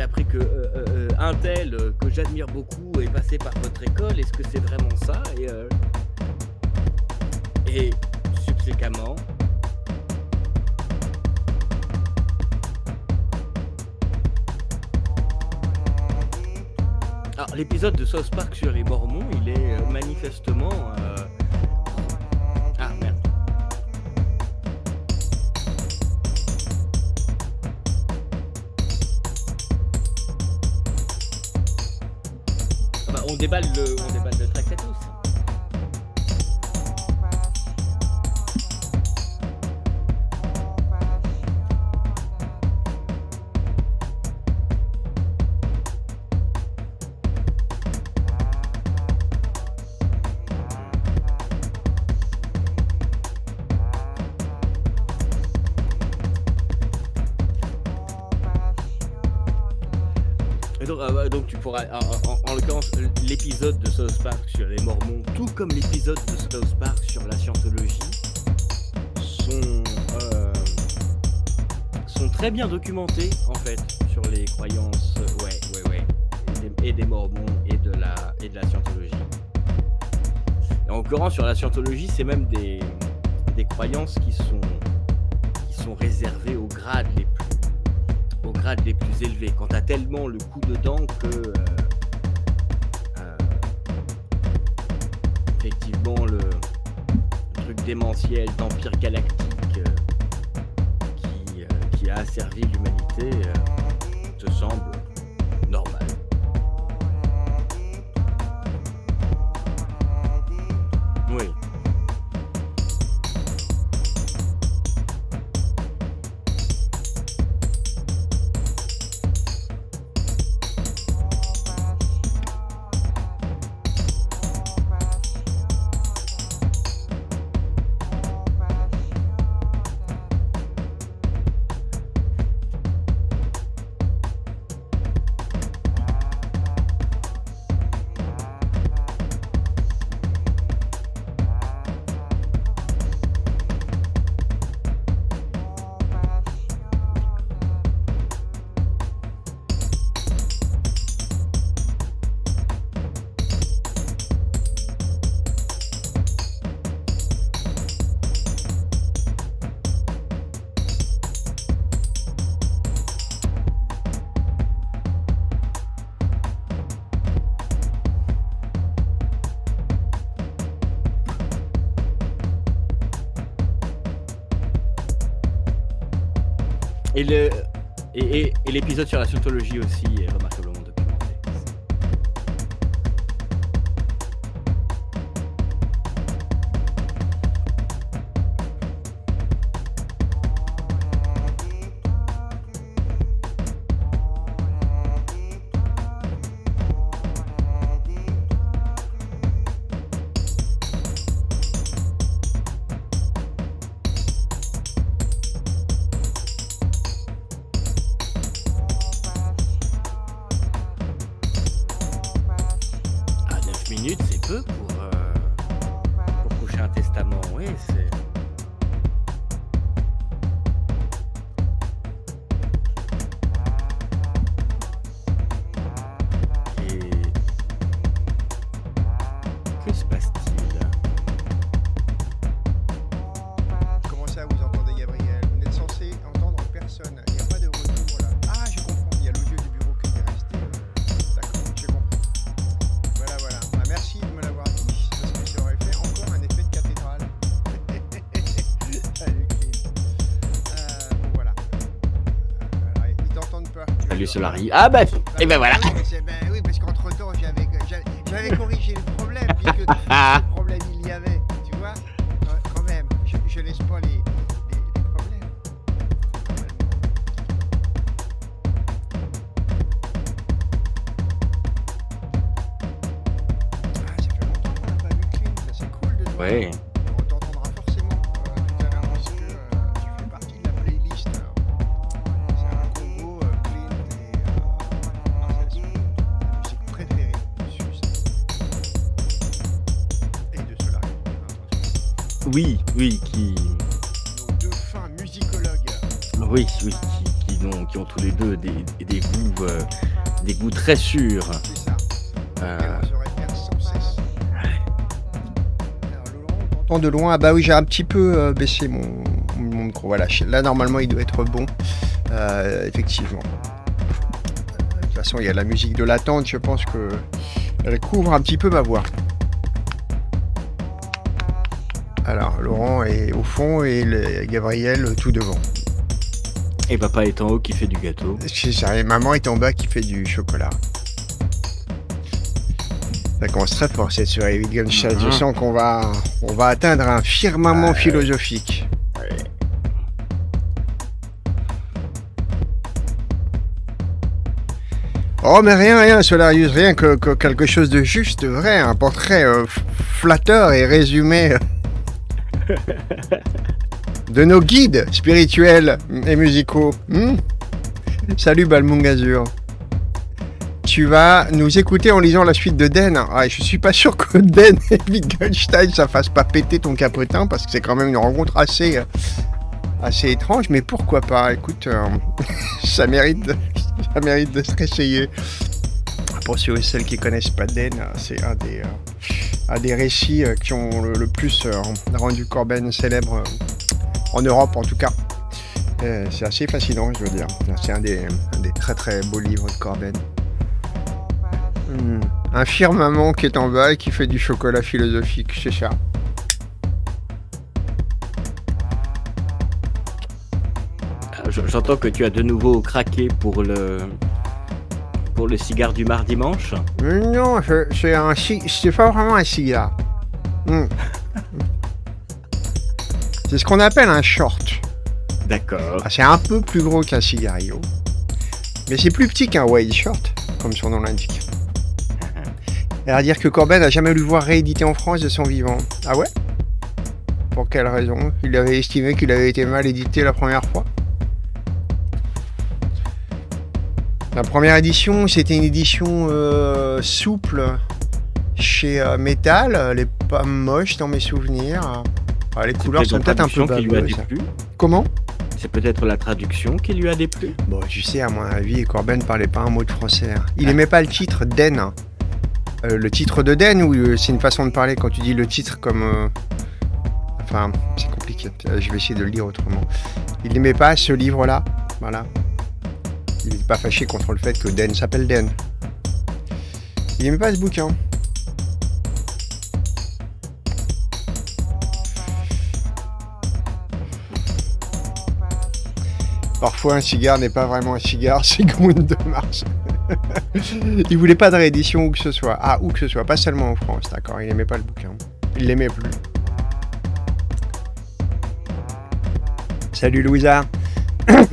après appris que euh, euh, un tel euh, que j'admire beaucoup est passé par votre école. Est-ce que c'est vraiment ça Et, et subséquemment, Alors, l'épisode de South Park sur les Mormons, il est manifestement on déballe le. bien documenté en fait sur les croyances, euh, ouais, ouais, et des, mormons et de la et de la scientologie. en courant sur la scientologie, c'est même des, des croyances qui sont qui sont réservées au grade les plus aux grades les plus élevés. Quand t'as tellement le coup dedans que euh, euh, effectivement le, le truc démentiel d'empire galactique servir l'humanité euh, et, l'épisode sur la scientologie aussi est euh, remarquable. cela arrive. Ah bah, et ben voilà. sûr. Euh. de loin. Ah bah oui, j'ai un petit peu euh, baissé mon, mon, micro. Voilà, là normalement il doit être bon. Euh, effectivement. De toute façon, il y a la musique de l'attente, je pense que elle couvre un petit peu ma voix. Alors, Laurent est au fond et Gabriel tout devant. Et papa est en haut qui fait du gâteau. C'est ça, et maman est en bas qui fait du chocolat très se fort sur Evil Wittgenstein. Mhm. Je sens qu'on va, on va atteindre un firmament philosophique. Oh mais rien, rien, Solarius, rien que, quelque chose de juste, vrai, un portrait euh, flatteur et résumé euh, de nos guides spirituels et musicaux. Hmm Salut Balmungazur tu vas nous écouter en lisant la suite de Den. Je ah, je suis pas sûr que Den et Wittgenstein ça fasse pas péter ton capotin parce que c'est quand même une rencontre assez euh, assez étrange, mais pourquoi pas Écoute, euh, ça mérite de, ça mérite de se réessayer. Pour ceux et celles qui connaissent pas Den, c'est un des euh, des récits qui ont le, plus rendu Corben célèbre en Europe en tout cas. C'est assez fascinant, je veux dire. C'est un des, des très très beaux livres de Corben. Un firmament qui est en bas et qui fait du chocolat philosophique, c'est ça. Euh, j'entends que tu as de nouveau craqué pour le pour le cigare du mardi dimanche. Non, c'est c'est pas vraiment un cigare. Hmm. c'est ce qu'on appelle un short. D'accord. Ah, c'est un peu plus gros qu'un cigario, mais c'est plus petit qu'un white short, comme son nom l'indique à dire que Corben n'a jamais voulu voir réédité en France de son vivant. Ah ouais Pour quelle raison Il avait estimé qu'il avait été mal édité la première fois La première édition, c'était une édition euh, souple chez euh, Metal. Elle n'est pas moche dans mes souvenirs. Ah, les couleurs sont peut-être un peu déplu. Comment c'est peut-être la traduction qui lui a déplu Bon, tu sais, à mon avis, Corben parlait pas un mot de français. Hein. Il n'aimait pas le titre Den. Euh, le titre de Den, ou euh, c'est une façon de parler quand tu dis le titre comme. Euh, enfin, c'est compliqué. Je vais essayer de le lire autrement. Il n'aimait pas ce livre-là. Voilà. Il n'est pas fâché contre le fait que Den s'appelle Den. Il n'aimait pas ce bouquin. Parfois, un cigare n'est pas vraiment un cigare, c'est une de Mars. il voulait pas de réédition où que ce soit. Ah, où que ce soit, pas seulement en France, d'accord. Il aimait pas le bouquin. Il l'aimait plus. Salut Louisa.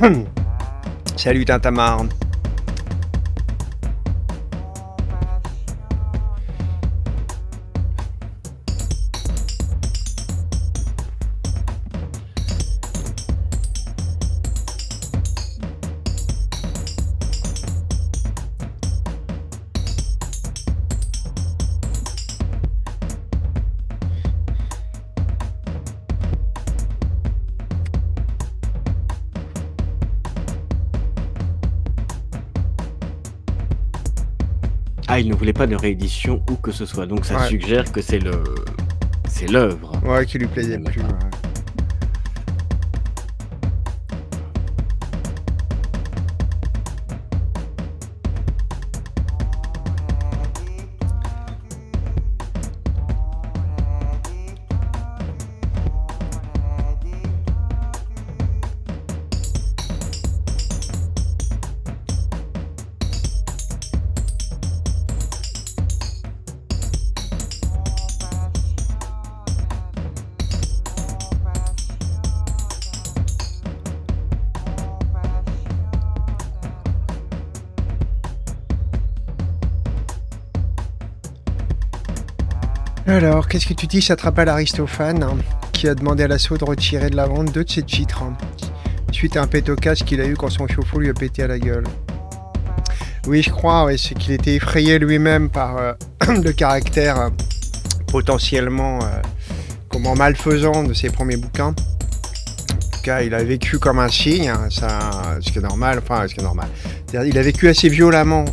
Salut Tintamarne pas de réédition ou que ce soit. Donc ça suggère que c'est le c'est l'œuvre. Ouais, qui lui plaisait plus. qu'est-ce que tu dis Ça à rappelle qui a demandé à l'assaut de retirer de la vente deux de ses titres, hein, suite à un pétocasse qu'il a eu quand son chauffe-eau lui a pété à la gueule. Oui, je crois, c'est qu'il était effrayé lui-même par euh, le caractère euh, potentiellement euh, comment malfaisant de ses premiers bouquins. En tout cas, il a vécu comme un signe, hein, ce qui est normal, enfin, ce qui est normal. il a vécu assez violemment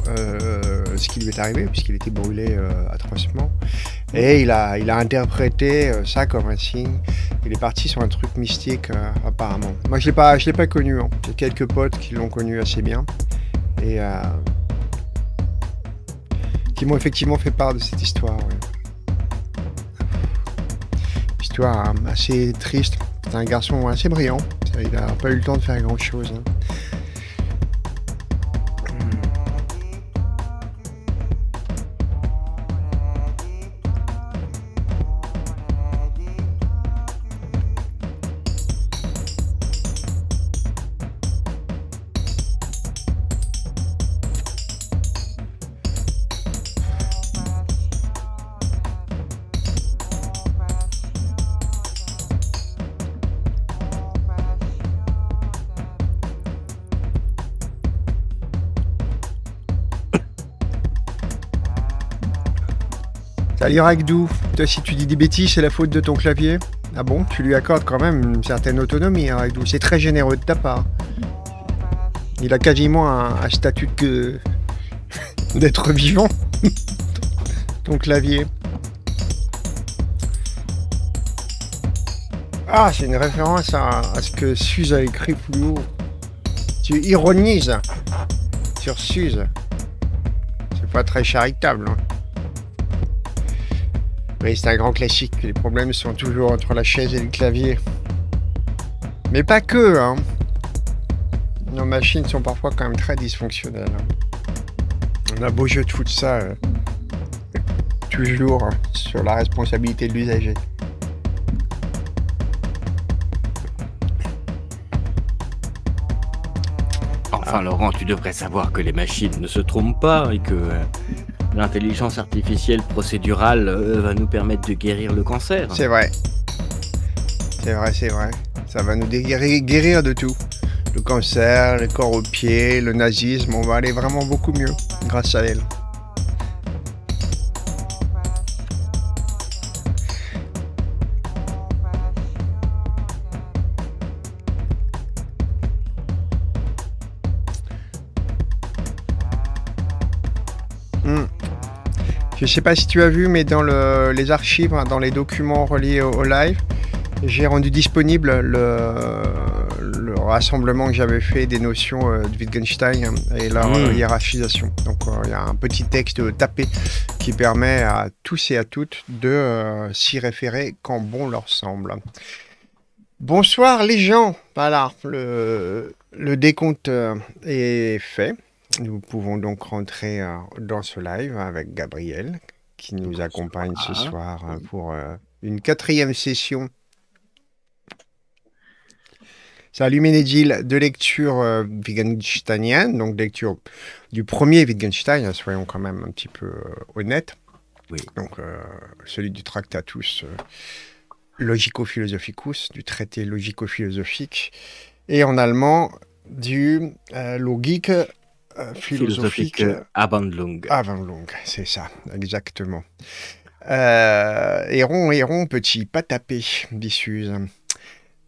ce qui lui est arrivé, puisqu'il était brûlé atrocement. Et il a, interprété euh, ça comme un signe. Il est parti sur un truc mystique, euh, apparemment. Moi, je ne l'ai pas connu. Hein. J'ai quelques potes qui l'ont connu assez bien. Et euh, qui m'ont effectivement fait part de cette histoire. Histoire assez triste. C'est un garçon assez brillant. Il n'a pas eu le temps de faire grand-chose. Hein. Ragdou, toi si tu dis des bêtises, c'est la faute de ton clavier Ah bon Tu lui accordes quand même une certaine autonomie, Ragdou. C'est très généreux de ta part. Il a quasiment un, statut que... d'être vivant, ton clavier. Ah, c'est une référence à, ce que Suze a écrit plus haut. Tu ironises sur Suze. C'est pas très charitable. Hein c'est un grand classique. Les problèmes sont toujours entre la chaise et le clavier. Mais pas que, hein. Nos machines sont parfois quand même très dysfonctionnelles. Hein. On a beau jeu de foutre ça, euh, toujours hein, sur la responsabilité de l'usager. Enfin, Laurent, tu devrais savoir que les machines ne se trompent pas et que euh, L'intelligence artificielle procédurale euh, va nous permettre de guérir le cancer. C'est vrai. C'est vrai, c'est vrai. Ça va nous guérir de tout. Le cancer, le corps aux pieds, le nazisme, on va aller vraiment beaucoup mieux grâce à elle. Je ne sais pas si tu as vu, mais dans les archives, hein, dans les documents reliés au, live, j'ai rendu disponible le, rassemblement que j'avais fait des notions euh, de Wittgenstein hein, et leur mmh. hiérarchisation. Donc euh, il y a un petit texte tapé qui permet à tous et à toutes de euh, s'y référer quand bon leur semble. Bonsoir les gens. Voilà, le décompte est fait. Nous pouvons donc rentrer euh, dans ce live avec Gabriel qui nous accompagne ce soir euh, pour euh, une quatrième session. Salut Ménédil, de lecture wittgensteinienne, donc lecture du premier Wittgenstein, hein, soyons quand même un petit peu honnêtes. Oui. Donc celui du Tractatus Logico-Philosophicus, du traité logico-philosophique, et en allemand du Logik euh, philosophique, avant-longue. Euh, euh, avant-longue, c'est ça, exactement. Euh, Héron, Héron, petit, pas tapé, Bissuze.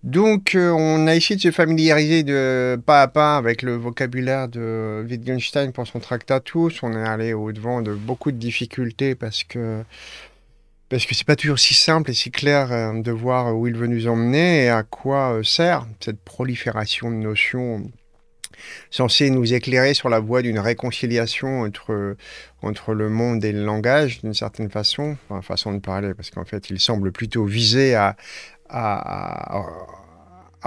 Donc, on a essayé de se familiariser de pas à pas avec le vocabulaire de Wittgenstein pour son Tractatus. On est allé au-devant de beaucoup de difficultés parce que parce que c'est pas toujours si simple et si clair de voir où il veut nous emmener et à quoi sert cette prolifération de notions censé nous éclairer sur la voie d'une réconciliation entre, entre le monde et le langage, d'une certaine façon, façon de parler, parce qu'en fait, il semble plutôt viser à, à,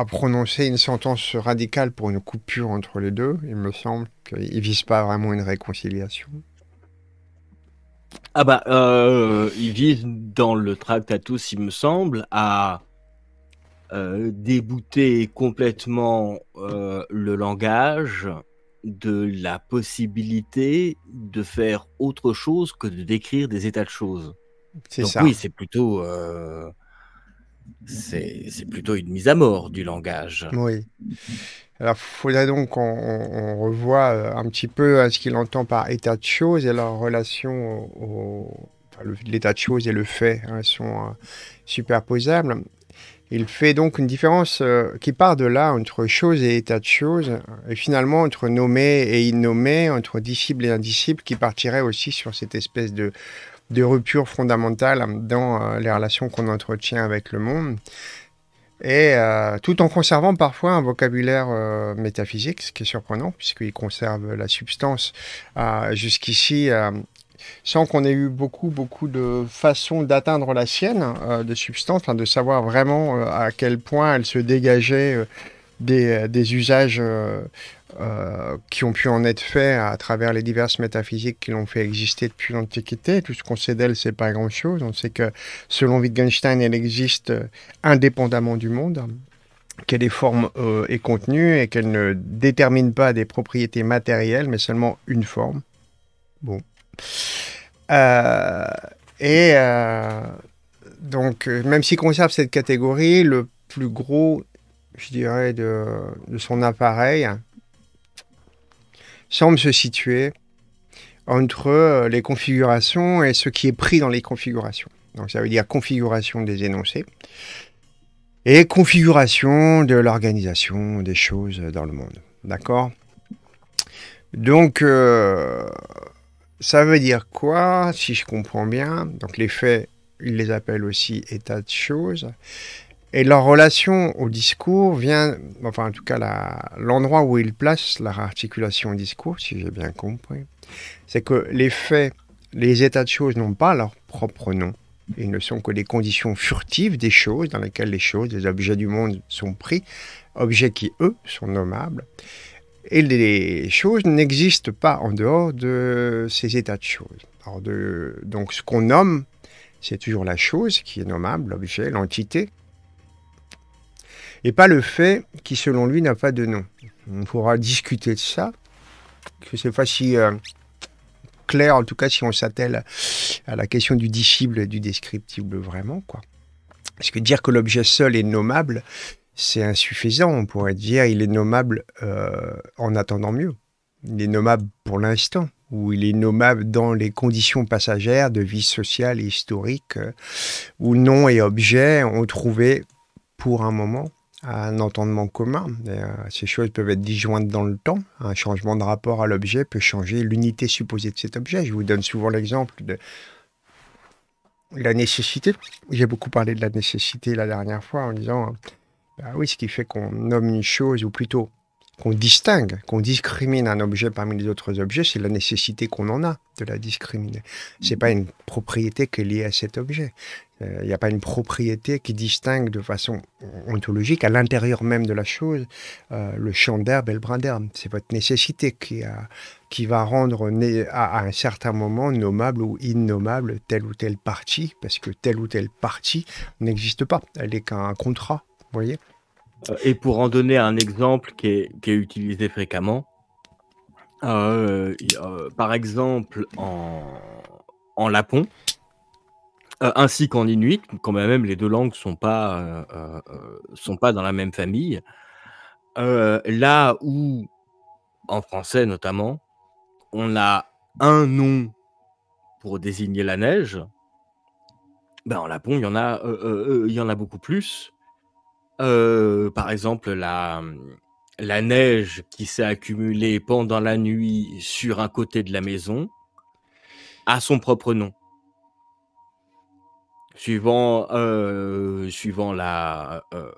prononcer une sentence radicale pour une coupure entre les deux. Il me semble qu'il ne vise pas vraiment une réconciliation. Ah bah, euh, il vise dans le tractatus, il me semble, à euh, débouter complètement euh, le langage de la possibilité de faire autre chose que de décrire des états de choses. C'est Oui, c'est plutôt, euh, c'est plutôt une mise à mort du langage. Oui. Alors, il faudrait donc qu'on on revoie un petit peu hein, ce qu'il entend par état de choses et leur relation au, l'état de choses et le fait hein, sont superposables. Il fait donc une différence euh, qui part de là entre chose et état de choses, et finalement entre nommé et innommé, entre disciple et indisciple, qui partirait aussi sur cette espèce de, de rupture fondamentale dans euh, les relations qu'on entretient avec le monde. Et euh, tout en conservant parfois un vocabulaire métaphysique, ce qui est surprenant, puisqu'il conserve la substance jusqu'ici sans qu'on ait eu beaucoup, beaucoup de façons d'atteindre la sienne, euh, de substance, de savoir vraiment euh, à quel point elle se dégageait euh, des, usages qui ont pu en être faits à travers les diverses métaphysiques qui l'ont fait exister depuis l'Antiquité. Tout ce qu'on sait d'elle, c'est pas grand-chose. On sait que, selon Wittgenstein, elle existe indépendamment du monde qu'elle est forme et contenue et qu'elle ne détermine pas des propriétés matérielles, mais seulement une forme. Bon. Euh, et euh, donc, euh, même s'il conserve cette catégorie, le plus gros, je dirais, de, son appareil semble se situer entre les configurations et ce qui est pris dans les configurations. Donc ça veut dire configuration des énoncés et configuration de l'organisation des choses dans le monde. D'accord Donc, ça veut dire quoi, si je comprends bien Donc les faits, ils les appellent aussi états de choses. Et leur relation au discours vient, enfin en tout cas l'endroit où ils placent leur articulation au discours, si j'ai bien compris, c'est que les faits, les états de choses n'ont pas leur propre nom. Ils ne sont que des conditions furtives des choses dans lesquelles les choses, les objets du monde sont pris, objets qui, eux, sont nommables. Et les choses n'existent pas en dehors de ces états de choses. donc ce qu'on nomme, c'est toujours la chose qui est nommable, l'objet, l'entité, et pas le fait qui, selon lui, n'a pas de nom. On pourra discuter de ça. que ne sais si euh, clair, en tout cas, si on s'attelle à la question du disciple et du descriptible vraiment, quoi. Parce que dire que l'objet seul est nommable, c'est insuffisant. On pourrait dire il est nommable euh, en attendant mieux. Il est nommable pour l'instant, ou il est nommable dans les conditions passagères de vie sociale et historique, euh, où nom et objet ont trouvé pour un moment un entendement commun. Euh, ces choses peuvent être disjointes dans le temps. Un changement de rapport à l'objet peut changer l'unité supposée de cet objet. Je vous donne souvent l'exemple de la nécessité. J'ai beaucoup parlé de la nécessité la dernière fois en disant bah oui, ce qui fait qu'on nomme une chose, ou plutôt qu'on distingue, qu'on discrimine un objet parmi les autres objets, c'est la nécessité qu'on en a de la discriminer. C'est pas une propriété qui est liée à cet objet. Il euh, n'y a pas une propriété qui distingue de façon ontologique à l'intérieur même de la chose euh, le champ d'herbe le brin d'herbe. C'est votre nécessité qui, a, qui va rendre à, à, un certain moment nommable ou innommable telle ou telle partie, parce que telle ou telle partie n'existe pas. Elle n'est qu'un contrat euh, et pour en donner un exemple qui est, utilisé fréquemment, euh, euh, par exemple en, lapon, ainsi qu'en inuit, quand même les deux langues ne sont, pas, sont pas dans la même famille, là où, en français notamment, on a un nom pour désigner la neige, ben, en Lapon, il y il y en a beaucoup plus. Euh, par exemple, la, la neige qui s'est accumulée pendant la nuit sur un côté de la maison a son propre nom. Suivant, euh, suivant, la, euh,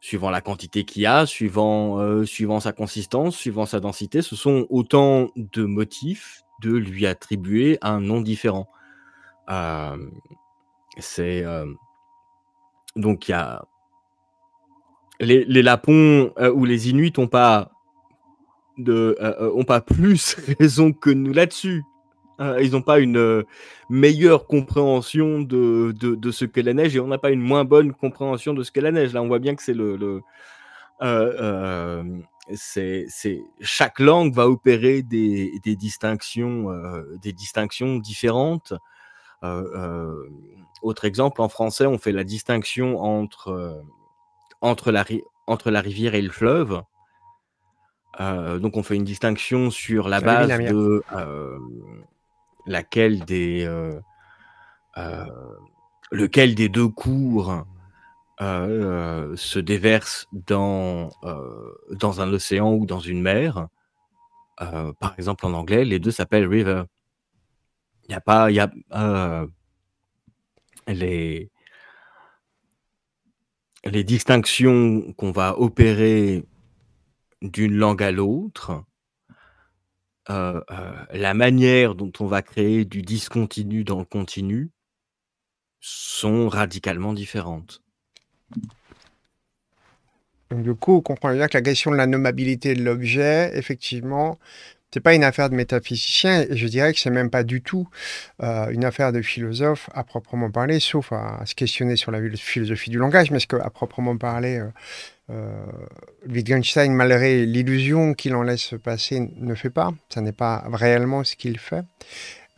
suivant la quantité qu'il y a, suivant, suivant sa consistance, suivant sa densité, ce sont autant de motifs de lui attribuer un nom différent. C'est donc il y a les, Lapons euh, ou les Inuits n'ont pas, euh, euh, pas plus raison que nous là-dessus. ils n'ont pas une meilleure compréhension de, ce qu'est la neige et on n'a pas une moins bonne compréhension de ce qu'est la neige. Là, on voit bien que c'est le. c'est, chaque langue va opérer des, distinctions, des distinctions différentes. autre exemple, en français, on fait la distinction entre entre la, entre la rivière et le fleuve. Euh, donc on fait une distinction sur la base de euh, laquelle des, euh, lequel des deux cours se déverse dans, dans un océan ou dans une mer. par exemple en anglais, les deux s'appellent river. Il n'y a pas... Y a, les, les distinctions qu'on va opérer d'une langue à l'autre, euh, euh, la manière dont on va créer du discontinu dans le continu sont radicalement différentes. du coup, on comprend bien que la question de la nommabilité de l'objet, effectivement, c'est pas une affaire de métaphysicien, et je dirais que c'est même pas du tout euh, une affaire de philosophe à proprement parler, sauf à, se questionner sur la philosophie du langage, mais ce que, à proprement parler, euh, euh, Wittgenstein, malgré l'illusion qu'il en laisse passer, ne fait pas. Ce n'est pas réellement ce qu'il fait.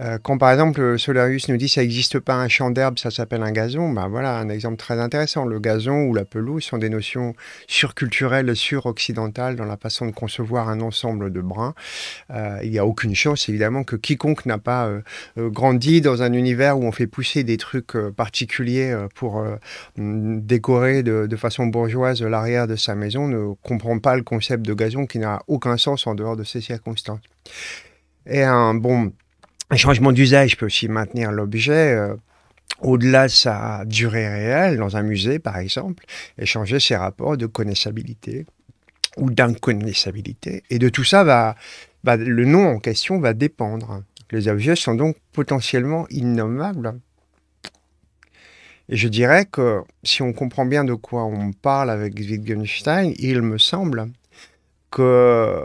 Euh, quand par exemple Solarius nous dit ça n'existe pas un champ d'herbe, ça s'appelle un gazon, ben voilà un exemple très intéressant. Le gazon ou la pelouse sont des notions surculturelles, sur occidentales dans la façon de concevoir un ensemble de brins. Euh, il n'y a aucune chance évidemment que quiconque n'a pas euh, grandi dans un univers où on fait pousser des trucs particuliers pour décorer de, de, façon bourgeoise l'arrière de sa maison ne comprend pas le concept de gazon qui n'a aucun sens en dehors de ces circonstances. Et un bon un changement d'usage peut aussi maintenir l'objet euh, au-delà de sa durée réelle, dans un musée par exemple, et changer ses rapports de connaissabilité ou d'inconnaissabilité. Et de tout ça, va, le nom en question va dépendre. Les objets sont donc potentiellement innommables. Et je dirais que si on comprend bien de quoi on parle avec Wittgenstein, il me semble que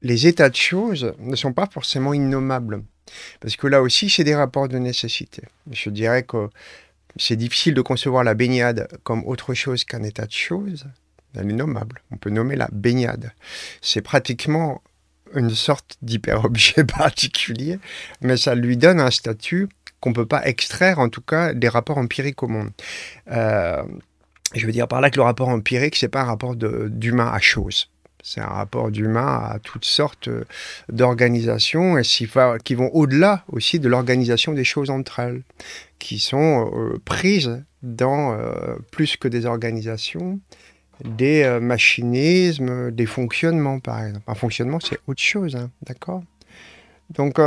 les états de choses ne sont pas forcément innommables. Parce que là aussi, c'est des rapports de nécessité. Je dirais que c'est difficile de concevoir la baignade comme autre chose qu'un état de choses. Elle est nommable. On peut nommer la baignade. C'est pratiquement une sorte d'hyperobjet particulier, mais ça lui donne un statut qu'on ne peut pas extraire, en tout cas, des rapports empiriques au monde. Euh, je veux dire par là que le rapport empirique, n'est pas un rapport d'humain à chose. C'est un rapport d'humain à toutes sortes euh, d'organisations et qui vont au-delà aussi de l'organisation des choses entre elles, qui sont euh, prises dans euh, plus que des organisations, des machinismes, des fonctionnements par exemple. Un fonctionnement, c'est autre chose, hein, d'accord Donc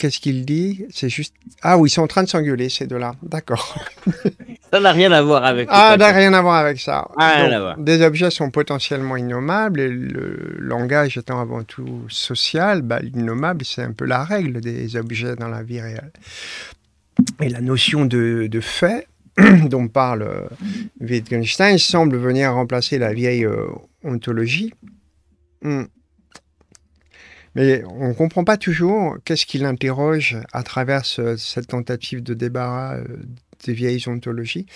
Qu'est-ce qu'il dit C'est juste. Ah oui, ils sont en train de s'engueuler, ces deux-là. D'accord. ça n'a rien à voir avec. Ah, ça n'a rien à voir avec ça. Ah, des objets sont potentiellement innommables et le langage étant avant tout social, bah, l'innommable, c'est un peu la règle des objets dans la vie réelle. Et la notion de, fait dont parle euh, Wittgenstein semble venir remplacer la vieille euh, ontologie. Hmm. Mais on ne comprend pas toujours qu'est-ce qu'il interroge à travers cette tentative de débarras euh, des vieilles ontologies.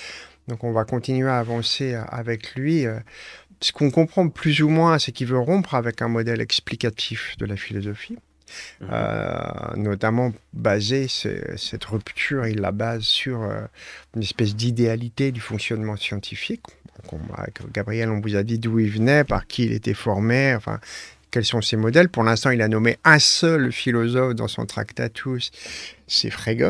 Donc on va continuer à avancer euh, avec lui. Euh. Ce qu'on comprend plus ou moins, c'est qu'il veut rompre avec un modèle explicatif de la philosophie. Mmh. notamment basé cette rupture, il la base sur une espèce d'idéalité du fonctionnement scientifique. Gabriel, on vous a dit d'où il venait, par qui il était formé, enfin, quels sont ses modèles. Pour l'instant, il a nommé un seul philosophe dans son Tractatus, c'est Frege.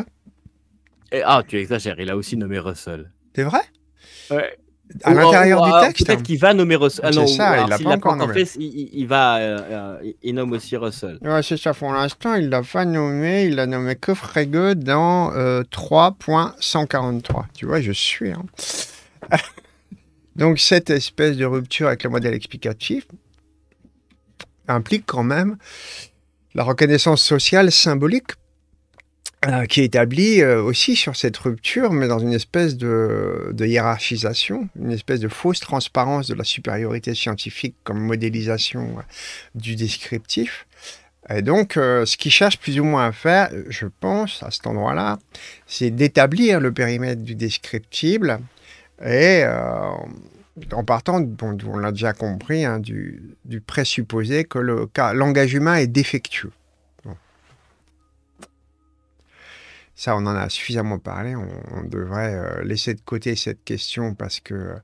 ah, tu exagères, il a aussi nommé Russell. C'est vrai À l'intérieur du ah, texte Peut-être qu'il va nommer Russell. Ah, non, c'est ça, il l'a pas, encore il, va, euh, euh, il nomme aussi Russell. c'est ça, pour l'instant, il l'a pas nommé, il l'a nommé que Frege dans 3.143. Euh, tu vois, je suis. Hein. Donc cette espèce de rupture avec le modèle explicatif, implique quand même la reconnaissance sociale symbolique euh, qui est établie euh, aussi sur cette rupture, mais dans une espèce de, hiérarchisation, une espèce de fausse transparence de la supériorité scientifique comme modélisation euh, du descriptif. Et donc, ce qu'il cherche plus ou moins à faire, je pense, à cet endroit-là, c'est d'établir le périmètre du descriptible et en partant, bon, on l'a déjà compris, hein, du, présupposé que le langage humain est défectueux. Ça, on en a suffisamment parlé. On, devrait euh, laisser de côté cette question parce que euh,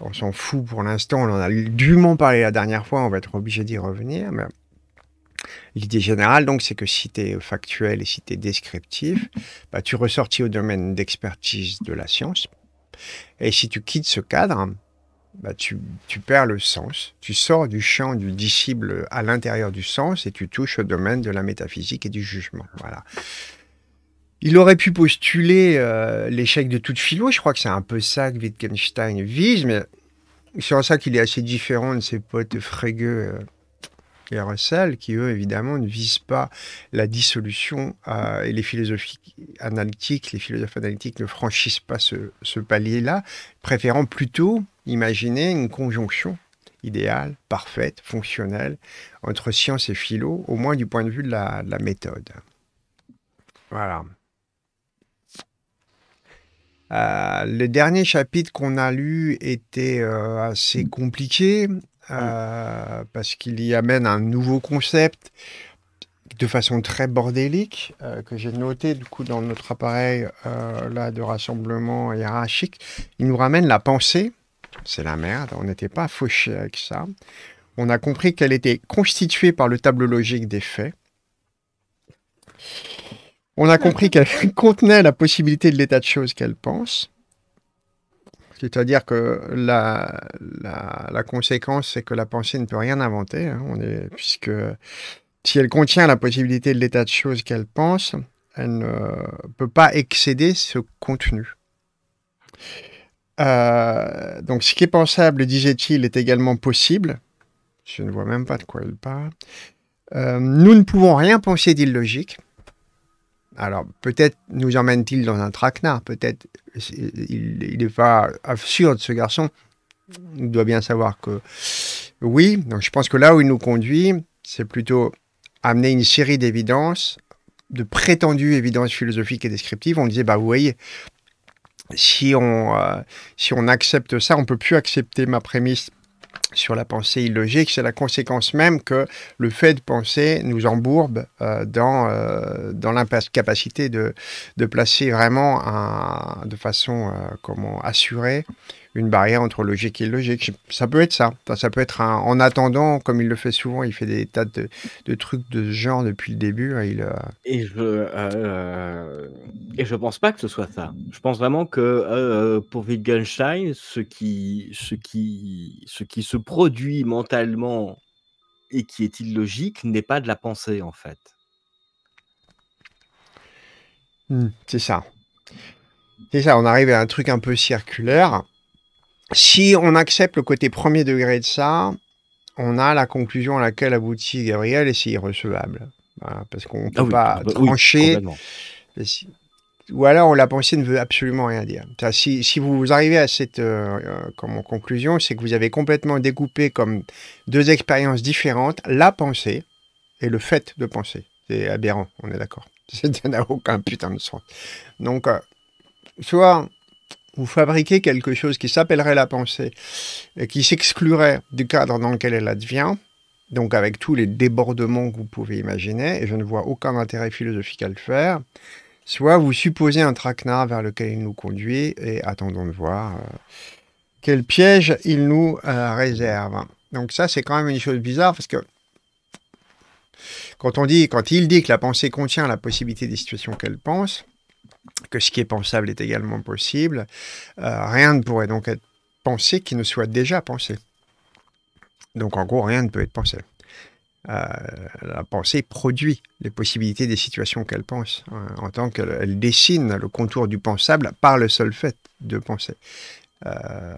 on s'en fout pour l'instant. On en a dûment parlé la dernière fois. On va être obligé d'y revenir. Mais l'idée générale, donc, c'est que si tu es factuel et si tu es descriptif, bah, tu ressortis au domaine d'expertise de la science. Et si tu quittes ce cadre, bah, tu, tu, perds le sens, tu sors du champ du disciple à l'intérieur du sens et tu touches au domaine de la métaphysique et du jugement. Voilà. Il aurait pu postuler euh, l'échec de toute philo, je crois que c'est un peu ça que Wittgenstein vise, mais c'est en ça qu'il est assez différent de ses potes frégueux et Russell, qui eux, évidemment, ne visent pas la dissolution euh, et les philosophies analytiques, les philosophes analytiques ne franchissent pas ce, ce palier-là, préférant plutôt imaginer une conjonction idéale, parfaite, fonctionnelle, entre science et philo, au moins du point de vue de la, méthode. Voilà. Euh, le dernier chapitre qu'on a lu était euh, assez compliqué euh, parce qu'il y amène un nouveau concept de façon très bordélique que j'ai noté du coup dans notre appareil là de rassemblement hiérarchique. Il nous ramène la pensée c'est la merde, on n'était pas fauché avec ça. On a compris qu'elle était constituée par le tableau logique des faits. On a compris qu'elle contenait la possibilité de l'état de choses qu'elle pense. C'est-à-dire que la, la, conséquence, c'est que la pensée ne peut rien inventer, hein. on est, puisque si elle contient la possibilité de l'état de choses qu'elle pense, elle ne peut pas excéder ce contenu. Euh, donc, ce qui est pensable, disait-il, est également possible. Je ne vois même pas de quoi il parle. Euh, nous ne pouvons rien penser d'illogique. Alors, peut-être nous emmène-t-il dans un traquenard, peut-être euh, il n'est pas absurde ce garçon. Il doit bien savoir que oui, donc je pense que là où il nous conduit, c'est plutôt amener une série d'évidences, de prétendues évidences philosophiques et descriptives. On disait, bah vous voyez, euh, si on, accepte ça, on peut plus accepter ma prémisse sur la pensée illogique, c'est la conséquence même que le fait de penser nous embourbe euh, dans, euh, dans l'incapacité de, placer vraiment de façon comment assurée une barrière entre logique et logique, Ça peut être ça. Ça peut être en attendant, comme il le fait souvent, il fait des tas de, trucs de ce genre depuis le début. Hein, et, je ne euh, euh, pense pas que ce soit ça. Je pense vraiment que euh, pour Wittgenstein, ce qui, se produit mentalement et qui est illogique n'est pas de la pensée en fait. Hmm, c'est ça. C'est ça, on arrive à un truc un peu circulaire si on accepte le côté premier degré de ça, on a la conclusion à laquelle aboutit Gabriel et c'est irrecevable. parce qu'on ne peut ah pas ah bah trancher. ou alors la pensée ne veut absolument rien dire. Si, si vous arrivez à cette euh, euh, comme conclusion, c'est que vous avez complètement découpé comme deux expériences différentes la pensée et le fait de penser. C'est aberrant, on est d'accord. Ça n'a aucun putain de sens. Donc, euh, soit vous fabriquez quelque chose qui s'appellerait la pensée, et qui s'exclurait du cadre dans lequel elle advient, donc avec tous les débordements que vous pouvez imaginer, et je ne vois aucun intérêt philosophique à le faire, soit vous supposez un traquenard vers lequel il nous conduit, et attendons de voir euh, quel piège il nous euh, réserve. Donc ça, c'est quand même une chose bizarre, parce que quand on dit, quand il dit que la pensée contient la possibilité des situations qu'elle pense, que ce qui est pensable est également possible. Euh, rien ne pourrait donc être pensé qui ne soit déjà pensé. Donc en gros, rien ne peut être pensé. Euh, la pensée produit les possibilités des situations qu'elle pense, hein, en tant qu'elle dessine le contour du pensable par le seul fait de penser. Euh,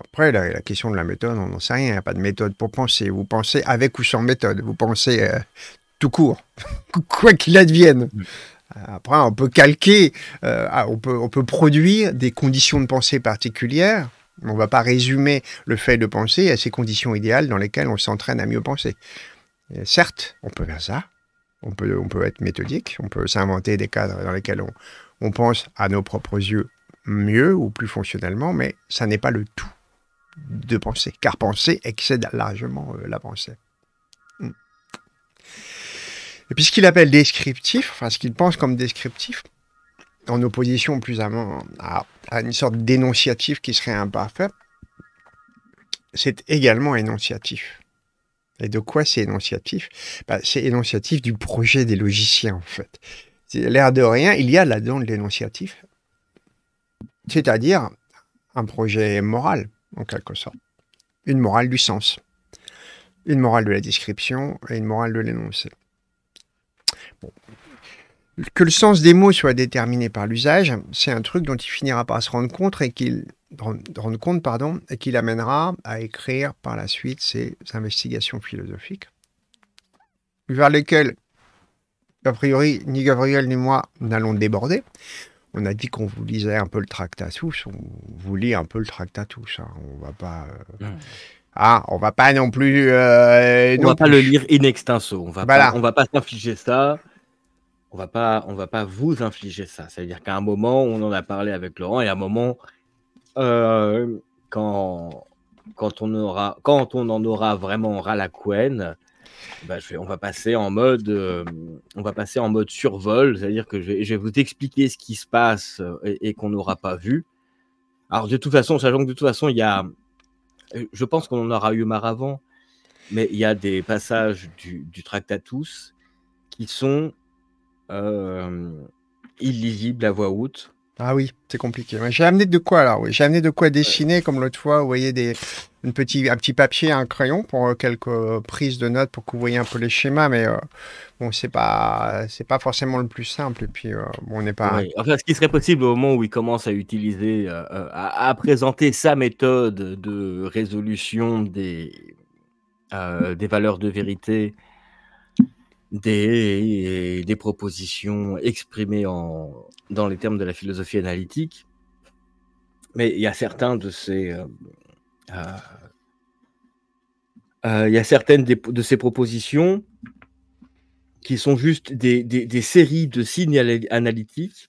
après, la, question de la méthode, on n'en sait rien. Il n'y a pas de méthode pour penser. Vous pensez avec ou sans méthode. Vous pensez tout court, quoi qu'il advienne. Mm. Après, on peut calquer, euh, ah, on, peut, produire des conditions de pensée particulières. On ne va pas résumer le fait de penser à ces conditions idéales dans lesquelles on s'entraîne à mieux penser. Euh, certes, on peut faire ça. On peut, être méthodique. On peut s'inventer des cadres dans lesquels on pense à nos propres yeux mieux ou plus fonctionnellement, mais ça n'est pas le tout de penser, car penser excède largement euh, la pensée. Et puis ce qu'il appelle descriptif, enfin ce qu'il pense comme descriptif, en opposition plus à, à, une sorte d'énonciatif qui serait imparfait, c'est également énonciatif. Et de quoi c'est énonciatif bah, C'est énonciatif du projet des logiciens, en fait. L'air de rien, il y a là-dedans de l'énonciatif, c'est-à-dire un projet moral, en quelque sorte. Une morale du sens, une morale de la description et une morale de l'énoncé que le sens des mots soit déterminé par l'usage, c'est un truc dont il finira par se rendre compte et qu'il rendre compte pardon et qu'il amènera à écrire par la suite ses investigations philosophiques vers lesquelles a priori ni Gabriel ni moi n'allons déborder. On a dit qu'on vous lisait un peu le tractatus, on vous lit un peu le tractatus, hein. on va pas euh, Ah, on va pas non plus. Euh, on ne va pas le lire in extenso. On va on va pas s'infliger ça on va pas, on va pas vous infliger ça. cest à dire qu'à un moment, on en a parlé avec Laurent, et à un moment, euh, quand, quand, on aura, quand on en aura vraiment ras la couenne, bah, je vais, on va passer en mode, euh, on va passer en mode survol, c'est-à-dire que je vais, vous expliquer ce qui se passe euh, et, qu'on n'aura pas vu. Alors de toute façon, sachant que de toute façon, il y a, je pense qu'on en aura eu marre avant, mais il y a des passages du Tractatus qui sont euh, illisible à voix haute. Ah oui, c'est compliqué. J'ai amené de quoi alors, J'ai amené de quoi dessiner, comme l'autre fois, vous voyez, des, une petit un petit papier, un crayon pour euh, quelques euh, prises de notes pour que vous voyez un peu les schémas, mais bon, c'est pas, c'est pas forcément le plus simple. Et puis, bon, on n'est pas. ce qui serait possible au moment où il commence à utiliser, à, présenter sa méthode de résolution des, des valeurs de vérité des, des propositions exprimées en, dans les termes de la philosophie analytique. Mais il y a certains de ces. Euh, euh, euh, il y a certaines de ces propositions qui sont juste des, des, des, séries de signes analytiques.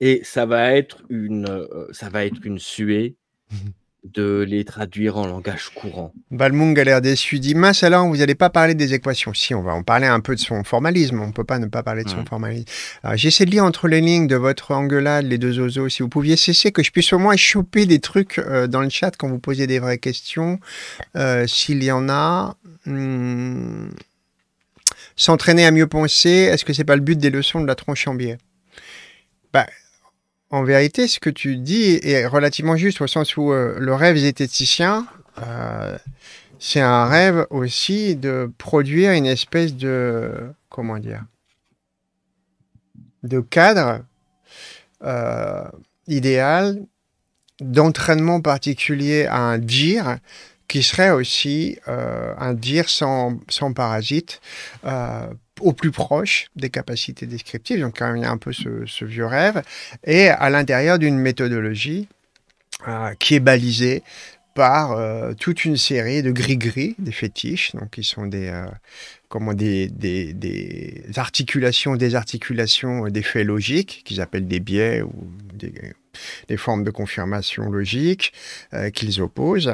Et ça va être une, ça va être une suée mmh de les traduire en langage courant. Balmung a l'air déçu, dit mince alors vous n'allez pas parler des équations. Si, on va en parler un peu de son formalisme, on ne peut pas ne pas parler de son mm. formalisme. J'essaie de lire entre les lignes de votre engueulade, les deux oiseaux, si vous pouviez cesser que je puisse au moins choper des trucs euh, dans le chat quand vous posez des vraies questions, euh, s'il y en a. Hmm. S'entraîner à mieux penser, est-ce que c'est pas le but des leçons de la tronche en biais bah, en vérité, ce que tu dis est relativement juste au sens où euh, le rêve zététicien, euh, c'est un rêve aussi de produire une espèce de comment dire de cadre euh, idéal d'entraînement particulier à un dire qui serait aussi euh, un dire sans, sans parasite au plus proche des capacités descriptives, donc quand hein, même, il y a un peu ce, vieux rêve, et à l'intérieur d'une méthodologie euh, qui est balisée par euh, toute une série de gris-gris, des fétiches, donc qui sont des, euh, comment des, des, des articulations, désarticulations euh, des faits logiques, qu'ils appellent des biais ou des, formes de confirmation logique euh, qu'ils opposent,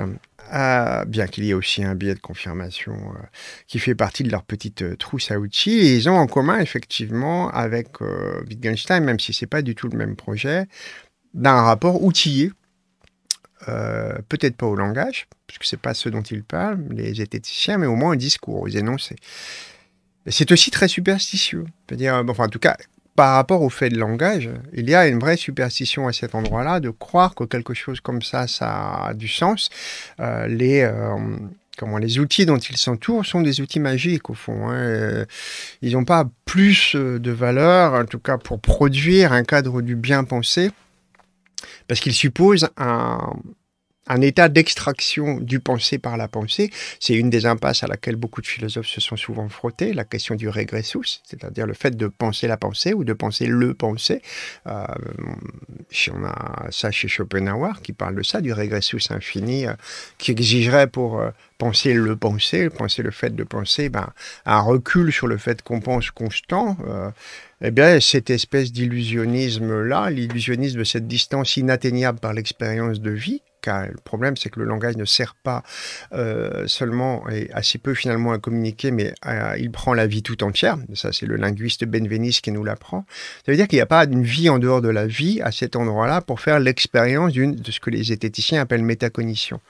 à, ah, bien qu'il y ait aussi un biais de confirmation euh, qui fait partie de leur petite trousse à outils. Et ils ont en commun, effectivement, avec Wittgenstein, même si ce n'est pas du tout le même projet, d'un rapport outillé euh, peut-être pas au langage, puisque ce n'est pas ce dont ils parlent, les esthéticiens, mais au moins au discours, aux énoncés. C'est aussi très superstitieux. -dire, euh, enfin, en tout cas, par rapport au fait de langage, il y a une vraie superstition à cet endroit-là de croire que quelque chose comme ça, ça a du sens. Euh, les, comment, les outils dont ils s'entourent sont des outils magiques, au fond. Hein. Ils n'ont pas plus de valeur, en tout cas pour produire un cadre du bien pensé, parce qu'il suppose un, un état d'extraction du pensée par la pensée. C'est une des impasses à laquelle beaucoup de philosophes se sont souvent frottés, la question du régressus c'est-à-dire le fait de penser la pensée ou de penser le penser. Euh, on a ça chez Schopenhauer qui parle de ça, du régressus infini, euh, qui exigerait pour euh, penser le penser, penser le fait de penser, ben, un recul sur le fait qu'on pense constant. Euh, eh bien, cette espèce d'illusionnisme-là, l'illusionnisme de cette distance inatteignable par l'expérience de vie, le problème, c'est que le langage ne sert pas euh, seulement et assez peu finalement à communiquer, mais euh, il prend la vie tout entière. Ça, c'est le linguiste Benveniste qui nous l'apprend. Ça veut dire qu'il n'y a pas une vie en dehors de la vie à cet endroit-là pour faire l'expérience de ce que les zététiciens appellent métacognition.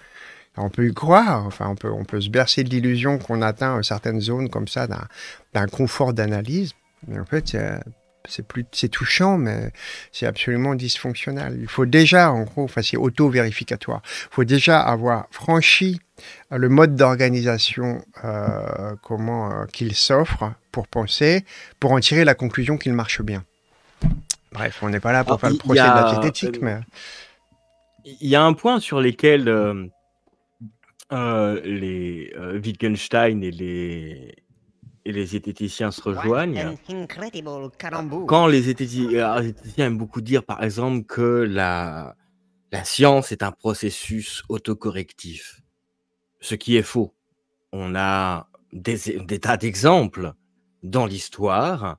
On peut y croire, enfin, on peut, on peut se bercer de l'illusion qu'on atteint certaines zones comme ça d'un confort d'analyse, mais en fait, c'est plus, c'est touchant, mais c'est absolument dysfonctionnel. Il faut déjà, en gros, enfin, c'est auto-vérificatoire. Il faut déjà avoir franchi euh, le mode d'organisation euh, comment euh, qu'il s'offre pour penser, pour en tirer la conclusion qu'il marche bien. Bref, on n'est pas là pour faire le procès de la mais il y a un point sur lequel les Wittgenstein et les et les zététiciens se rejoignent. Quand les zététiciens, euh, aiment beaucoup dire, par exemple, que la, la science est un processus autocorrectif, ce qui est faux. On a des, tas d'exemples dans l'histoire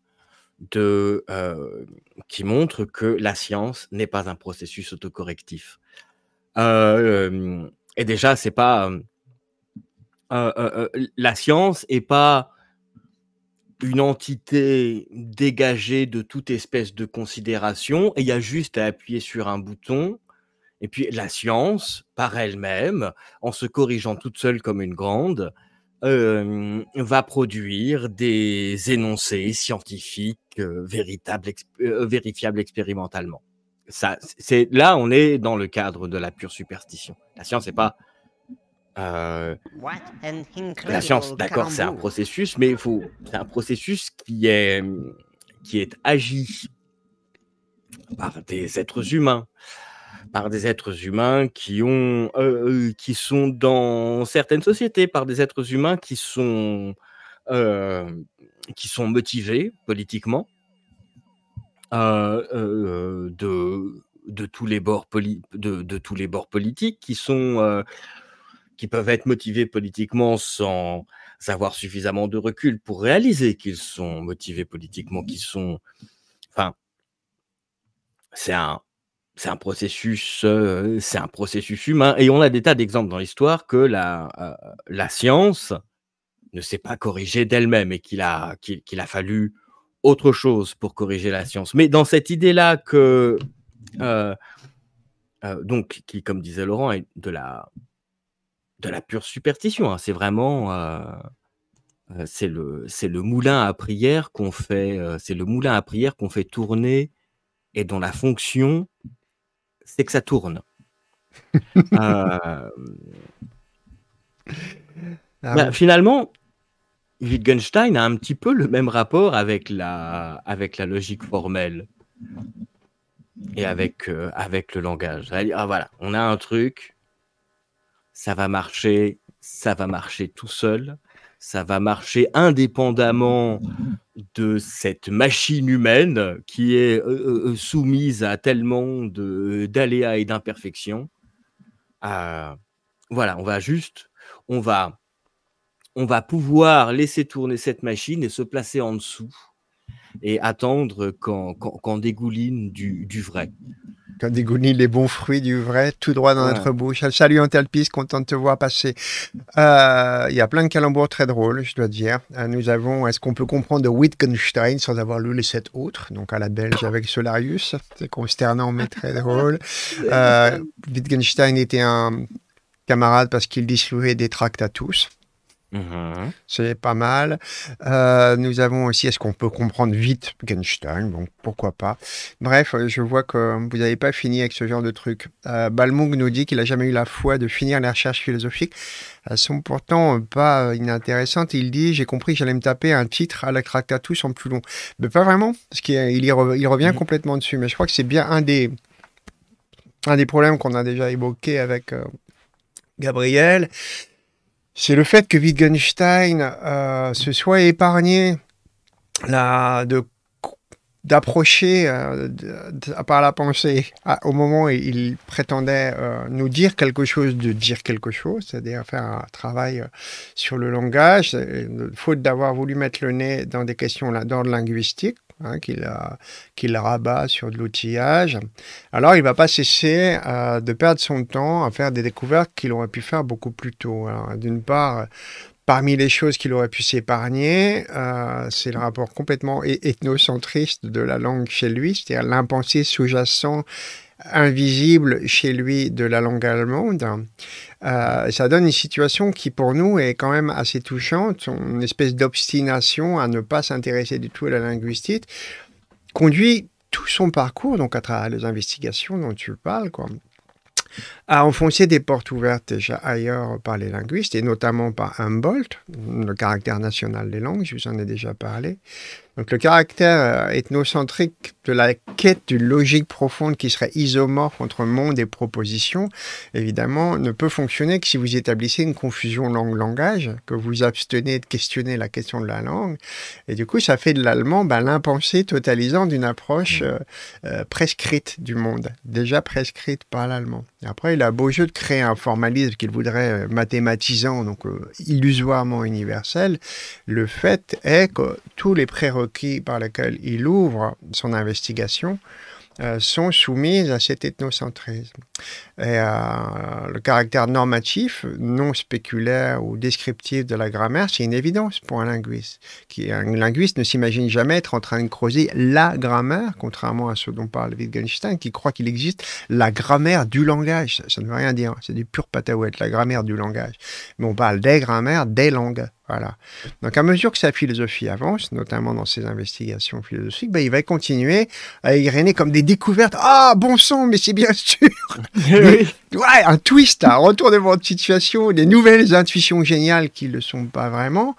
de, euh, qui montrent que la science n'est pas un processus autocorrectif. Euh, et déjà, c'est pas la science n'est pas une entité dégagée de toute espèce de considération, et il y a juste à appuyer sur un bouton. Et puis la science, par elle-même, en se corrigeant toute seule comme une grande, euh, va produire des énoncés scientifiques euh, véritables, euh, vérifiables expérimentalement. Ça, c'est là, on est dans le cadre de la pure superstition. La science n'est pas euh, la science, d'accord, c'est un processus, mais faut, c'est un processus qui est, qui est agi par des êtres humains, par des êtres humains qui ont, euh, euh, qui sont dans certaines sociétés, par des êtres humains qui sont, qui sont motivés politiquement de de tous les bords de, de, tous les bords politiques qui sont qui peuvent être motivés politiquement sans avoir suffisamment de recul pour réaliser qu'ils sont motivés politiquement, qu'ils sont. Enfin, c'est un, c'est un processus, euh, c'est un processus humain. Et on a des tas d'exemples dans l'histoire que la, euh, la science ne s'est pas corrigée d'elle-même et qu'il a, qu'il, a fallu autre chose pour corriger la science. Mais dans cette idée-là que, euh, donc, qui, comme disait Laurent, est de la, de la pure superstition. Hein. C'est vraiment. Euh, euh, c'est le, le moulin à prière qu'on fait, euh, c'est le moulin à prière qu'on fait tourner et dont la fonction, c'est que ça tourne. Ah bah, finalement, Wittgenstein a un petit peu le même rapport avec la, avec la logique formelle et avec, avec le langage. Ah, voilà, on a un truc, ça va marcher, ça va marcher tout seul, ça va marcher indépendamment de cette machine humaine qui est euh, euh, euh, soumise à tellement d'aléas et d'imperfections. voilà, on va juste, on va, on va pouvoir laisser tourner cette machine et se placer en dessous et attendre qu'on dégouline du vrai. Quand dégouline les bons fruits du vrai, tout droit dans notre bouche. Salut Antalpiste, content de te voir passer. Euh, il y a plein de calembours très drôles, je dois dire. Euh, nous avons, est-ce qu'on peut comprendre de Wittgenstein sans avoir lu les sept autres Donc à la belge avec Solarius, c'est consternant mais très drôle. Euh, Wittgenstein était un camarade parce qu'il distribuait des tracts à tous. Mhm. C'est pas mal. Euh, nous avons aussi, est-ce qu'on peut comprendre vite Genstein Bon, pourquoi pas. Bref, euh, je vois que vous n'avez pas fini avec ce genre de truc. Euh, Balmung nous dit qu'il n'a jamais eu la foi de finir les recherches philosophiques. Elles sont pourtant pas euh, inintéressantes. Il dit J'ai compris j'allais me taper un titre à la Cractatus en plus long. Mais pas vraiment, parce qu'il il revient mhm. complètement dessus. Mais je crois que c'est bien un des, un des problèmes qu'on a déjà évoqué avec. Gabriel, c'est le fait que Wittgenstein euh, se soit épargné de d'approcher euh, par la pensée au moment où il prétendait euh, nous dire quelque chose, de dire quelque chose, c'est-à-dire faire un travail sur le langage, faute d'avoir voulu mettre le nez dans des questions d'ordre linguistique Hein, qu'il rabat sur de l'outillage. Alors il ne va pas cesser euh, de perdre son temps à faire des découvertes qu'il aurait pu faire beaucoup plus tôt. D'une part, Parmi les choses qu'il aurait pu s'épargner, euh, c'est le rapport complètement ethnocentriste de la langue chez lui, c'est-à-dire l'impensé sous-jacent invisible chez lui de la langue allemande. Euh, ça donne une situation qui pour nous est quand même assez touchante, une espèce d'obstination à ne pas s'intéresser du tout à la linguistique, conduit tout son parcours, donc à travers les investigations dont tu parles, quoi, a enfoncé des portes ouvertes déjà ailleurs par les linguistes, et notamment par Humboldt, le caractère national des langues, je vous en ai déjà parlé. Donc le caractère euh, ethnocentrique de la quête d'une logique profonde qui serait isomorphe entre monde et proposition, évidemment, ne peut fonctionner que si vous établissez une confusion langue-langage, que vous abstenez de questionner la question de la langue. Et du coup, ça fait de l'allemand ben, l'impensé totalisant d'une approche mmh. euh, euh, prescrite du monde, déjà prescrite par l'allemand. Après, il a beau jeu de créer un formalisme qu'il voudrait euh, mathématisant, donc euh, illusoirement universel. Le fait est que tous les prérequis par lesquels il ouvre son investigation euh, sont soumises à cet ethnocentrisme. Et euh, le caractère normatif, non spéculaire ou descriptif de la grammaire, c'est une évidence pour un linguiste. Qui, un linguiste ne s'imagine jamais être en train de creuser la grammaire, contrairement à ce dont parle Wittgenstein, qui croit qu'il existe la grammaire du langage. Ça, ne veut rien dire, c'est du pur pataouette, la grammaire du langage. Mais on parle des grammaires, des langues. Voilà. Donc, à mesure que sa philosophie avance, notamment dans ses investigations philosophiques, ben, il va continuer à y égrener comme des découvertes. Ah, bon sang, mais c'est bien sûr eh Ouais, un twist, un retournement de situation, des nouvelles intuitions géniales qui ne le sont pas vraiment.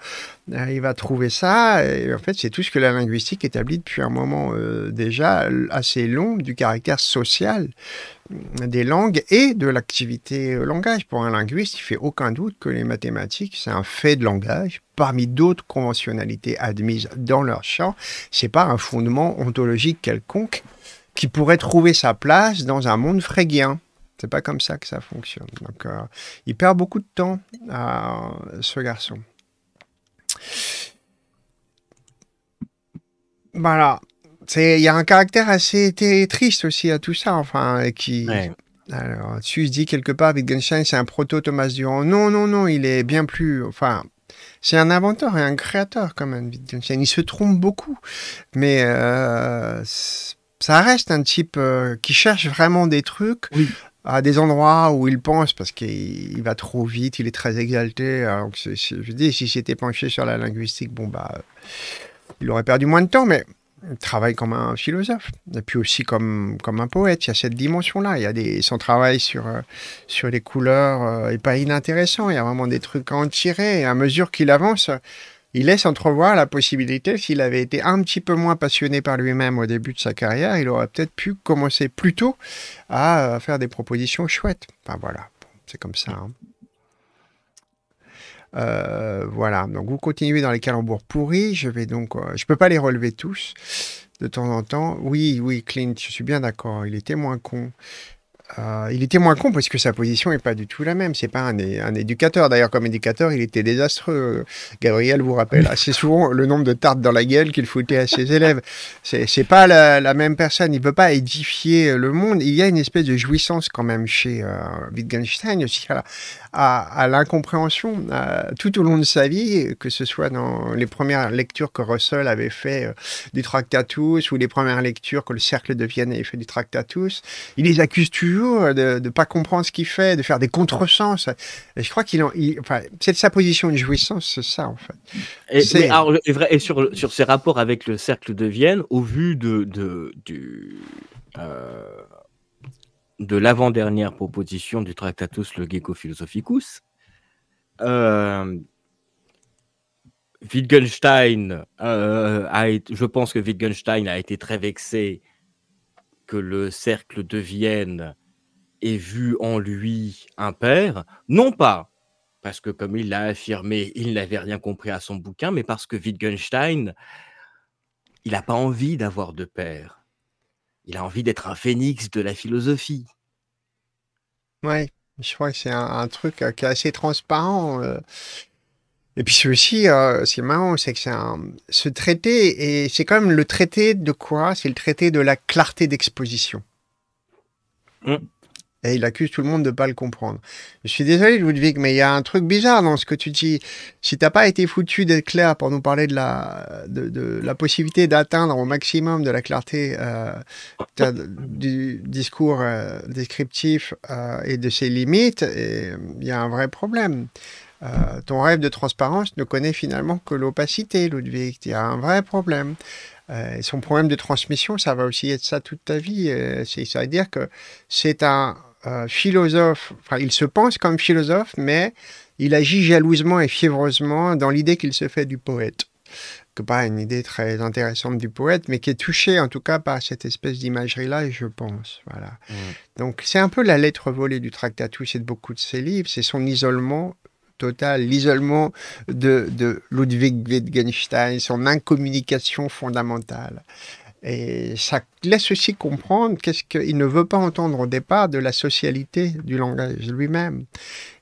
Euh, il va trouver ça, et en fait, c'est tout ce que la linguistique établit depuis un moment euh, déjà assez long du caractère social des langues et de l'activité euh, langage. Pour un linguiste, il fait aucun doute que les mathématiques, c'est un fait de langage parmi d'autres conventionnalités admises dans leur champ. C'est pas un fondement ontologique quelconque qui pourrait trouver sa place dans un monde frégien. C'est pas comme ça que ça fonctionne. Donc, euh, il perd beaucoup de temps à ce garçon. Voilà il y a un caractère assez triste aussi à tout ça, enfin, qui. Alors, tu se dit quelque part, Wittgenstein, c'est un proto Thomas Durand. Non, non, non, il est bien plus. Enfin, c'est un inventeur et un créateur, quand même, Wittgenstein. Il se trompe beaucoup, mais euh, ça reste un type euh, qui cherche vraiment des trucs. à des endroits où il pense parce qu'il va trop vite, il est très exalté. Je je dis, si s'était penché sur la linguistique, bon bah, euh, il aurait perdu moins de temps, mais travaille comme un philosophe, et puis aussi comme, comme un poète. Il y a cette dimension-là. Il y a des, son travail sur, euh, sur les couleurs n'est euh, pas inintéressant. Il y a vraiment des trucs à en tirer. Et à mesure qu'il avance, il laisse entrevoir la possibilité, s'il avait été un petit peu moins passionné par lui-même au début de sa carrière, il aurait peut-être pu commencer plus tôt à euh, faire des propositions chouettes. Enfin voilà, c'est comme ça. Hein. Euh, voilà, donc vous continuez dans les calembours pourris. Je vais donc, euh, je peux pas les relever tous de temps en temps. Oui, oui, Clint, je suis bien d'accord. Il était moins con. Euh, il était moins con parce que sa position n'est pas du tout la même. C'est pas un, éducateur. D'ailleurs, comme éducateur, il était désastreux. Euh, Gabriel vous rappelle assez souvent le nombre de tartes dans la gueule qu'il foutait à ses élèves. C'est pas la, même personne. Il peut pas édifier euh, le monde. Il y a une espèce de jouissance quand même chez Wittgenstein aussi à, l'incompréhension tout au long de sa vie, que ce soit dans les premières lectures que Russell avait fait du Tractatus ou les premières lectures que le Cercle de Vienne avait fait du Tractatus. Il les accuse toujours euh, de ne pas comprendre ce qu'il fait, de faire des contresens. je crois qu'il enfin, c'est sa position de jouissance, c'est ça en fait. Et, vrai, et sur, sur ses rapports avec le cercle de Vienne, au vu de, de du, euh, de l'avant-dernière proposition du Tractatus le Gecko Philosophicus, euh, Wittgenstein, a été, je pense que Wittgenstein a été très vexé que le cercle de Vienne ait vu en lui un père, non pas parce que, comme il l'a affirmé, il n'avait rien compris à son bouquin, mais parce que Wittgenstein, il n'a pas envie d'avoir de père. Il a envie d'être un phénix de la philosophie. Oui. je crois que c'est un, truc euh, qui est assez transparent. Euh. Et puis c'est aussi, euh, c'est marrant, c'est que c'est un, ce traité, et c'est quand même le traité de quoi C'est le traité de la clarté d'exposition. Mmh. Et il accuse tout le monde de ne pas le comprendre. Je suis désolé, Ludwig, mais il y a un truc bizarre dans ce que tu dis. Si t'as pas été foutu d'être clair pour nous parler de la, de, la possibilité d'atteindre au maximum de la clarté euh, du discours euh, descriptif euh, et de ses limites, il y a un vrai problème. ton rêve de transparence ne connaît finalement que l'opacité, Ludwig. Il y a un vrai problème. son problème de transmission, ça va aussi être ça toute ta vie. C'est-à-dire que c'est un philosophe, il se pense comme philosophe, mais il agit jalousement et fiévreusement dans l'idée qu'il se fait du poète. Que pas une idée très intéressante du poète, mais qui est touchée en tout cas par cette espèce d'imagerie-là, je pense. Voilà. Mm. Donc c'est un peu la lettre volée du Tractatus et de beaucoup de ses livres, c'est son isolement total, l'isolement de, de Ludwig Wittgenstein, son incommunication fondamentale. Et ça laisse aussi comprendre qu'est-ce qu'il ne veut pas entendre au départ de la socialité du langage lui-même.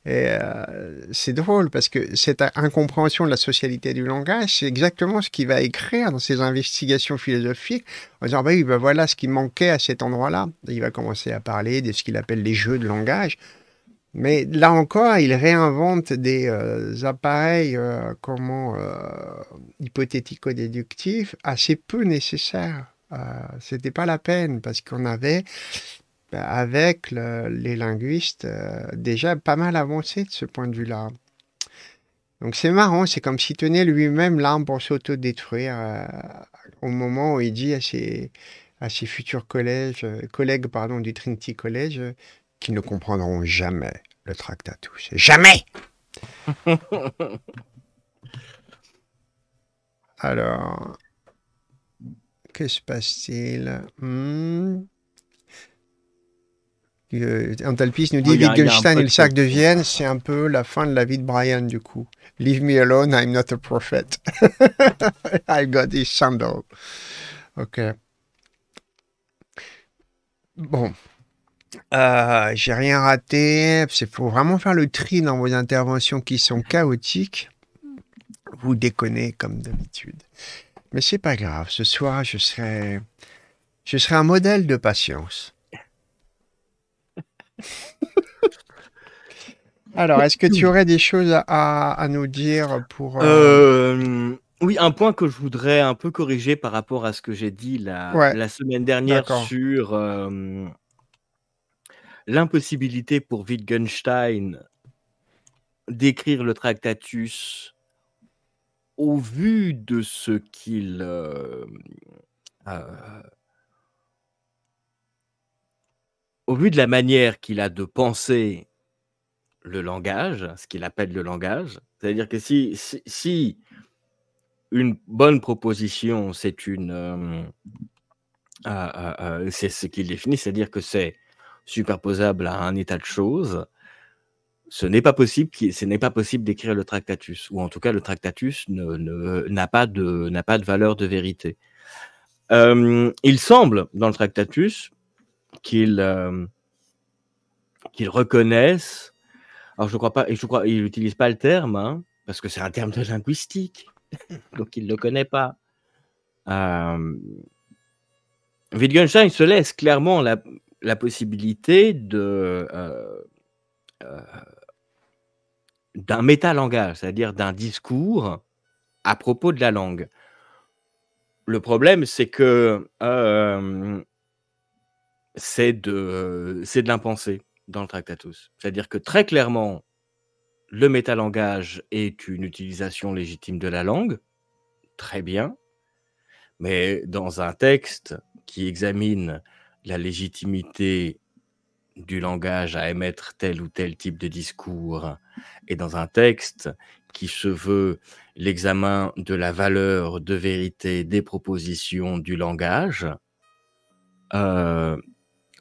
Et euh, c'est drôle parce que cette incompréhension de la socialité du langage, c'est exactement ce qu'il va écrire dans ses investigations philosophiques en disant bah oui, bah voilà ce qui manquait à cet endroit-là. Il va commencer à parler de ce qu'il appelle les jeux de langage. Mais là encore, il réinvente des euh, appareils euh, comment euh, hypothético-déductifs assez peu nécessaires. C'était pas la peine parce qu'on avait bah, avec les linguistes déjà pas mal avancé de ce point de vue-là. Donc c'est marrant, c'est comme s'il tenait lui-même l'arme pour s'autodétruire au moment où il dit à ses, à ses futurs collègues, collègues pardon, du Trinity College qui ne comprendront jamais le Tractatus. Jamais Alors, que se passe-t-il hmm. Euh, nous dit Wittgenstein et le sac de Vienne, c'est un peu la fin de la vie de Brian, du coup. Leave me alone, I'm not a prophet. I got this sandal. Ok. Bon. Euh, j'ai rien raté. Il faut vraiment faire le tri dans vos interventions qui sont chaotiques. Vous déconnez comme d'habitude. Mais c'est pas grave. Ce soir, je serai, je serai un modèle de patience. Alors, est-ce que tu aurais des choses à, nous dire pour. Euh, euh, oui, un point que je voudrais un peu corriger par rapport à ce que j'ai dit la semaine dernière sur l'impossibilité pour Wittgenstein d'écrire le Tractatus au vu de ce qu'il euh, euh, au vu de la manière qu'il a de penser le langage, ce qu'il appelle le langage, c'est-à-dire que si, une bonne proposition, c'est une euh, c'est ce qu'il définit, c'est-à-dire que c'est superposable à un état de choses, ce n'est pas possible, ce n'est pas possible d'écrire le tractatus, ou en tout cas le tractatus n'a pas de n'a pas de valeur de vérité. Euh, il semble dans le tractatus qu'il euh, qu'il reconnaisse, alors je crois pas, je crois, il n'utilise pas le terme, hein, parce que c'est un terme de linguistique, donc il ne le connaît pas. Euh, Wittgenstein se laisse clairement la, la possibilité de euh, euh, d'un métalangage, c'est-à-dire d'un discours à propos de la langue. Le problème, c'est que euh, c'est de, c'est de l'impensé dans le Tractatus. C'est-à-dire que très clairement, le métalangage est une utilisation légitime de la langue, très bien, mais dans un texte qui examine la légitimité du langage à émettre tel ou tel type de discours et dans un texte qui se veut l'examen de la valeur de vérité des propositions du langage, euh,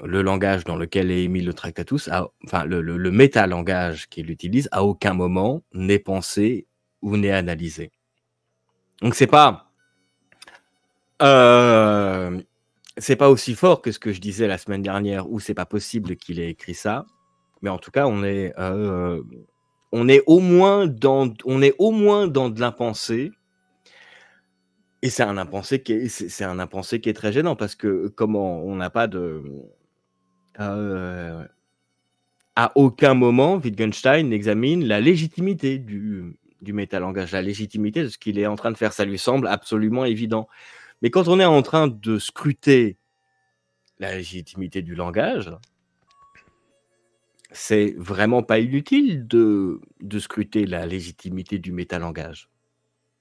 le langage dans lequel est émis le Tractatus, enfin le, métalangage qu'il utilise, à aucun moment n'est pensé ou n'est analysé. Donc c'est pas euh, c'est pas aussi fort que ce que je disais la semaine dernière où c'est pas possible qu'il ait écrit ça. Mais en tout cas, on est, euh, on est au moins dans, on est au moins dans de l'impensé. Et c'est un impensé qui est, c'est un impensé qui est très gênant parce que comment on n'a pas de, euh, à aucun moment Wittgenstein n'examine la légitimité du, du métalangage, la légitimité de ce qu'il est en train de faire. Ça lui semble absolument évident. Mais quand on est en train de scruter la légitimité du langage, c'est vraiment pas inutile de, scruter la légitimité du métalangage.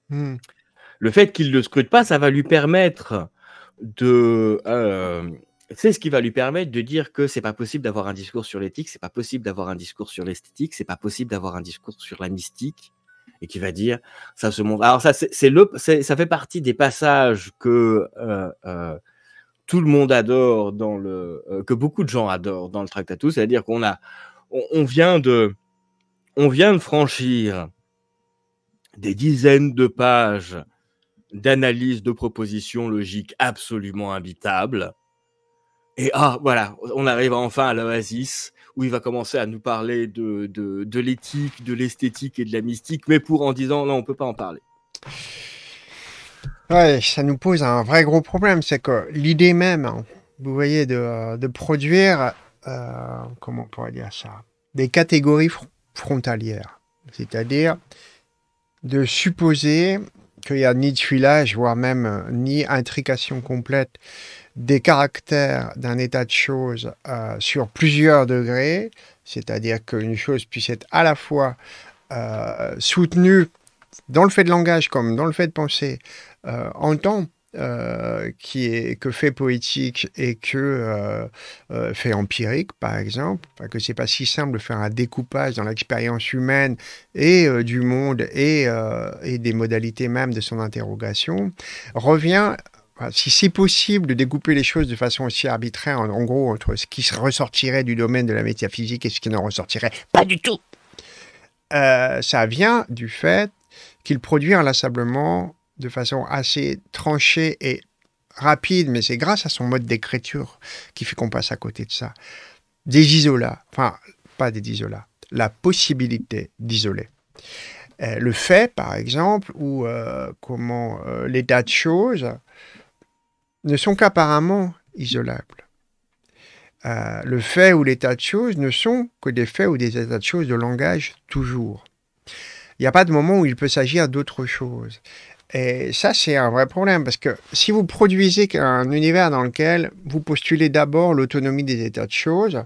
Hmm. Le fait qu'il ne le scrute pas, ça va lui permettre de. Euh, c'est ce qui va lui permettre de dire que c'est pas possible d'avoir un discours sur l'éthique, c'est pas possible d'avoir un discours sur l'esthétique, c'est pas possible d'avoir un discours sur la mystique, et qui va dire ça se montre. Alors ça, c'est le, ça fait partie des passages que euh, euh, tout le monde adore dans le, euh, que beaucoup de gens adorent dans le Tractatus, c'est-à-dire qu'on a, on, vient de, on vient de franchir des dizaines de pages d'analyse de propositions logiques absolument habitables Et ah, voilà, on arrive enfin à l'oasis où il va commencer à nous parler de, l'éthique, de l'esthétique et de la mystique, mais pour en disant non, on peut pas en parler. Ouais, ça nous pose un vrai gros problème, c'est que l'idée même, hein, vous voyez, de, produire, euh, comment on pourrait dire ça, des catégories frontalières, c'est-à-dire de supposer qu'il n'y a ni tuilage, voire même euh, ni intrication complète des caractères d'un état de choses euh, sur plusieurs degrés, c'est-à-dire qu'une chose puisse être à la fois euh, soutenue dans le fait de langage comme dans le fait de penser, euh, en tant qui est que fait poétique et que fait empirique, par exemple, que que c'est pas si simple de faire un découpage dans l'expérience humaine et du monde et, et, des modalités même de son interrogation, revient si c'est possible de découper les choses de façon aussi arbitraire, en gros, entre ce qui ressortirait du domaine de la métaphysique et ce qui n'en ressortirait pas du tout, euh, ça vient du fait qu'il produit inlassablement, de façon assez tranchée et rapide, mais c'est grâce à son mode d'écriture qui fait qu'on passe à côté de ça, des isolats, enfin, pas des isolats, la possibilité d'isoler. Euh, le fait, par exemple, ou euh, comment l'état de choses ne sont qu'apparemment isolables. Euh, le fait ou l'état de choses ne sont que des faits ou des états de choses de langage toujours. Il n'y a pas de moment où il peut s'agir d'autre chose. Et ça, c'est un vrai problème, parce que si vous produisez un univers dans lequel vous postulez d'abord l'autonomie des états de choses,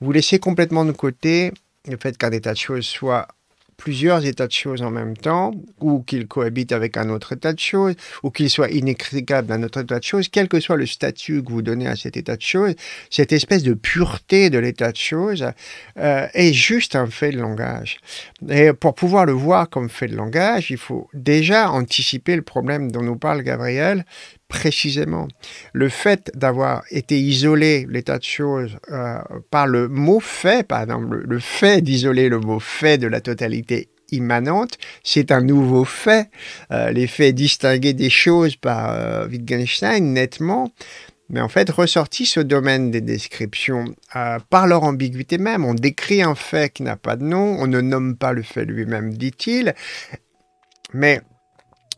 vous laissez complètement de côté le fait qu'un état de choses soit plusieurs états de choses en même temps, ou qu'il cohabitent avec un autre état de choses, ou qu'ils soient inextricable d'un autre état de choses, quel que soit le statut que vous donnez à cet état de choses, cette espèce de pureté de l'état de choses euh, est juste un fait de langage. Et pour pouvoir le voir comme fait de langage, il faut déjà anticiper le problème dont nous parle Gabriel, précisément. Le fait d'avoir été isolé, l'état de choses, euh, par le mot fait, par exemple, le, fait d'isoler le mot fait de la totalité immanente, c'est un nouveau fait. Euh, les faits distingués des choses par euh, Wittgenstein, nettement, mais en fait ressorti ce domaine des descriptions par leur ambiguïté même. On décrit un fait qui n'a pas de nom, on ne nomme pas le fait lui-même, dit-il, mais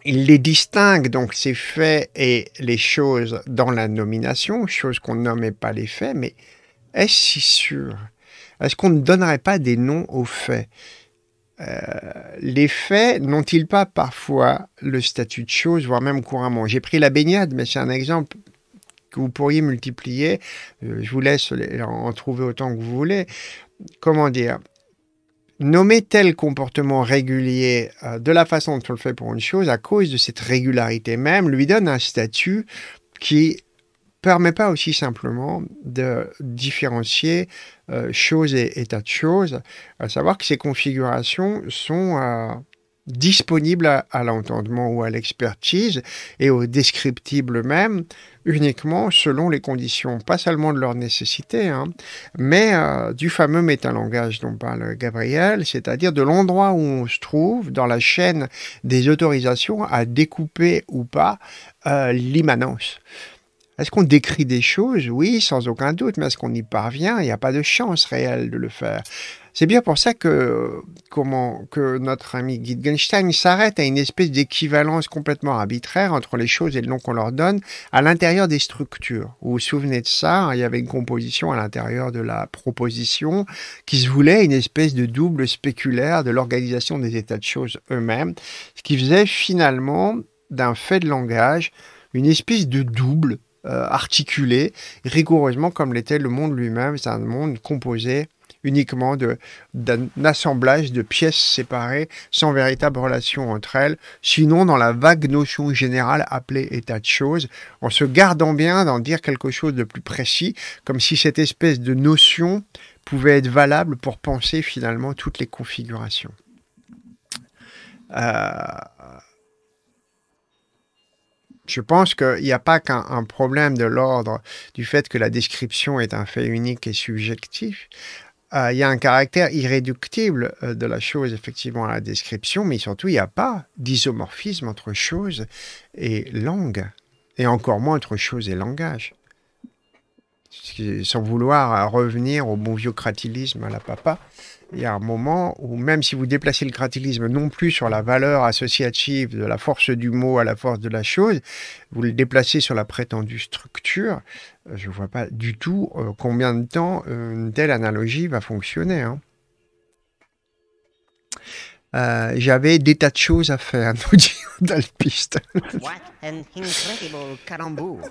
il les distingue, donc ces faits et les choses dans la nomination, choses qu'on nommait pas les faits, mais est-ce si sûr Est-ce qu'on ne donnerait pas des noms aux faits euh, les faits n'ont-ils pas parfois le statut de choses, voire même couramment J'ai pris la baignade, mais c'est un exemple que vous pourriez multiplier. Euh, je vous laisse en trouver autant que vous voulez. Comment dire nommer tel comportement régulier euh, de la façon dont on le fait pour une chose, à cause de cette régularité même, lui donne un statut qui permet pas aussi simplement de différencier euh, chose et état de choses, à savoir que ces configurations sont euh, disponibles à l'entendement ou à l'expertise et au descriptible même uniquement selon les conditions, pas seulement de leur nécessité, hein, mais euh, du fameux métalangage dont parle Gabriel, c'est-à-dire de l'endroit où on se trouve dans la chaîne des autorisations à découper ou pas euh, l'immanence. Est-ce qu'on décrit des choses Oui, sans aucun doute, mais est-ce qu'on y parvient Il n'y a pas de chance réelle de le faire. C'est bien pour ça que, comment, que notre ami Wittgenstein s'arrête à une espèce d'équivalence complètement arbitraire entre les choses et le nom qu'on leur donne à l'intérieur des structures. Vous vous souvenez de ça hein, Il y avait une composition à l'intérieur de la proposition qui se voulait une espèce de double spéculaire de l'organisation des états de choses eux-mêmes, ce qui faisait finalement d'un fait de langage une espèce de double euh, articulé rigoureusement comme l'était le monde lui-même. C'est un monde composé uniquement d'un assemblage de pièces séparées sans véritable relation entre elles, sinon dans la vague notion générale appelée état de choses, en se gardant bien d'en dire quelque chose de plus précis, comme si cette espèce de notion pouvait être valable pour penser finalement toutes les configurations. Euh, je pense qu'il n'y a pas qu'un problème de l'ordre du fait que la description est un fait unique et subjectif. Euh, il y a un caractère irréductible euh, de la chose, effectivement, à la description, mais surtout, il n'y a pas d'isomorphisme entre chose et langue, et encore moins entre chose et langage. Sans vouloir euh, revenir au bon vieux cratilisme à la papa, il y a un moment où même si vous déplacez le cratilisme non plus sur la valeur associative de la force du mot à la force de la chose, vous le déplacez sur la prétendue structure, je ne vois pas du tout euh, combien de temps euh, une telle analogie va fonctionner. Hein. Euh, j'avais des tas de choses à faire, nous dit Dalpiste.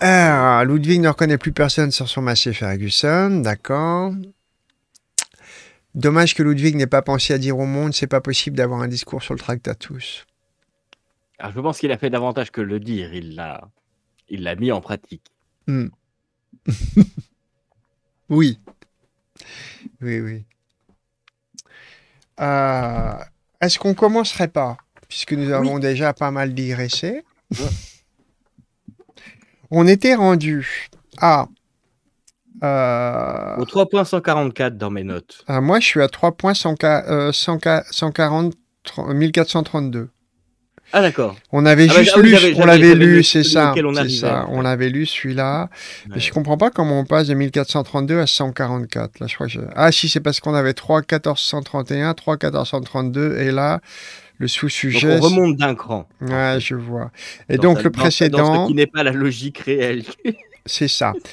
Ah, Ludwig ne reconnaît plus personne sur son massif Ferguson, d'accord. Dommage que Ludwig n'ait pas pensé à dire au monde, c'est pas possible d'avoir un discours sur le Tractatus. je pense qu'il a fait davantage que le dire, il l'a, il l'a mis en pratique. Mm. oui. Oui, oui. Euh, est-ce qu'on commencerait pas, puisque nous avons déjà pas mal digressé On était rendu à. Euh, Au 3.144 dans mes notes. Euh, moi, je suis à 3.142. Ah d'accord. On avait ah, bah, juste lu, on l'avait lu, c'est ça, on, hein. ça. on l'avait lu celui-là. Mais je comprends pas comment on passe de 1432 à 144. Là, je crois que Ah si, c'est parce qu'on avait 3 1431, 3 1432 et là le sous-sujet. On remonte d'un cran. Ah, je vois. Et donc le précédent. Dans ce qui n'est pas la logique réelle. c'est ça.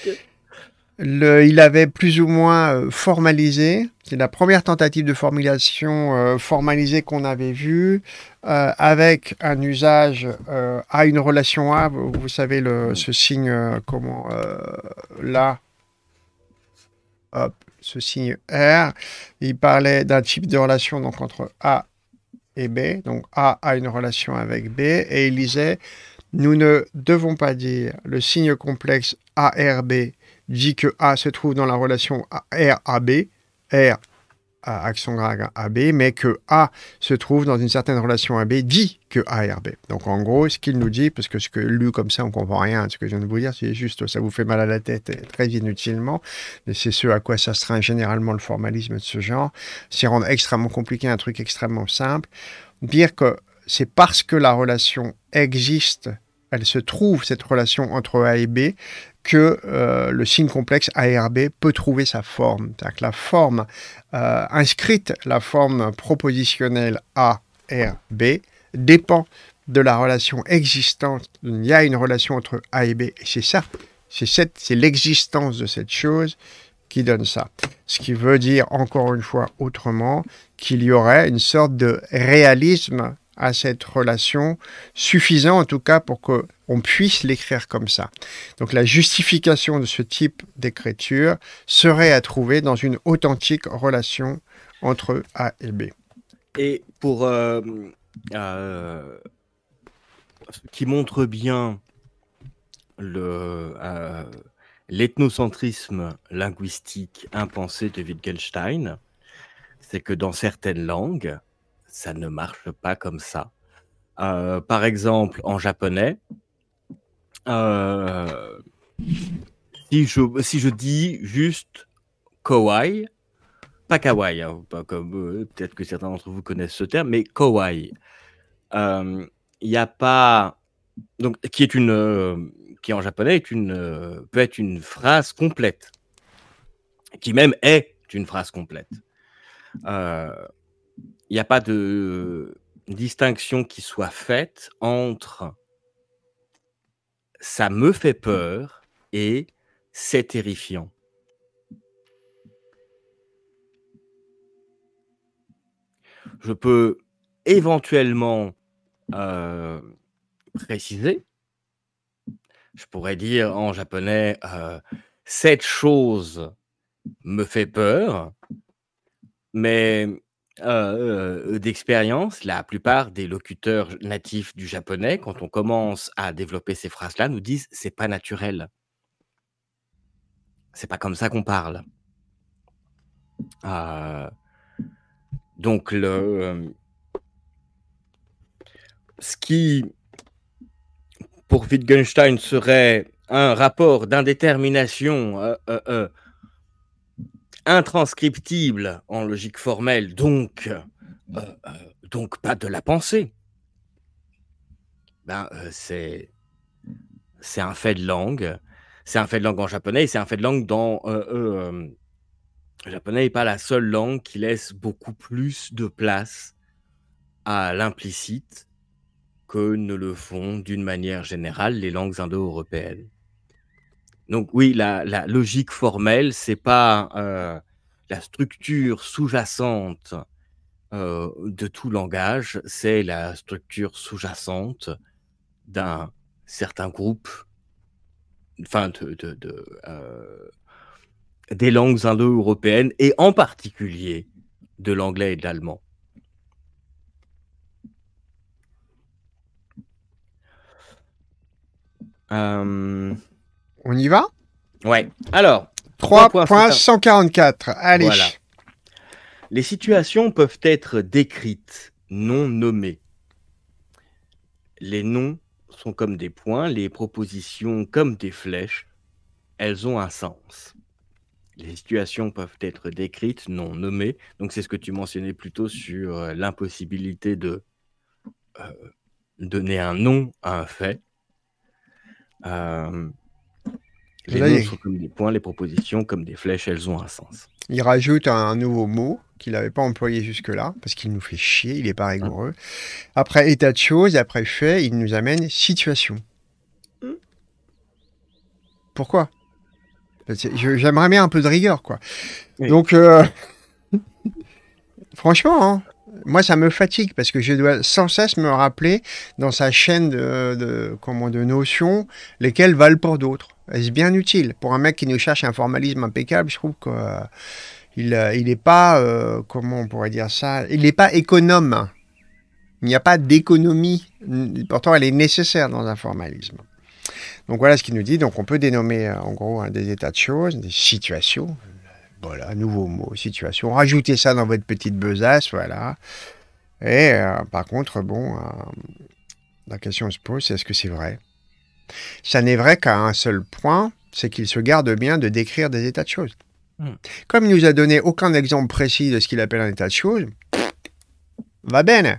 il avait plus ou moins euh, formalisé. C'est la première tentative de formulation euh, formalisée qu'on avait vue euh, avec un usage à une relation A. Vous, savez ce signe comment là. ce signe R. Il parlait d'un type de relation donc entre A et B. Donc A a une relation avec B et il disait nous ne devons pas dire le signe complexe ARB dit que A se trouve dans la relation R à B, R action grave AB, B, mais que A se trouve dans une certaine relation AB B, dit que A est B. Donc en gros, ce qu'il nous dit, parce que ce que lu comme ça, on comprend rien de ce que je viens de vous dire, c'est juste, ça vous fait mal à la tête très inutilement, mais c'est ce à quoi s'astreint généralement le formalisme de ce genre, c'est rendre extrêmement compliqué un truc extrêmement simple, dire que c'est parce que la relation existe elle se trouve, cette relation entre A et B, que euh, le signe complexe ARB peut trouver sa forme. C'est-à-dire que la forme euh, inscrite, la forme propositionnelle ARB, dépend de la relation existante. Il y a une relation entre A et B, et c'est ça, c'est l'existence de cette chose qui donne ça. Ce qui veut dire, encore une fois autrement, qu'il y aurait une sorte de réalisme à cette relation, suffisant en tout cas pour que on puisse l'écrire comme ça. Donc la justification de ce type d'écriture serait à trouver dans une authentique relation entre A et B. Et pour ce euh, euh, qui montre bien euh, l'ethnocentrisme linguistique impensé de Wittgenstein, c'est que dans certaines langues, ça ne marche pas comme ça. Euh, par exemple, en japonais, euh, si, je, dis juste kawaii, pas kawaii, hein, pas comme euh, peut-être que certains d'entre vous connaissent ce terme, mais kawaii. Il n'y a pas donc qui est une qui en japonais est une peut être une phrase complète, qui même est une phrase complète il n'y a pas de euh, distinction qui soit faite entre ça me fait peur et c'est terrifiant. Je peux éventuellement euh, préciser, je pourrais dire en japonais, euh, cette chose me fait peur, mais euh, euh, d'expérience, la plupart des locuteurs natifs du japonais, quand on commence à développer ces phrases-là, nous disent c'est pas naturel. C'est pas comme ça qu'on parle. Ah, donc le euh, ce qui pour Wittgenstein serait un rapport d'indétermination intranscriptible en logique formelle, donc, euh, euh, donc pas de la pensée, ben, euh, c'est, c'est un fait de langue. C'est un fait de langue en japonais c'est un fait de langue dans. le japonais n'est pas la seule langue qui laisse beaucoup plus de place à l'implicite que ne le font d'une manière générale les langues indo-européennes. Donc oui, la, logique formelle, c'est pas euh, la structure sous-jacente euh, de tout langage, c'est la structure sous-jacente d'un certain groupe, enfin de, euh, des langues indo-européennes et en particulier de l'anglais et de l'allemand. On y va Ouais. Alors, 3.144. Allez. Les situations peuvent être décrites, non nommées. Les noms sont comme des points, les propositions comme des flèches. Elles ont un sens. Les situations peuvent être décrites, non nommées. Donc c'est ce que tu mentionnais plutôt sur euh, l'impossibilité de euh, donner un nom à un fait. Euh, les comme des points, les propositions comme des flèches, elles ont un sens. Il rajoute un nouveau mot qu'il n'avait pas employé jusque-là, parce qu'il nous fait chier, il n'est pas hein. rigoureux. Après état de choses, après fait, il nous amène situation. Hein. Pourquoi J'aimerais bien un peu de rigueur, quoi. Donc, euh, franchement, hein, moi, ça me fatigue parce que je dois sans cesse me rappeler dans sa chaîne de, de notions lesquelles valent pour d'autres ce bien utile. Pour un mec qui nous cherche un formalisme impeccable, je trouve qu'il euh, il n'est euh, pas, euh, comment on pourrait dire ça, il n'est pas économe. Il n'y a pas d'économie. Pourtant, elle est nécessaire dans un formalisme. Donc voilà ce qu'il nous dit. Donc on peut dénommer en gros des états de choses, des situations. Voilà, nouveau mot, situation. Rajoutez ça dans votre petite besace, voilà. Et par contre, bon, la question se pose, est-ce que c'est vrai ça n'est vrai qu'à un seul point, c'est qu'il se garde bien de décrire des états de choses. Hmm. Comme il nous a donné aucun exemple précis de ce qu'il appelle un état de choses, va ben.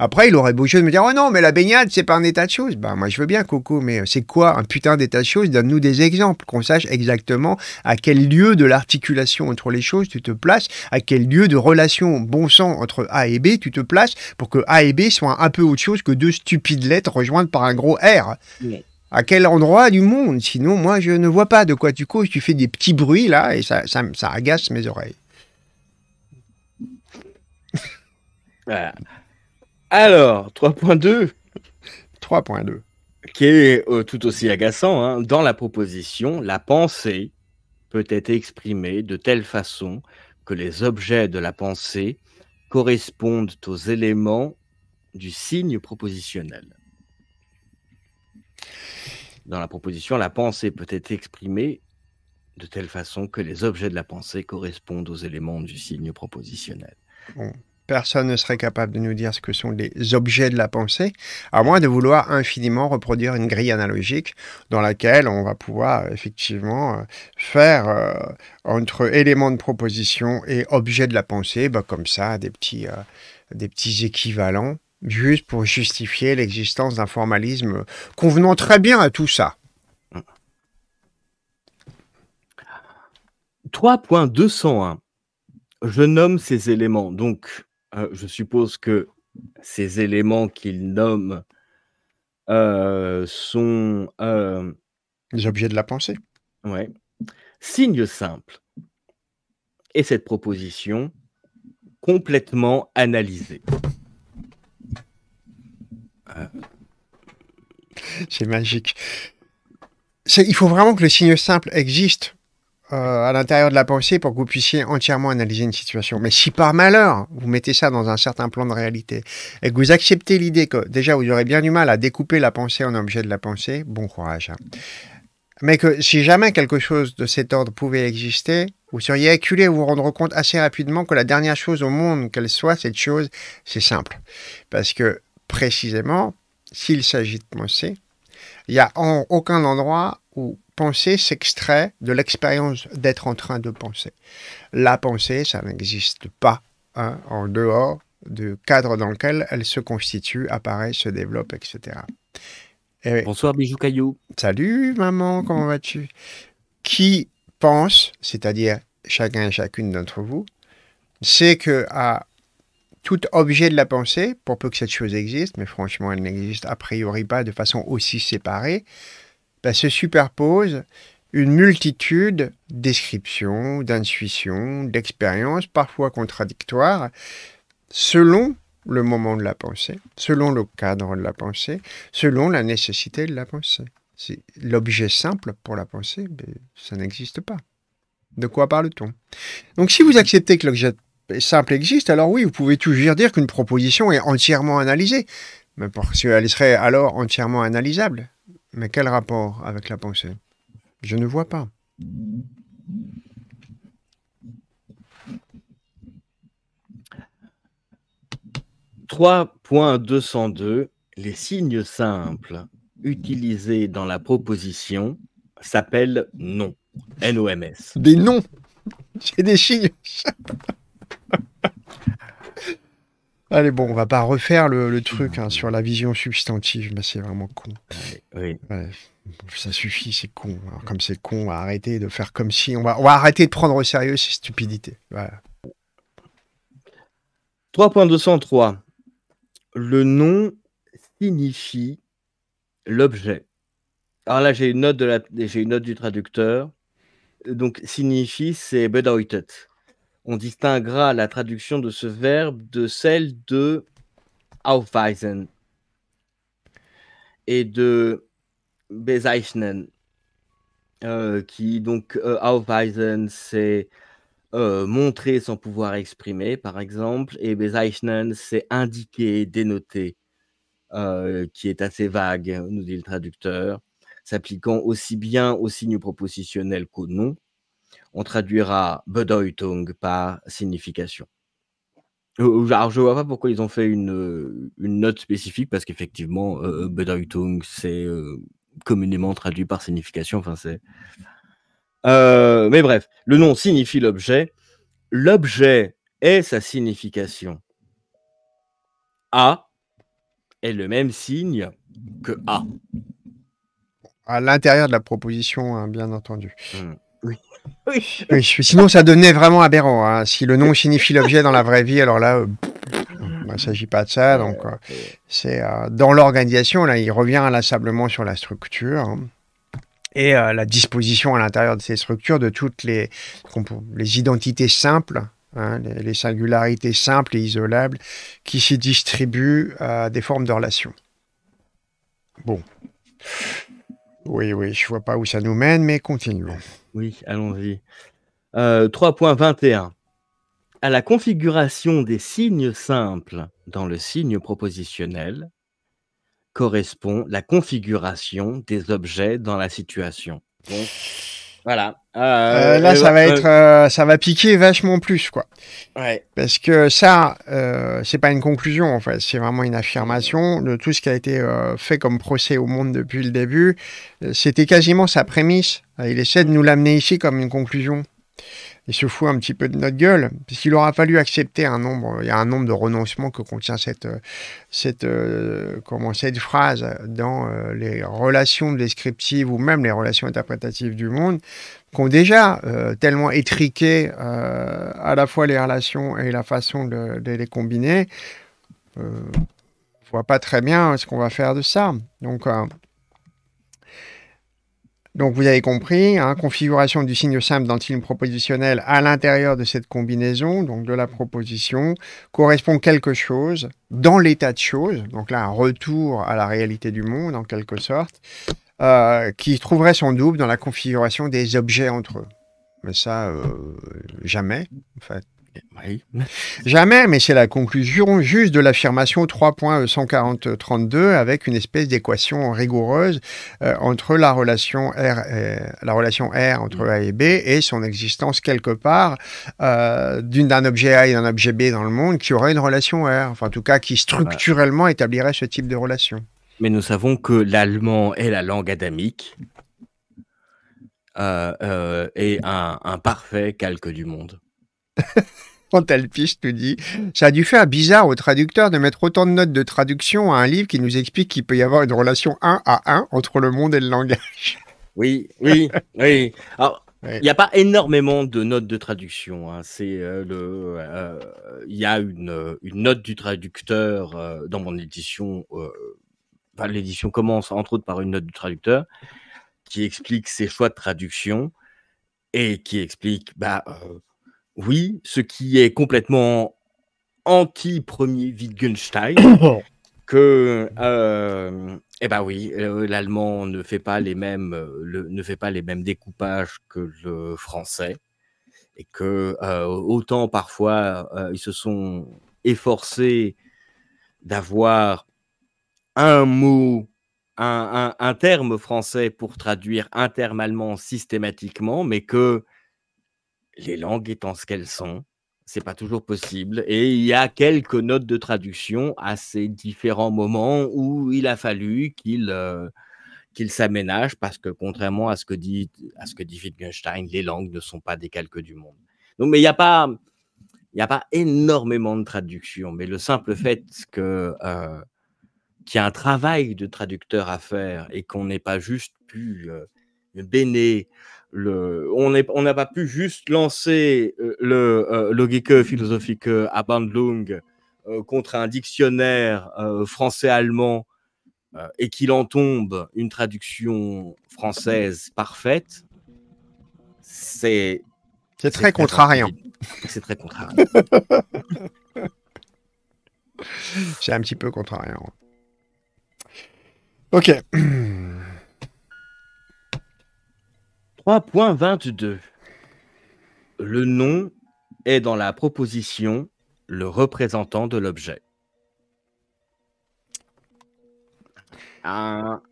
Après, il aurait beau jeu de me dire Oh non, mais la baignade, c'est pas un état de choses. bah moi, je veux bien, Coco, mais c'est quoi un putain d'état de choses Donne-nous des exemples, qu'on sache exactement à quel lieu de l'articulation entre les choses tu te places, à quel lieu de relation bon sang entre A et B tu te places pour que A et B soient un peu autre chose que deux stupides lettres rejointes par un gros R à quel endroit du monde Sinon, moi, je ne vois pas de quoi tu causes. Tu fais des petits bruits là et ça, ça, agace mes oreilles. Bah. Alors, 3.2. 3.2. Qui est euh, tout aussi agaçant. Hein. Dans la proposition, la pensée peut être exprimée de telle façon que les objets de la pensée correspondent aux éléments du signe propositionnel dans la proposition, la pensée peut être exprimée de telle façon que les objets de la pensée correspondent aux éléments du signe propositionnel. Personne ne serait capable de nous dire ce que sont les objets de la pensée, à moins de vouloir infiniment reproduire une grille analogique dans laquelle on va pouvoir euh, effectivement euh, faire euh, entre éléments de proposition et objets de la pensée, bah, comme ça, des petits, des petits équivalents juste pour justifier l'existence d'un formalisme convenant très bien à tout ça. 3.201. Je nomme ces éléments. Donc, euh, je suppose que ces éléments qu'il nomme euh, sont... Euh, les objets de la pensée. Oui. Signe simple. Et cette proposition complètement analysée. Euh, c'est magique. Il faut vraiment que le signe simple existe euh, à l'intérieur de la pensée pour que vous puissiez entièrement analyser une situation. Mais si par malheur, vous mettez ça dans un certain plan de réalité et que vous acceptez l'idée que déjà vous aurez bien du mal à découper la pensée en objet de la pensée, bon courage. Hein. Mais que si jamais quelque chose de cet ordre pouvait exister, vous seriez acculé à vous rendre compte assez rapidement que la dernière chose au monde qu'elle soit, cette chose, c'est simple. Parce que précisément, s'il s'agit de penser, il n'y a en aucun endroit où penser s'extrait de l'expérience d'être en train de penser. La pensée, ça n'existe pas hein, en dehors du cadre dans lequel elle se constitue, apparaît, se développe, etc. Eh Bonsoir Bijou Caillou. Salut maman, comment vas-tu Qui pense, c'est-à-dire chacun et chacune d'entre vous, sait que à tout objet de la pensée, pour peu que cette chose existe, mais franchement elle n'existe a priori pas de façon aussi séparée, bah, se superpose une multitude d'escriptions, d'intuitions, d'expériences, parfois contradictoires, selon le moment de la pensée, selon le cadre de la pensée, selon la nécessité de la pensée. c'est L'objet simple pour la pensée, ça n'existe pas. De quoi parle-t-on Donc si vous acceptez que l'objet simple existe, alors oui, vous pouvez toujours dire qu'une proposition est entièrement analysée, mais parce qu'elle serait alors entièrement analysable. Mais quel rapport avec la pensée Je ne vois pas. « 3.202 Les signes simples utilisés dans la proposition s'appellent noms. NOMS. Des noms C'est des signes Allez, bon, on va pas refaire le, truc hein, sur la vision substantive, mais c'est vraiment con. ça suffit, c'est con. comme c'est con, on va arrêter de faire comme si. On va, on va arrêter de prendre au sérieux ces stupidités. 3.203. Le nom signifie l'objet. Alors là, j'ai une, note de la... une note du traducteur. Donc, signifie, c'est bedeutet on distinguera la traduction de ce verbe de celle de aufweisen et de bezeichnen, euh, qui donc euh, aufweisen c'est euh, montrer sans pouvoir exprimer, par exemple, et bezeichnen c'est indiquer, dénoter, qui est assez vague, nous dit le traducteur, s'appliquant aussi bien aux signes propositionnels qu'aux noms on traduira Bedeutung par signification. Euh, euh, alors, je vois pas pourquoi ils ont fait une, euh, note spécifique, parce qu'effectivement, euh, Bedeutung, c'est communément traduit par signification. Enfin, mais bref, le nom signifie l'objet. L'objet est sa signification. A est le même signe que A. À l'intérieur de la proposition, hein, bien entendu. Mmh. Oui. Sinon, ça devenait vraiment aberrant. Hein. Si le nom signifie l'objet dans la vraie vie, alors là, euh, bah, il ne s'agit pas de ça. Donc, euh, c'est euh, dans l'organisation, là, il revient inlassablement sur la structure. Hein. et la disposition à l'intérieur de ces structures de toutes les, les identités simples hein, les, singularités simples et isolables qui s'y distribuent à des formes de relations. Bon. Oui, oui, je vois pas où ça nous mène, mais continuons. Oui, allons-y. 3.21. Euh, à la configuration des signes simples dans le signe propositionnel correspond la configuration des objets dans la situation. Voilà. Euh, euh, là, ça va être, euh, ça va piquer vachement plus, quoi. Parce que ça, c'est pas une conclusion en fait, c'est vraiment une affirmation de tout ce qui a été fait comme procès au monde depuis le début. C'était quasiment sa prémisse. Il essaie de nous l'amener ici comme une conclusion il se fout un petit peu de notre gueule, puisqu'il aura fallu accepter un nombre, il y a un nombre de renoncements que contient cette, euh, cette, euh, comment, cette phrase dans euh, les relations descriptives ou même les relations interprétatives du monde, qui ont déjà tellement étriqué à la fois les relations et la façon de, de les combiner. on ne voit pas très bien ce qu'on va faire de ça. Donc, donc vous avez compris, hein, configuration du signe simple dans le propositionnel à l'intérieur de cette combinaison, donc de la proposition, correspond quelque chose dans l'état de choses, donc là un retour à la réalité du monde en quelque sorte, euh, qui trouverait son double dans la configuration des objets entre eux. Mais ça, euh, jamais en fait. Jamais, mais c'est la conclusion juste de l'affirmation 3.14032 avec une espèce d'équation rigoureuse euh, entre la relation, R euh, la relation R entre A et B et son existence quelque part euh, d'un objet A et d'un objet B dans le monde qui aurait une relation R, enfin en tout cas qui structurellement établirait ce type de relation. Mais nous savons que l'allemand est la langue adamique euh, et un, un parfait calque du monde. quand elle piche, te dis Ça a dû faire bizarre au traducteur de mettre autant de notes de traduction à un livre qui nous explique qu'il peut y avoir une relation 1 à 1 entre le monde et le langage. Oui, oui, oui. Alors, il n'y a pas énormément de notes de traduction. Hein. C'est euh, le, euh, il y a une, note du traducteur euh, dans mon édition. l'édition commence entre autres par une note du traducteur qui explique ses choix de traduction et qui explique bah, oui, ce qui est complètement anti-premier Wittgenstein. que euh, eh ben oui, euh, l'allemand ne fait pas les mêmes euh, ne fait pas les mêmes découpages que le français et que autant parfois ils se sont efforcés d'avoir un mot un, un, terme français pour traduire un terme allemand systématiquement, mais que les langues étant ce qu'elles sont, c'est pas toujours possible. Et il y a quelques notes de traduction à ces différents moments où il a fallu qu'il euh, qu'il s'aménage parce que contrairement à ce que dit à ce que dit Wittgenstein, les langues ne sont pas des calques du monde. Donc, mais il n'y a pas il a pas énormément de traductions, mais le simple mmh. fait que euh, qu'il y a un travail de traducteur à faire et qu'on n'est pas juste pu euh, béné on n'a pas pu juste lancer euh, le euh, logique philosophique euh, à Bandlung contre un dictionnaire français-allemand et qu'il en tombe une traduction française parfaite. C'est c'est très, très contrariant. C'est très contrariant. c'est un petit peu contrariant. Ok. 3.22. Le nom est dans la proposition le représentant de l'objet. Ah.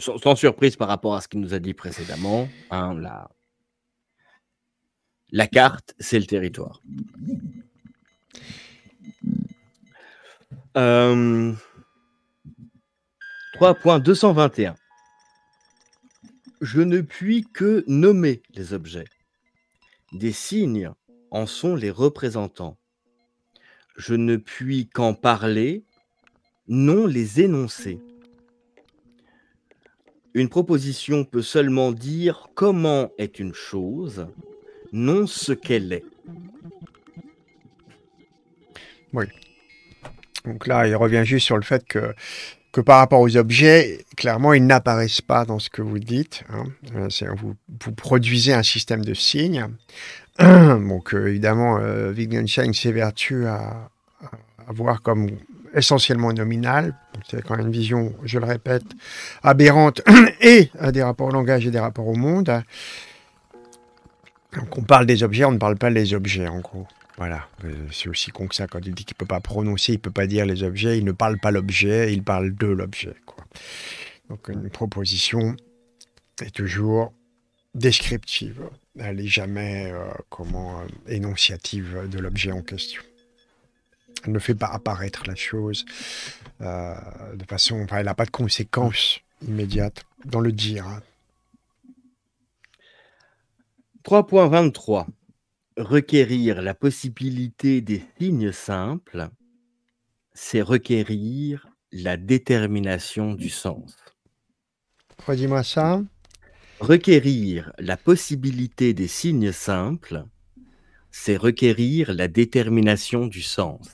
Sans, surprise par rapport à ce qu'il nous a dit précédemment, hein, la... la carte, c'est le territoire. 3.221. Euh, je ne puis que nommer les objets. Des signes en sont les représentants. Je ne puis qu'en parler, non les énoncer. Une proposition peut seulement dire comment est une chose, non ce qu'elle est. Oui. Donc là, il revient juste sur le fait que par rapport aux objets, clairement, ils n'apparaissent pas dans ce que vous dites. Hein. Euh, vous, produisez un système de signes. Donc, euh, évidemment, Wittgenstein euh, s'évertue à, à voir comme essentiellement nominal. C'est quand même une vision, je le répète, aberrante et à des rapports au langage et des rapports au monde. Donc on parle des objets, on ne parle pas des objets en gros. Voilà, euh, c'est aussi con que ça. Quand il dit qu'il ne peut pas prononcer, il ne peut pas dire les objets, il ne parle pas l'objet, il parle de l'objet. Donc une proposition est toujours descriptive. Elle n'est jamais euh, comment, euh, énonciative de l'objet en question. Elle ne fait pas apparaître la chose de façon. elle n'a pas de conséquences immédiates dans le dire. 3.23 hein requérir la possibilité des signes simples, c'est requérir la détermination du sens. Redis-moi ça. Requérir la possibilité des signes simples, c'est requérir la détermination du sens.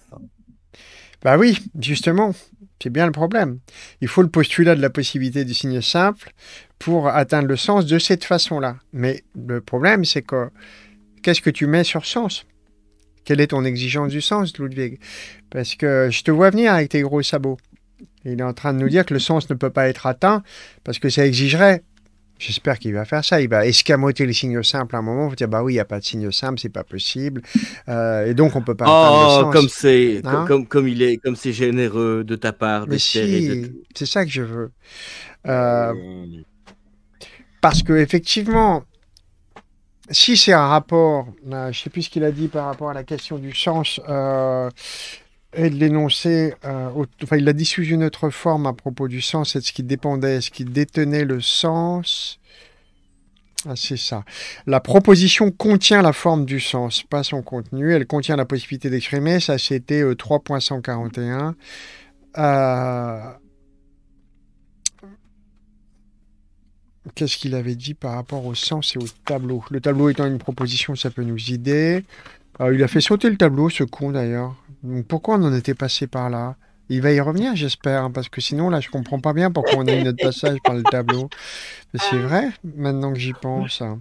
Bah oui, justement, c'est bien le problème. Il faut le postulat de la possibilité du signe simple pour atteindre le sens de cette façon-là. Mais le problème, c'est que qu'est-ce que tu mets sur sens Quelle est ton exigence du sens, Ludwig Parce que je te vois venir avec tes gros sabots. Il est en train de nous dire que le sens ne peut pas être atteint parce que ça exigerait. J'espère qu'il va faire ça. Il va escamoter les signes simples à un moment. Il va dire bah oui, il n'y a pas de signe simple, c'est pas possible. Euh, et donc on peut pas. Oh, le sens. comme c'est, hein? comme, comme, il est, comme c'est généreux de ta part. Mais si, c'est ça que je veux. Euh, euh, parce que effectivement, si c'est un rapport, euh, je ne sais plus ce qu'il a dit par rapport à la question du sens euh, et de l'énoncé, euh, enfin il l'a dit sous une autre forme à propos du sens et de ce qui dépendait, ce qui détenait le sens. Ah, c'est ça. La proposition contient la forme du sens, pas son contenu. Elle contient la possibilité d'exprimer. Ça, c'était euh, 3.141. qu'est-ce qu'il avait dit par rapport au sens et au tableau Le tableau étant une proposition, ça peut nous aider. Euh, il a fait sauter le tableau, ce con d'ailleurs. Donc pourquoi on en était passé par là il va y revenir, j'espère, parce que sinon, là, je comprends pas bien pourquoi on a eu notre passage par le tableau. Mais c'est ah. vrai, maintenant que j'y pense. Hein.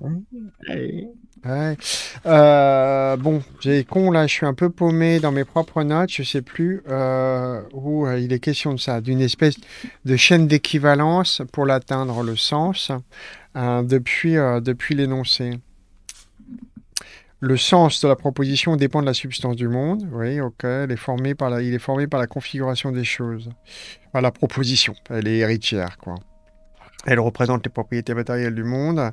Euh, bon, j'ai con, là, je suis un peu paumé dans mes propres notes, je sais plus euh, où euh, il est question de ça, d'une espèce de chaîne d'équivalence pour l'atteindre le sens hein, depuis, depuis l'énoncé le sens de la proposition dépend de la substance du monde. Oui, ok. est par il est formé par la configuration des choses. Enfin, la proposition, elle est héritière, quoi. Elle représente les propriétés matérielles du monde.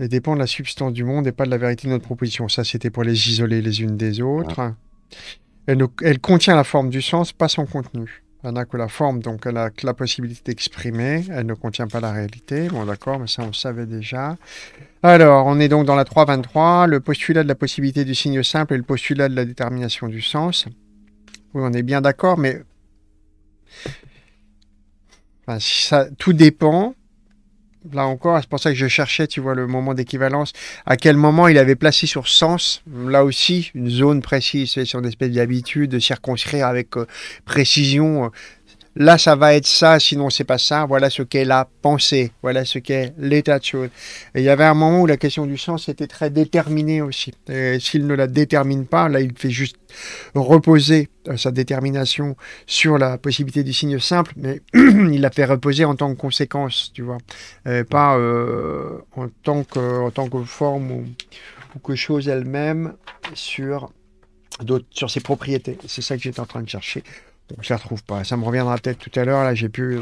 Elle dépend de la substance du monde et pas de la vérité de notre proposition. Ça, c'était pour les isoler les unes des autres. Elle, elle contient la forme du sens, pas son contenu. Elle n'a que la forme, donc elle n'a que la possibilité d'exprimer. Elle ne contient pas la réalité. Bon, d'accord, mais ça, on savait déjà. Alors, on est donc dans la 3.23, le postulat de la possibilité du signe simple et le postulat de la détermination du sens. Oui, on est bien d'accord, mais ça, tout dépend là encore, c'est pour ça que je cherchais, tu vois, le moment d'équivalence, à quel moment il avait placé sur sens, là aussi, une zone précise, c'est son espèce d'habitude de circonscrire avec euh, précision euh, là ça va être ça, sinon c'est pas ça, voilà ce qu'est la pensée, voilà ce qu'est l'état de choses. il y avait un moment où la question du sens était très déterminée aussi. S'il ne la détermine pas, là il fait juste reposer euh, sa détermination sur la possibilité du signe simple, mais il la fait reposer en tant que conséquence, tu vois, pas euh, en, tant que, en tant que forme ou, ou que chose elle-même sur, d'autres, sur ses propriétés. C'est ça que j'étais en train de chercher je retrouve pas. Ça me reviendra peut-être tout à l'heure. Là, j'ai pu.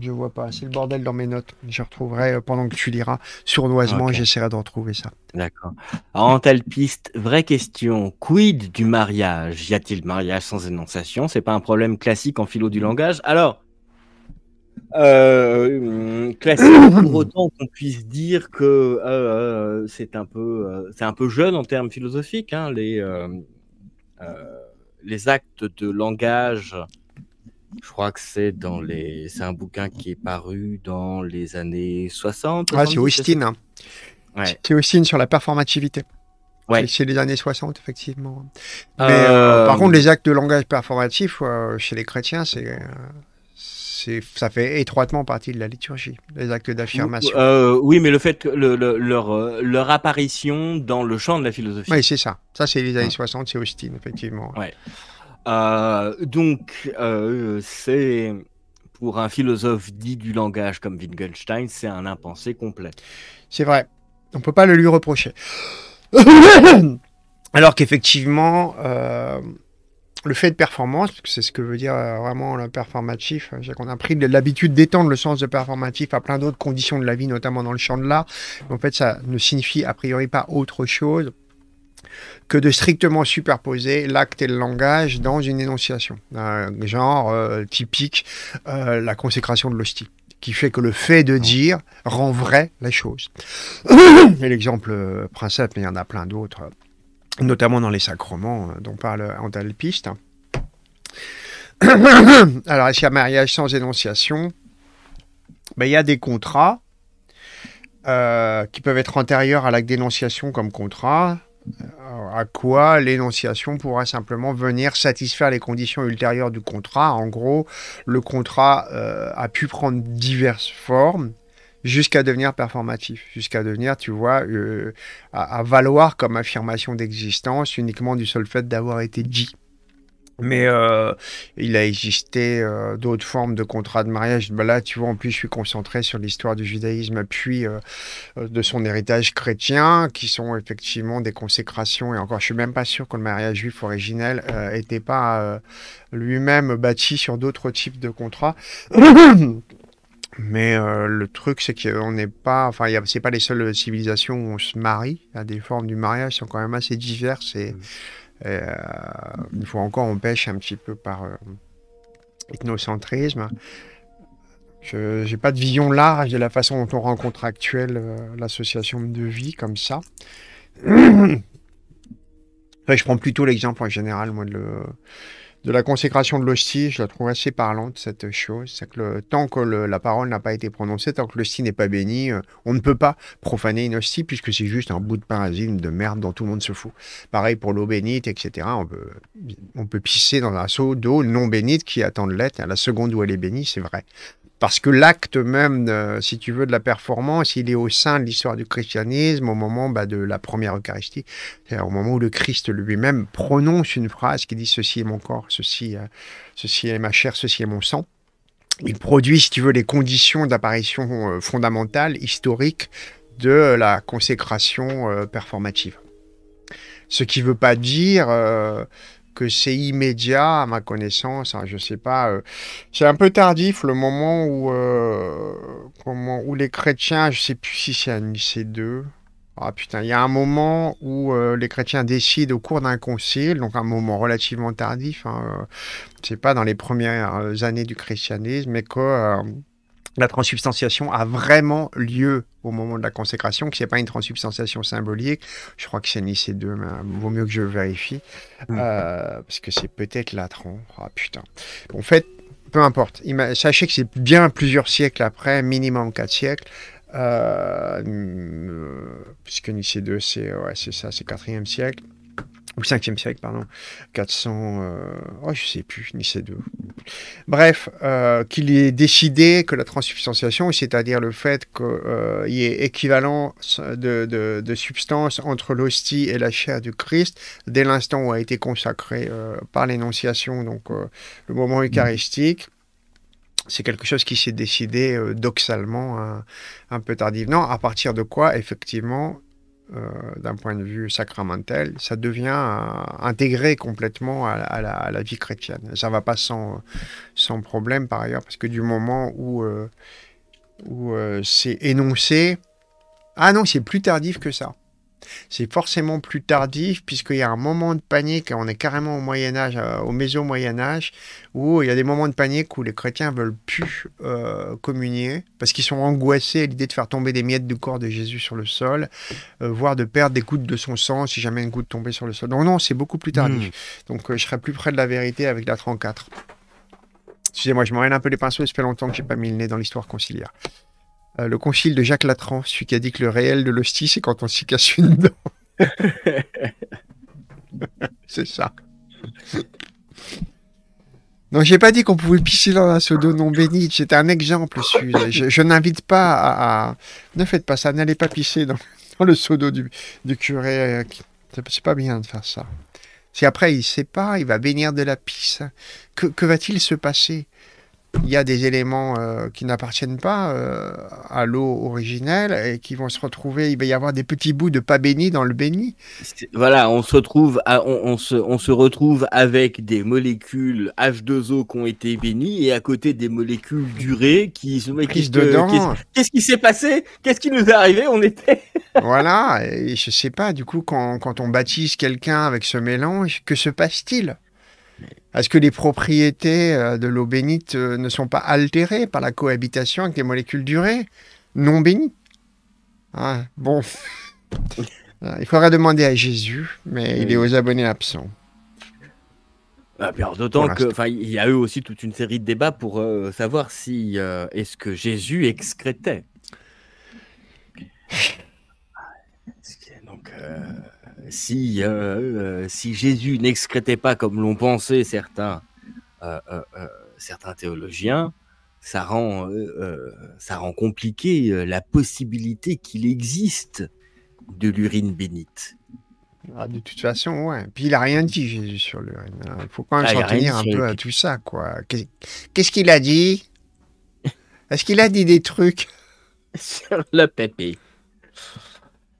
Je vois pas. C'est le bordel dans mes notes. Je retrouverai euh, pendant que tu liras. Sournoisement, j'essaierai de retrouver ça. D'accord. En piste, vraie question. Quid du mariage Y a-t-il mariage sans énonciation C'est pas un problème classique en philo du langage Alors, euh, hum, classique pour autant qu'on puisse dire que euh, c'est un peu c'est un peu jeune en termes philosophiques hein, les les actes de langage. Je crois que c'est dans les. C'est un bouquin qui est paru dans les années 60. Ah, c'est Austin. Hein. Austin sur la performativité. C'est les années 60, effectivement. Euh, euh, par contre, les actes de langage performatif, euh, chez les chrétiens, c'est ça fait étroitement partie de la liturgie, les actes d'affirmation. Euh, oui, mais le fait que leur, euh, leur, apparition dans le champ de la philosophie. Oui, c'est ça. Ça, c'est les années 60, c'est Austin, effectivement. Ouais. Euh, donc, c'est pour un philosophe dit du langage comme Wittgenstein, c'est un impensé complet. C'est vrai. On ne peut pas le lui reprocher. Alors qu'effectivement, le fait de performance, c'est ce que veut dire euh, vraiment le performatif, hein, c'est qu'on a pris l'habitude d'étendre le sens de performatif à plein d'autres conditions de la vie, notamment dans le champ de l'art. En fait, ça ne signifie a priori pas autre chose que de strictement superposer l'acte et le langage dans une énonciation, un genre euh, typique, euh, la consécration de l'hostie qui fait que le fait de dire rend vrai la chose. Et l'exemple principe, mais il y en a plein d'autres notamment dans les sacrements euh, dont parle Antalpiste. Alors, est-ce qu'il y a mariage sans énonciation ben, Il y a des contrats euh, qui peuvent être antérieurs à l'acte d'énonciation comme contrat, euh, à quoi l'énonciation pourra simplement venir satisfaire les conditions ultérieures du contrat. En gros, le contrat a pu prendre diverses formes jusqu'à devenir performatif, jusqu'à devenir, tu vois, euh, à, valoir comme affirmation d'existence uniquement du seul fait d'avoir été dit. Mais euh, il a existé euh, d'autres formes de contrats de mariage. Bah là, tu vois, en plus, je suis concentré sur l'histoire du judaïsme, puis de son héritage chrétien, qui sont effectivement des consécrations. Et encore, je suis même pas sûr que le mariage juif originel n'était pas lui-même bâti sur d'autres types de contrats. Mais euh, le truc, c'est qu'on n'est pas, enfin, c'est pas les seules civilisations où on se marie. Il y a des formes du mariage qui sont quand même assez diverses et, faut mm. euh, une fois encore, on un petit peu par euh, ethnocentrisme. Je n'ai pas de vision large de la façon dont on rencontre actuelle l'association de vie comme ça. je prends plutôt l'exemple en général, moi, de le de la consécration de l'hostie, je la trouve assez parlante, cette chose. C'est que tant que la parole n'a pas été prononcée, tant que l'hostie n'est pas bénie, euh, on ne peut pas profaner une hostie puisque c'est juste un bout de parasime de merde dont tout le monde se fout. Pareil pour l'eau bénite, etc. On peut, on peut pisser dans un seau d'eau non bénite qui attend de l'être. À la seconde où elle est bénie, c'est vrai parce que l'acte même, euh, si tu veux, de la performance, il est au sein de l'histoire du christianisme au moment bah, de la première Eucharistie, c'est-à-dire au moment où le Christ lui-même prononce une phrase qui dit ceci est mon corps, ceci, euh, ceci est ma chair, ceci est mon sang. Il produit, si tu veux, les conditions d'apparition euh, fondamentale, historique, de la consécration performative. Ce qui ne veut pas dire que c'est immédiat à ma connaissance. je hein, je sais pas. Euh, c'est un peu tardif le moment où, euh, comment, où les chrétiens, je sais plus si c'est à Nicée 2. Ah putain, il y a un moment où euh, les chrétiens décident au cours d'un concile, donc un moment relativement tardif. Hein, sais pas dans les premières années du christianisme, mais que la transubstantiation a vraiment lieu au moment de la consécration, que n'est pas une transubstantiation symbolique. Je crois que c'est Nice II, mais vaut mieux que je vérifie. Mm. Euh, parce que c'est peut-être la trans. Ah putain. En fait, peu importe. Sachez que c'est bien plusieurs siècles après, minimum 4 siècles. Euh, puisque Nicée 2, c'est ouais, ça, c'est 4e siècle ou 5e siècle, pardon, 400, euh, oh, je sais plus, ni ces deux. Bref, euh, qu'il est décidé que la transsubstantiation, c'est-à-dire le fait qu'il euh, y ait équivalence de, substance entre l'hostie et la chair du Christ, dès l'instant où a été consacré euh, par l'énonciation, donc le moment mmh. eucharistique, c'est quelque chose qui s'est décidé doxalement un, un peu tardivement, à partir de quoi, effectivement, euh, d'un point de vue sacramentel, ça devient euh, intégré complètement à, la, vie chrétienne. Ça ne va pas sans, sans, problème par ailleurs, parce que du moment où, euh, où c'est énoncé, ah non, c'est plus tardif que ça. C'est forcément plus tardif, puisqu'il y a un moment de panique, on est carrément au Moyen-Âge, euh, au Méso-Moyen-Âge, où il y a des moments de panique où les chrétiens veulent plus euh, communier, parce qu'ils sont angoissés à l'idée de faire tomber des miettes du corps de Jésus sur le sol, euh, voire de perdre des gouttes de son sang si jamais une goutte tombait sur le sol. Non, non, c'est beaucoup plus tardif. Hmm. Donc je serais plus près de la vérité avec la 34. Excusez-moi, je m'en un peu les pinceaux, ça fait longtemps que n'ai pas mis le nez dans l'histoire conciliaire. Euh, le concile de Jacques Latran, celui qui a dit que le réel de l'hostie, c'est quand on s'y casse une dent. c'est ça. Non, j'ai pas dit qu'on pouvait pisser dans un seau non bénite. C'était un exemple, Je, n'invite pas à, Ne faites pas ça. N'allez pas pisser dans, le seau du, du, curé. Euh, c'est pas bien de faire ça. Si après il sait pas, il va bénir de la pisse, que va-t-il se passer il y a des éléments euh, qui n'appartiennent pas euh, à l'eau originelle et qui vont se retrouver. Il va y avoir des petits bouts de pas béni dans le béni. Voilà, on se retrouve, on, se, retrouve avec des molécules H2O qui ont été bénies et à côté des molécules durées qui sont prises dedans. Qu'est-ce qui s'est passé Qu'est-ce qui nous est arrivé On était. voilà, et je sais pas. Du coup, quand, quand on baptise quelqu'un avec ce mélange, que se passe-t-il est-ce que les propriétés euh, de l'eau bénite euh, ne sont pas altérées par la cohabitation avec les molécules d'urée non bénies ah, Bon, ah, il faudrait demander à Jésus, mais il est aux abonnés absents. Ah, D'autant qu'il y a eu aussi toute une série de débats pour euh, savoir si est-ce que Jésus excrétait. Donc, si, euh, euh, si Jésus n'excrétait pas comme l'ont pensé certains, euh, certains théologiens, ça rend, ça rend compliqué la possibilité qu'il existe de l'urine bénite. Ah, de toute façon, ouais. Puis il a rien dit, Jésus, sur l'urine. Hein. Il faut quand même ah, s'en tenir un peu à tout ça, quoi. Qu'est-ce qu'il a dit Est-ce qu'il a dit des trucs Sur le pépé.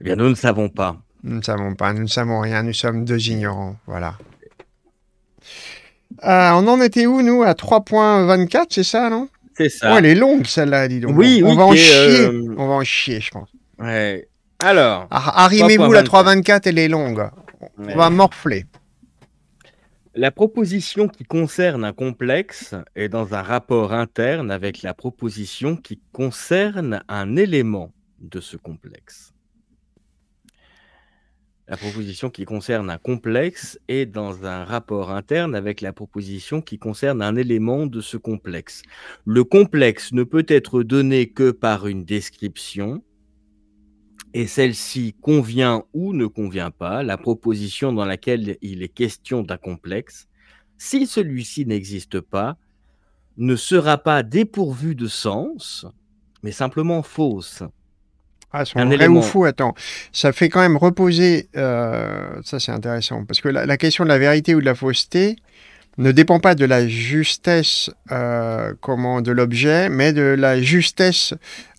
Eh bien, nous ne savons pas. Nous ne savons pas, nous ne savons rien, nous sommes deux ignorants. Voilà. Euh, on en était où, nous À 3.24, c'est ça, non C'est ça. Oh, elle est longue, celle-là, dis donc. Oui, on va en chier. Euh, on va en chier, je pense. Ouais. Alors. Ah, arrimez-vous, la 3.24, elle est longue. On va morfler. La proposition qui concerne un complexe est dans un rapport interne avec la proposition qui concerne un élément de ce complexe. La proposition qui concerne un complexe est dans un rapport interne avec la proposition qui concerne un élément de ce complexe. Le complexe ne peut être donné que par une description, et celle-ci convient ou ne convient pas, la proposition dans laquelle il est question d'un complexe. Si celui-ci n'existe pas, ne sera pas dépourvu de sens, mais simplement fausse. Ah, son vrai ou faux, attends. Ça fait quand même reposer. Euh, ça, c'est intéressant. Parce que la, question de la vérité ou de la fausseté ne dépend pas de la justesse euh, comment, de l'objet, mais de la justesse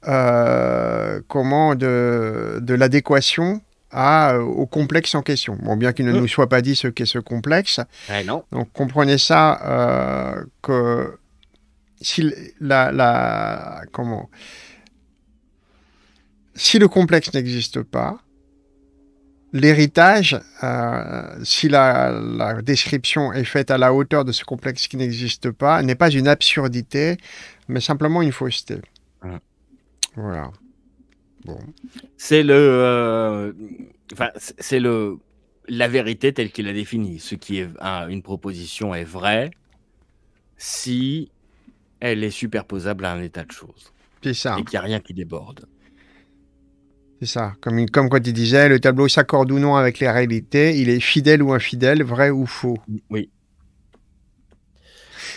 euh, comment, de, de l'adéquation à, au complexe en question. Bon, bien qu'il ne mm. nous soit pas dit ce qu'est ce complexe. Eh non. Donc, comprenez ça que si la comment si le complexe n'existe pas, l'héritage, euh, si la, description est faite à la hauteur de ce complexe qui n'existe pas, n'est pas une absurdité, mais simplement une fausseté. Voilà. voilà. Bon. C'est le, euh, c'est le, la vérité telle qu'il la définie. Ce qui est une proposition est vraie si elle est superposable à un état de choses. C'est ça. Et qu'il n'y a rien qui déborde. C'est ça. Comme, comme quand tu disais, le tableau s'accorde ou non avec les réalités, il est fidèle ou infidèle, vrai ou faux. Oui.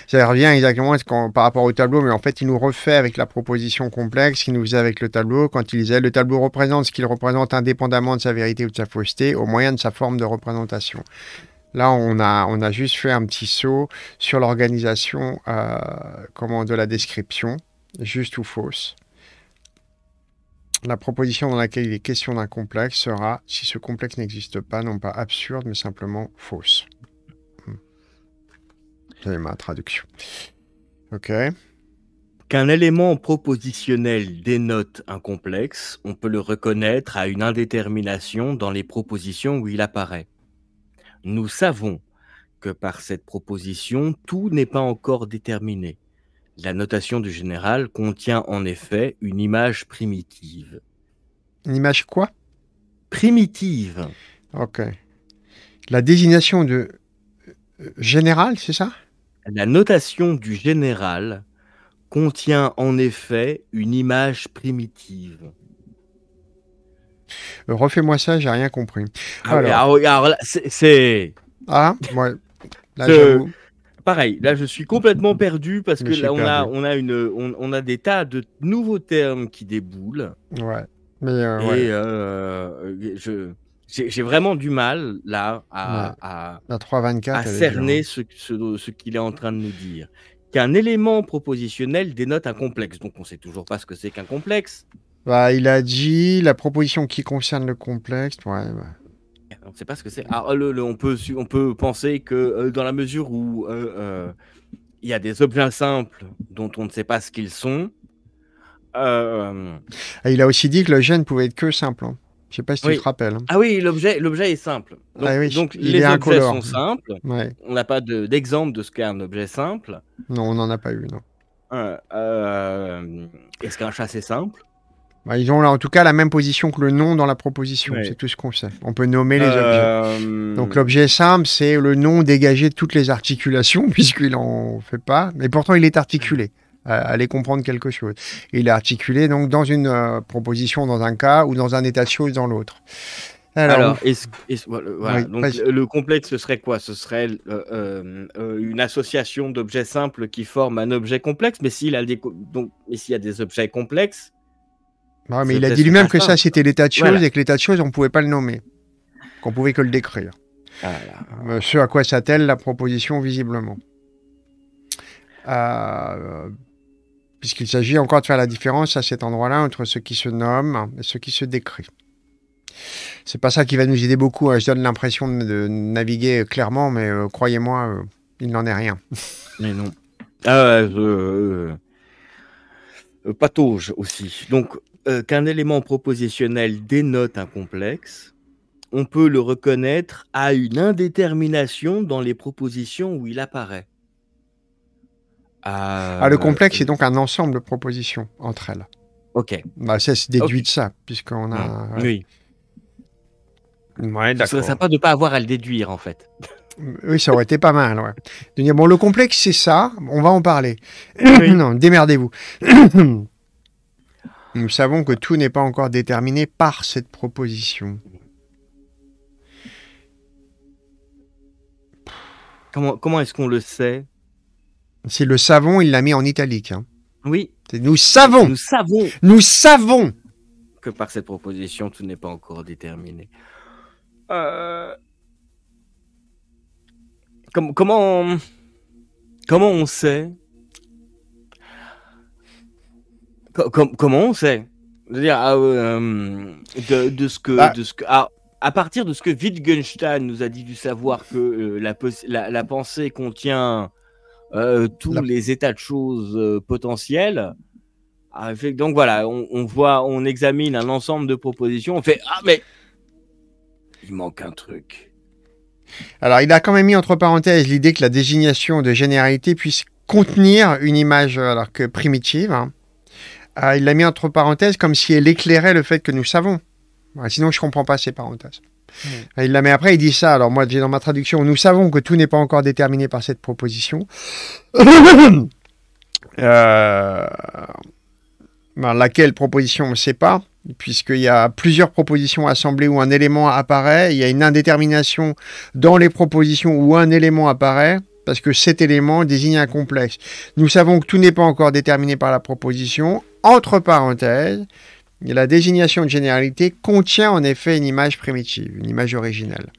Ça revient exactement par rapport au tableau, mais en fait, il nous refait avec la proposition complexe qu'il nous faisait avec le tableau quand il disait le tableau représente ce qu'il représente indépendamment de sa vérité ou de sa fausseté au moyen de sa forme de représentation. Là, on a, juste fait un petit saut sur l'organisation euh, de la description, juste ou fausse. La proposition dans laquelle il est question d'un complexe sera, si ce complexe n'existe pas, non pas absurde, mais simplement fausse. C'est hmm. ma traduction. Ok. Qu'un élément propositionnel dénote un complexe, on peut le reconnaître à une indétermination dans les propositions où il apparaît. Nous savons que par cette proposition, tout n'est pas encore déterminé. La notation du général contient en effet une image primitive. Une image quoi Primitive. Ok. La désignation de euh, général, c'est ça La notation du général contient en effet une image primitive. Euh, refais-moi ça, j'ai rien compris. Ah alors, ah c'est. Ah, ouais pareil, là je suis complètement perdu parce que là on a, on, a une, on, a des tas de nouveaux termes qui déboulent. Ouais. Mais euh, et euh, j'ai vraiment du mal là à, cerner ce, qu'il est en train de nous dire. Qu'un élément propositionnel dénote un complexe, donc on ne sait toujours pas ce que c'est qu'un complexe. Bah, il a dit la proposition qui concerne le complexe. Ouais, on ne sait pas ce que c'est. Ah, on, peut, on peut penser que euh, dans la mesure où euh, euh, il y a des objets simples dont on ne sait pas ce qu'ils sont. Ah, il a aussi dit que le gène pouvait être que simple. Hein. Je ne sais pas si tu te rappelles. Ah oui, l'objet est simple. Donc, ah oui, donc les objets sont simples. On n'a pas d'exemple de, ce qu'est un objet simple. Non, on n'en a pas eu, non. Est-ce qu'un chat c'est simple bah, ils ont là, en tout cas la même position que le nom dans la proposition. C'est tout ce qu'on sait. On peut nommer les objets. Euh, donc l'objet simple, c'est le nom dégagé de toutes les articulations, puisqu'il n'en fait pas. Mais pourtant, il est articulé. à les comprendre quelque chose. Il est articulé donc dans une euh, proposition dans un cas ou dans un état de choses dans l'autre. Alors, le complexe, ce serait quoi Ce serait euh, une association d'objets simples qui forment un objet complexe, mais s'il a mais s'il y a des objets complexes, bah mais il a dit lui-même que ça, c'était l'état de choses et que l'état de choses, on ne pouvait pas le nommer, qu'on pouvait que le décrire. Euh, ce à quoi s'attelle la proposition, visiblement. Euh, puisqu'il s'agit encore de faire la différence à cet endroit-là entre ce qui se nomme et ce qui se décrit. C'est pas ça qui va nous aider beaucoup. Hein. Je donne l'impression de naviguer clairement, mais euh, croyez-moi, il n'en est rien. mais non. Ah, euh, patauge aussi. Donc, euh, qu'un élément propositionnel dénote un complexe, on peut le reconnaître à une indétermination dans les propositions où il apparaît. Ah, ah le complexe est donc un ensemble de propositions entre elles. Ok. Bah, ça se déduit de ça, puisqu'on a. Oui. Ouais, Ce serait sympa de ne pas avoir à le déduire, en fait. Oui, ça aurait été pas mal, ouais. De bon, le complexe, c'est ça, on va en parler. non, démerdez-vous. Nous savons que tout n'est pas encore déterminé par cette proposition. Comment, comment est-ce qu'on le sait Si le savon, il l'a mis en italique. Hein. Oui. Nous savons. Nous savons. Nous savons. Que par cette proposition, tout n'est pas encore déterminé. Euh, comment, comment on sait comment on sait à dire ah, euh, de, ce que, bah de ce ah, à partir de ce que Wittgenstein nous a dit du savoir que euh, la, la, pensée contient euh, tous les états de choses potentiels. Ah, donc voilà, on, voit, on examine un ensemble de propositions, on fait ah mais il manque un truc. Alors il a quand même mis entre parenthèses l'idée que la désignation de généralité puisse contenir une image alors que primitive. Hein. Ah, il l'a mis entre parenthèses comme si elle éclairait le fait que nous savons. sinon, je ne comprends pas ces parenthèses. Hmm. il la met après, il dit ça. Alors moi, j'ai dans ma traduction, nous savons que tout n'est pas encore déterminé par cette proposition. Euh, ben, laquelle proposition, on ne sait pas, puisqu'il y a plusieurs propositions assemblées où un élément apparaît. Il y a une indétermination dans les propositions où un élément apparaît parce que cet élément désigne un complexe. Nous savons que tout n'est pas encore déterminé par la proposition. Entre parenthèses, la désignation de généralité contient en effet une image primitive, une image originale.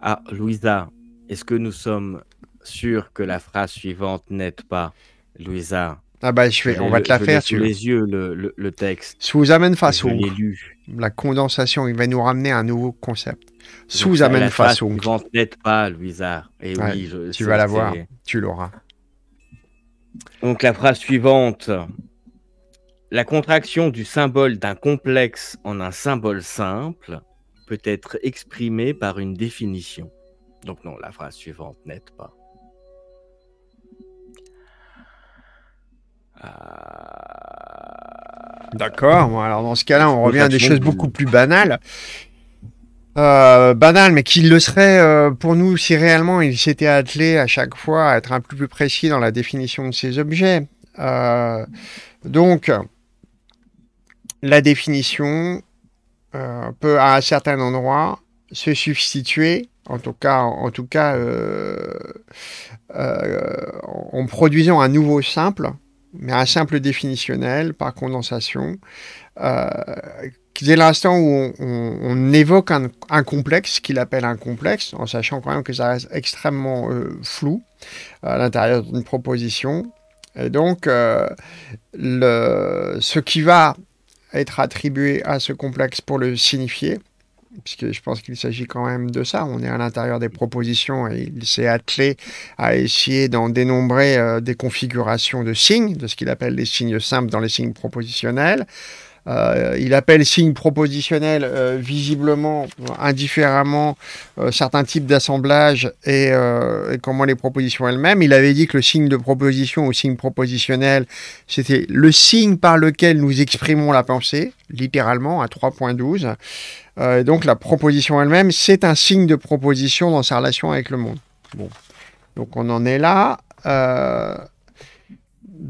Ah, Louisa, est-ce que nous sommes sûrs que la phrase suivante n'est pas Louisa Ah bah je vais, on va te la faire. Sous les yeux le, le, texte. Sous amène façon. La condensation, il va nous ramener un nouveau concept. Sous amène façon. La phrase suivante n'aide pas Louisa. Et eh tu vas la voir, tu l'auras. Donc la phrase suivante la contraction du symbole d'un complexe en un symbole simple peut être exprimée par une définition. Donc non, la phrase suivante n'aide pas. Ah. D'accord, alors dans ce cas-là, on revient à des choses beaucoup plus banales. Banales, euh, banal, mais qui le serait euh, pour nous si réellement il s'était attelé à chaque fois à être un peu plus précis dans la définition de ces objets. Euh, donc, la définition euh, peut à un certain endroit se substituer, en tout cas, en, tout cas euh, euh, en produisant un nouveau simple, mais un simple définitionnel par condensation. dès l'instant où on, évoque un, complexe, qu'il appelle un complexe, en sachant quand même que ça reste extrêmement flou à l'intérieur d'une proposition, et donc, ce qui va être attribué à ce complexe pour le signifier, puisque je pense qu'il s'agit quand même de ça. On est à l'intérieur des propositions et il s'est attelé à essayer d'en dénombrer euh, des configurations de signes, de ce qu'il appelle les signes simples dans les signes propositionnels. Euh, il appelle signe propositionnel euh, visiblement, indifféremment, euh, certains types d'assemblages et, et, comment les propositions elles-mêmes. Il avait dit que le signe de proposition ou signe propositionnel, c'était le signe par lequel nous exprimons la pensée, littéralement à 3.12. donc la proposition elle-même, c'est un signe de proposition dans sa relation avec le monde. Bon. Donc on en est là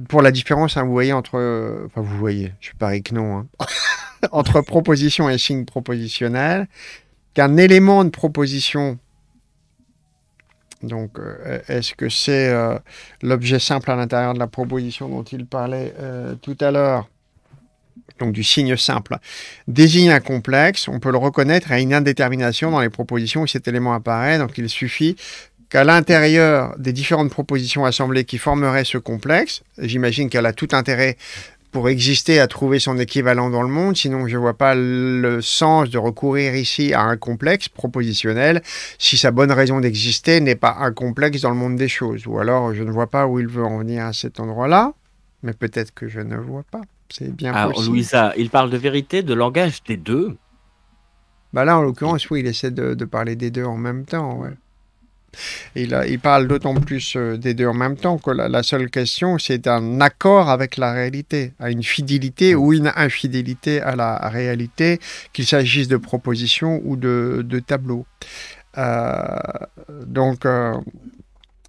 pour la différence, hein, vous voyez entre, enfin vous voyez, je parie que non, hein. entre proposition et signe propositionnel, qu'un élément de proposition, donc euh, est-ce que c'est euh, l'objet simple à l'intérieur de la proposition dont il parlait euh, tout à l'heure, donc du signe simple, désigne un complexe, on peut le reconnaître à une indétermination dans les propositions où cet élément apparaît, donc il suffit qu'à l'intérieur des différentes propositions assemblées qui formeraient ce complexe, j'imagine qu'elle a tout intérêt pour exister à trouver son équivalent dans le monde, sinon je ne vois pas le sens de recourir ici à un complexe propositionnel si sa bonne raison d'exister n'est pas un complexe dans le monde des choses. Ou alors je ne vois pas où il veut en venir à cet endroit-là, mais peut-être que je ne vois pas. C'est bien alors, ah, possible. Louisa, il parle de vérité, de langage des deux. Bah là, en l'occurrence, oui, il essaie de, de parler des deux en même temps. Ouais il parle d'autant plus euh, des deux en même temps que la, seule question, c'est un accord avec la réalité, à une fidélité mm. ou une infidélité à la réalité, qu'il s'agisse de propositions ou de, tableaux. Euh, donc, euh,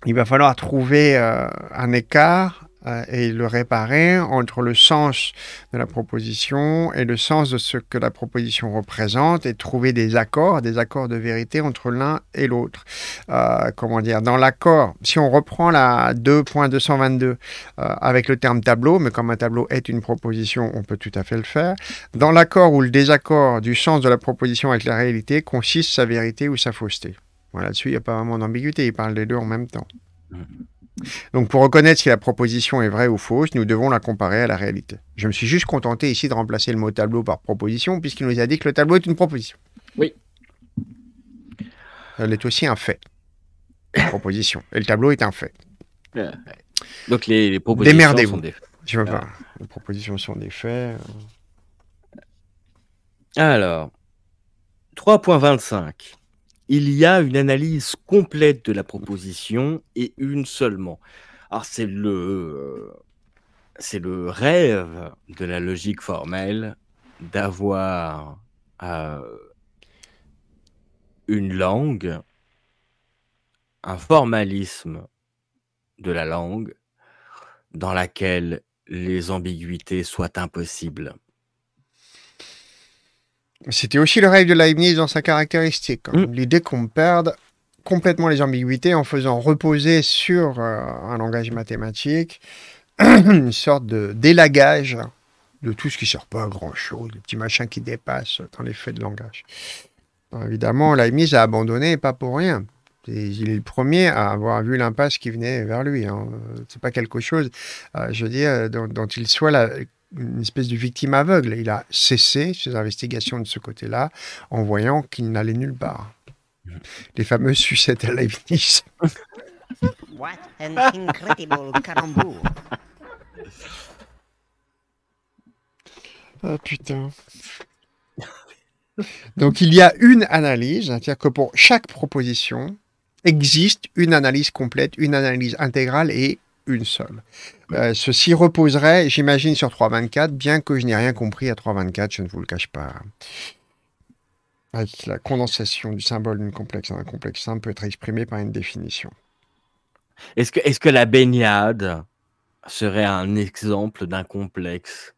il va falloir trouver un écart euh, et le réparer entre le sens de la proposition et le sens de ce que la proposition représente et trouver des accords, des accords de vérité entre l'un et l'autre. Euh, comment dire Dans l'accord, si on reprend la 2.222 euh, avec le terme tableau, mais comme un tableau est une proposition, on peut tout à fait le faire. Dans l'accord ou le désaccord du sens de la proposition avec la réalité consiste sa vérité ou sa fausseté. là-dessus, il n'y a pas vraiment d'ambiguïté, il parle des deux en même temps. Mmh. Donc pour reconnaître si la proposition est vraie ou fausse, nous devons la comparer à la réalité. Je me suis juste contenté ici de remplacer le mot tableau par proposition, puisqu'il nous a dit que le tableau est une proposition. Oui. Elle est aussi un fait. proposition. Et le tableau est un fait. Euh, donc les, propositions sont des faits. Je veux pas. Ah. Les propositions sont des faits. Euh. Alors, 3.25 il y a une analyse complète de la proposition et une seulement. Alors c'est le c'est le rêve de la logique formelle d'avoir euh, une langue, un formalisme de la langue dans laquelle les ambiguïtés soient impossibles. C'était aussi le rêve de Leibniz dans sa caractéristique, hein. mm. l'idée qu'on perde complètement les ambiguïtés en faisant reposer sur euh, un langage mathématique une sorte de délagage de tout ce qui sort pas grand-chose, les petits machins qui dépassent dans les faits de langage. évidemment, Leibniz a abandonné, et pas pour rien. il est le premier à avoir vu l'impasse qui venait vers lui. Hein. C'est pas quelque chose, euh, je dont, dont il soit la, une espèce de victime aveugle. Il a cessé ses investigations de ce côté-là en voyant qu'il n'allait nulle part. Les fameux sucettes à Leibniz. What an incredible Ah putain. Donc il y a une analyse, hein, c'est-à-dire que pour chaque proposition existe une analyse complète, une analyse intégrale et une seule. Euh, ceci reposerait, j'imagine, sur 3.24, bien que je n'ai rien compris à 3.24, je ne vous le cache pas. la condensation du symbole d'une complexe en un complexe simple peut être exprimée par une définition. Est-ce que, est que la baignade serait un exemple d'un complexe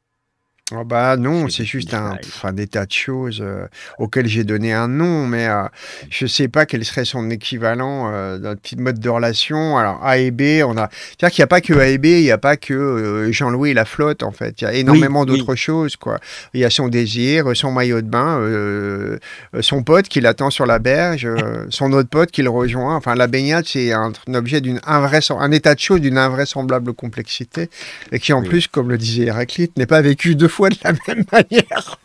ah bah non, c'est juste un, état de choses euh, auquel j'ai donné un nom, mais euh, je ne sais pas quel serait son équivalent euh, d'un petit mode de relation. Alors A et B, on a, c'est-à-dire qu'il n'y a pas que A et B, il n'y a pas que Jean-Louis la flotte en fait. Il y a énormément d'autres choses quoi. Il y a son désir, son maillot de bain, son pote qui l'attend sur la berge, son autre pote qui le rejoint. Enfin, la baignade c'est un, objet d'une un état de choses d'une invraisemblable complexité et qui en plus, comme le disait Héraclite, n'est pas vécu deux fois de la même manière.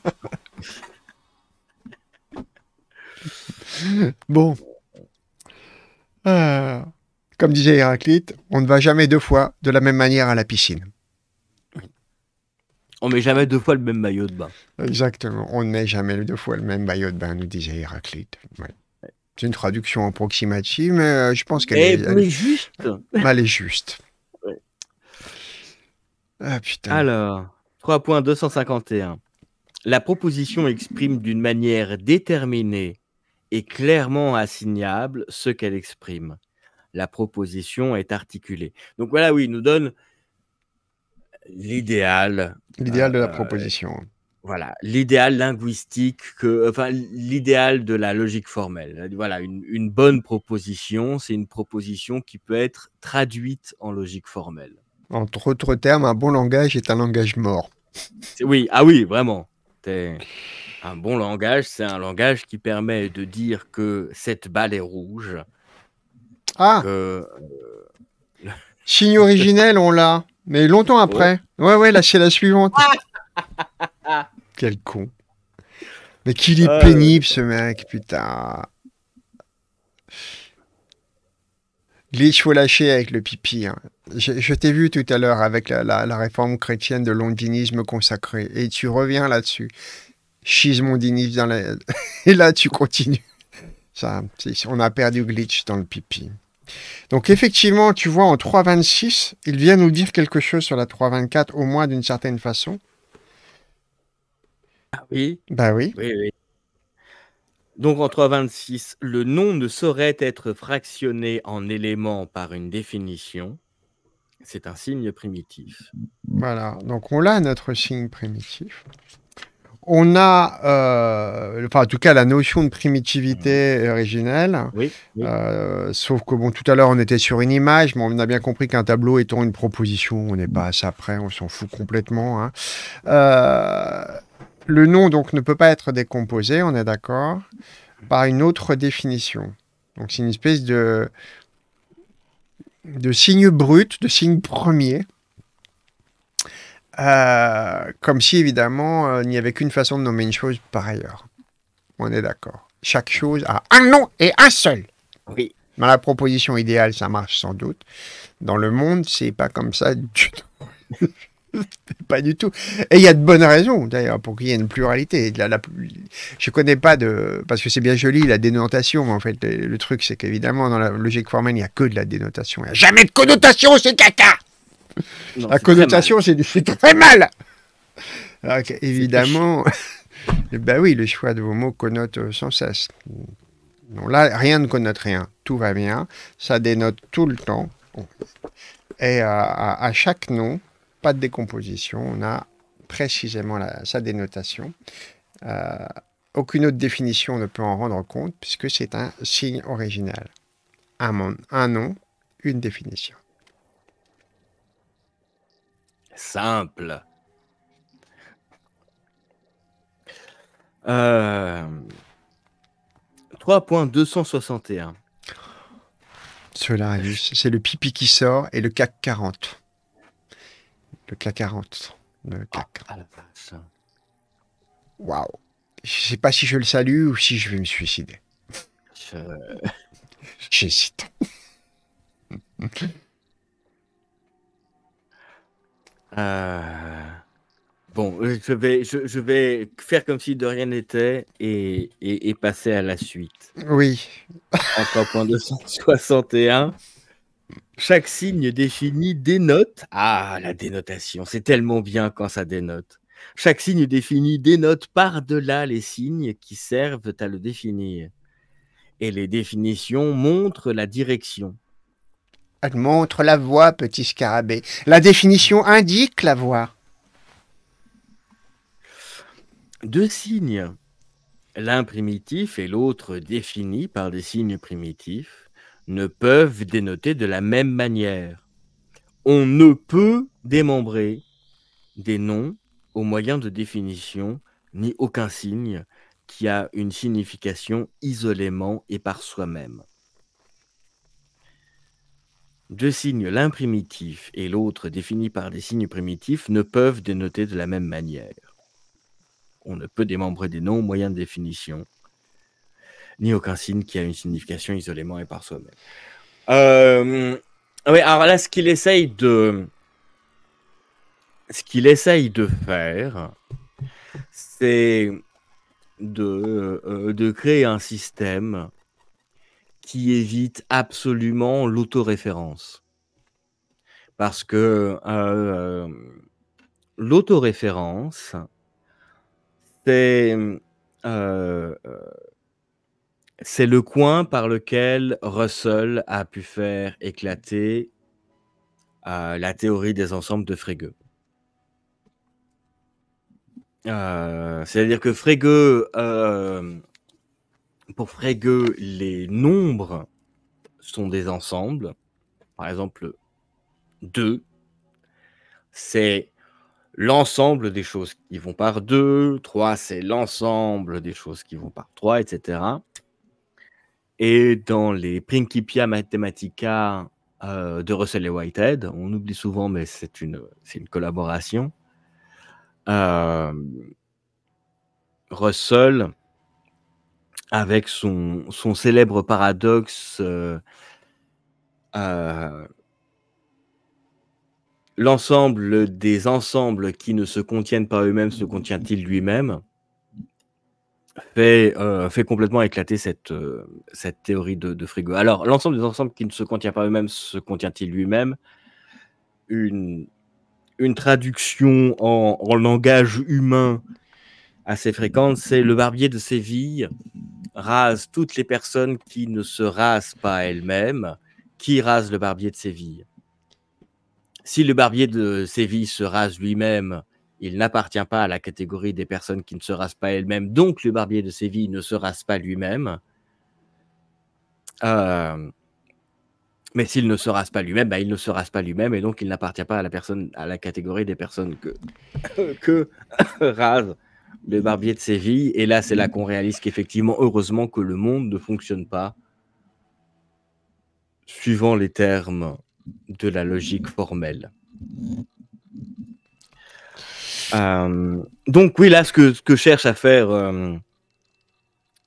bon. Euh, comme disait Héraclite, on ne va jamais deux fois de la même manière à la piscine. On ne met jamais deux fois le même maillot de bain. Exactement, on ne met jamais deux fois le même maillot de bain, nous disait Héraclite. C'est une traduction approximative, mais euh, je pense qu'elle eh, est, elle, est juste. Elle est juste. Ah putain. Alors. 3.251. La proposition exprime d'une manière déterminée et clairement assignable ce qu'elle exprime. La proposition est articulée. Donc voilà, oui, il nous donne l'idéal. L'idéal de la euh, proposition. voilà, l'idéal linguistique, que, enfin, l'idéal de la logique formelle. Voilà, une, une bonne proposition, c'est une proposition qui peut être traduite en logique formelle. Entre autres termes, un bon langage est un langage mort. Oui, ah oui, vraiment. Un bon langage, c'est un langage qui permet de dire que cette balle est rouge. Ah Signe originel, on l'a, mais longtemps après. Oh. Ouais, ouais, là, c'est la suivante. Quel con. Mais qu'il est euh. pénible, ce mec, putain. Les faut lâcher avec le pipi. Hein. Je, t'ai vu tout à l'heure avec la, réforme chrétienne de l'ondinisme consacré, et tu reviens là-dessus. Schisme ondinisme, dans la... et là tu continues. Ça, on a perdu glitch dans le pipi. Donc effectivement, tu vois, en 3.26, il vient nous dire quelque chose sur la 3.24, au moins d'une certaine façon. Ah oui Bah oui. Oui, oui. Donc en 3.26, le nom ne saurait être fractionné en éléments par une définition, c'est un signe primitif. Voilà, donc on a notre signe primitif. On a, euh, enfin, en tout cas, la notion de primitivité originelle. Oui, euh, sauf que, bon, tout à l'heure, on était sur une image, mais on a bien compris qu'un tableau étant une proposition, on n'est pas à on s'en fout complètement. Hein. Euh, le nom, donc, ne peut pas être décomposé, on est d'accord, par une autre définition. Donc, c'est une espèce de de signes bruts, de signes premiers. Euh, comme si évidemment euh, il n'y avait qu'une façon de nommer une chose par ailleurs. On est d'accord. Chaque chose a un nom et un seul. Oui. Dans la proposition idéale, ça marche sans doute. Dans le monde, c'est pas comme ça du tout. pas du tout. Et il y a de bonnes raisons, d'ailleurs, pour qu'il y ait une pluralité. la, je connais pas de... Parce que c'est bien joli, la dénotation, mais en fait, le, truc, c'est qu'évidemment, dans la logique formelle, il n'y a que de la dénotation. Il n'y a jamais de connotation, c'est caca La connotation, c'est très mal évidemment, ben oui, le choix de vos mots connote euh, sans cesse. Non, là, rien ne connote rien. Tout va bien. Ça dénote tout le temps. Et à chaque nom, pas de décomposition, on a précisément sa dénotation. Euh, aucune autre définition ne peut en rendre compte puisque c'est un signe original. Un, un nom, une définition. Simple. 3.261. Euh, Cela, c'est le pipi qui sort et le CAC 40 le CAC 40. Le ah, Waouh. Je sais pas si je le salue ou si je vais me suicider. J'hésite. Euh, bon, je vais, je, vais faire comme si de rien n'était et, et, et passer à la suite. Oui. Encore point 261. Chaque signe défini dénote. Ah, la dénotation, c'est tellement bien quand ça dénote. Chaque signe défini dénote par-delà les signes qui servent à le définir. Et les définitions montrent la direction. Elle montre la voie, petit scarabée. La définition indique la voie. Deux signes, l'un primitif et l'autre défini par des signes primitifs, ne peuvent dénoter de la même manière. On ne peut démembrer des noms au moyen de définition ni aucun signe qui a une signification isolément et par soi-même. Deux signes, l'un primitif et l'autre défini par des signes primitifs, ne peuvent dénoter de la même manière. On ne peut démembrer des noms au moyen de définition ni aucun signe qui a une signification isolément et par soi-même. Euh, alors là, ce qu'il essaye de, ce qu'il essaye de faire, c'est de, euh, de créer un système qui évite absolument l'autoréférence. Parce que euh, l'autoréférence, c'est c'est le coin par lequel Russell a pu faire éclater euh, la théorie des ensembles de Frege. Euh, c'est-à-dire que Frege, euh, pour Frege, les nombres sont des ensembles. Par exemple, 2, c'est l'ensemble des choses qui vont par 2. 3, c'est l'ensemble des choses qui vont par 3, etc. Et dans les Principia Mathematica euh, de Russell et Whitehead, on oublie souvent, mais c'est une, collaboration. Euh, Russell, avec son, célèbre paradoxe, euh, l'ensemble des ensembles qui ne se contiennent pas eux-mêmes se contient-il lui-même euh, fait, complètement éclater euh, cette, théorie de, de frigo. Alors, l'ensemble des ensembles qui ne se contient pas eux-mêmes se contient-il lui-même une, traduction en, en, langage humain assez fréquente, c'est le barbier de Séville rase toutes les personnes qui ne se rasent pas elles-mêmes. Qui rase le barbier de Séville Si le barbier de Séville se rase lui-même, il n'appartient pas à la catégorie des personnes qui ne se rasent pas elles-mêmes, donc le barbier de Séville ne se rase pas lui-même. Euh, mais s'il ne se rase pas lui-même, bah, il ne se rase pas lui-même et donc il n'appartient pas à la, personne, à la catégorie des personnes que, que rase le barbier de Séville. Et là, c'est là qu'on réalise qu'effectivement, heureusement que le monde ne fonctionne pas suivant les termes de la logique formelle. Euh, donc oui, là, ce que, cherche à faire, euh,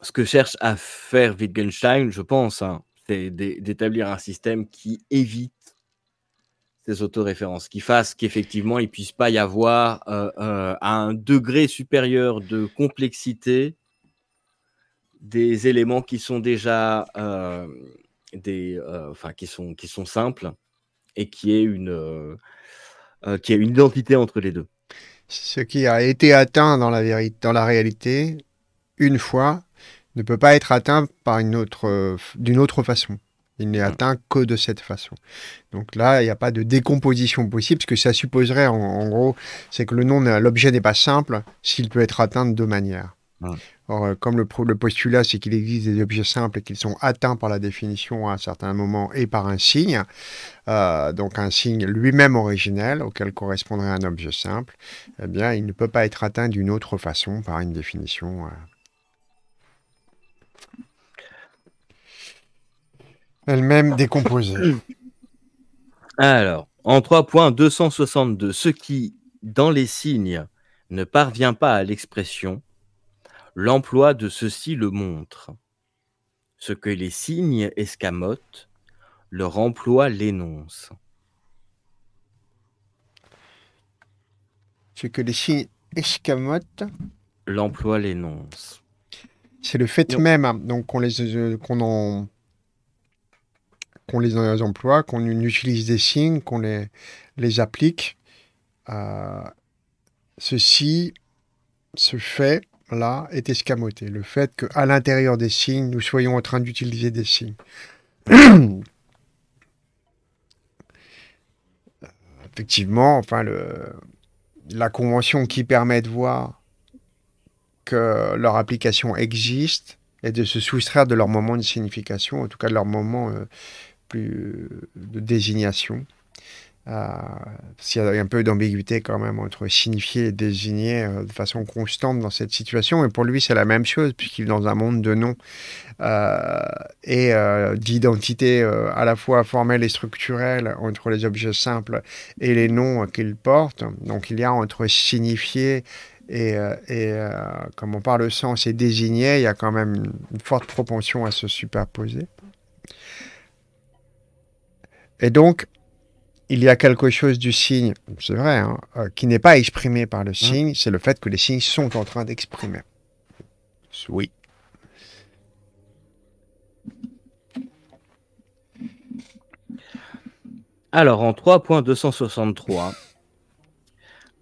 ce que cherche à faire Wittgenstein, je pense, hein, c'est d'établir un système qui évite ces autoréférences, qui fasse qu'effectivement il puisse pas y avoir à euh, un degré supérieur de complexité des éléments qui sont déjà des, enfin qui sont qui sont simples et qui est une qui une identité entre les deux ce qui a été atteint dans la, dans la réalité, une fois, ne peut pas être atteint par autre, euh, d'une autre façon. Il n'est hmm. atteint que de cette façon. Donc là, il n'y a pas de décomposition possible, Ce que ça supposerait, en, gros, c'est que le nom, l'objet n'est pas simple s'il peut être atteint de deux manières. Or, euh, comme le, postulat, c'est qu'il existe des objets simples et qu'ils sont atteints par la définition à un certain moment et par un signe, euh, donc un signe lui-même originel auquel correspondrait un objet simple, eh bien, il ne peut pas être atteint d'une autre façon par une définition. Euh. Elle-même décomposée. Alors, en 3.262, ce qui, dans les signes, ne parvient pas à l'expression L'emploi de ceci le montre. Ce que les signes escamotent, leur emploi l'énonce. Ce que les signes escamotent, l'emploi l'énonce. C'est le fait même, hein, donc qu'on les euh, qu'on en qu'on les emploie, qu'on utilise des signes, qu'on les, les applique. Euh, ceci se fait là est escamoté. Le fait qu'à l'intérieur des signes, nous soyons en train d'utiliser des signes. Effectivement, enfin, la convention qui permet de voir que leur application existe et de se soustraire de leur moment de signification, en tout cas de leur moment euh, plus euh, de désignation. S'il euh, y a un peu d'ambiguïté quand même entre signifier et désigner euh, de façon constante dans cette situation. Et pour lui, c'est la même chose, puisqu'il est dans un monde de noms euh, et d'identité à la fois formelle et structurelle entre les objets simples et les noms qu'il porte. Donc il y a entre signifier et, comme on parle sens et désigné, il y a quand même une forte propension à se superposer. Et donc, il y a quelque chose du signe, c'est vrai, hein, euh, qui n'est pas exprimé par le hein? signe, c'est le fait que les signes sont en train d'exprimer. Oui. Alors, en 3.263,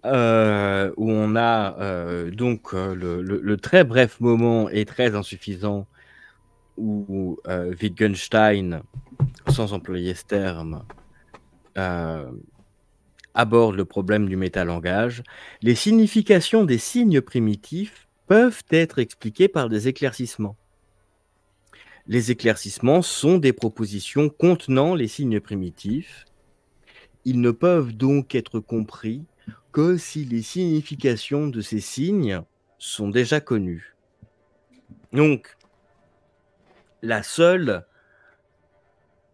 euh, où on a euh, donc le, très bref moment et très insuffisant où Wittgenstein, sans employer ce terme, euh, aborde le problème du métalangage, les significations des signes primitifs peuvent être expliquées par des éclaircissements. Les éclaircissements sont des propositions contenant les signes primitifs. Ils ne peuvent donc être compris que si les significations de ces signes sont déjà connues. Donc, la seule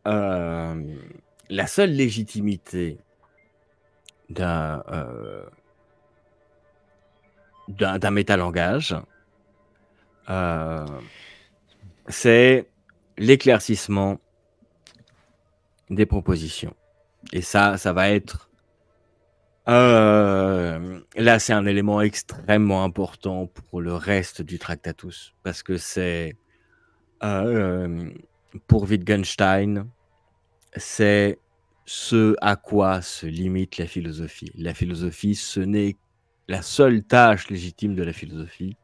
euh, la seule légitimité d'un euh, d'un métalangage, euh, c'est l'éclaircissement des propositions. Et ça, ça va être... Euh, là, c'est un élément extrêmement important pour le reste du Tractatus, parce que c'est... pour Wittgenstein, c'est ce à quoi se limite la philosophie. La philosophie, ce n'est la seule tâche légitime de la philosophie,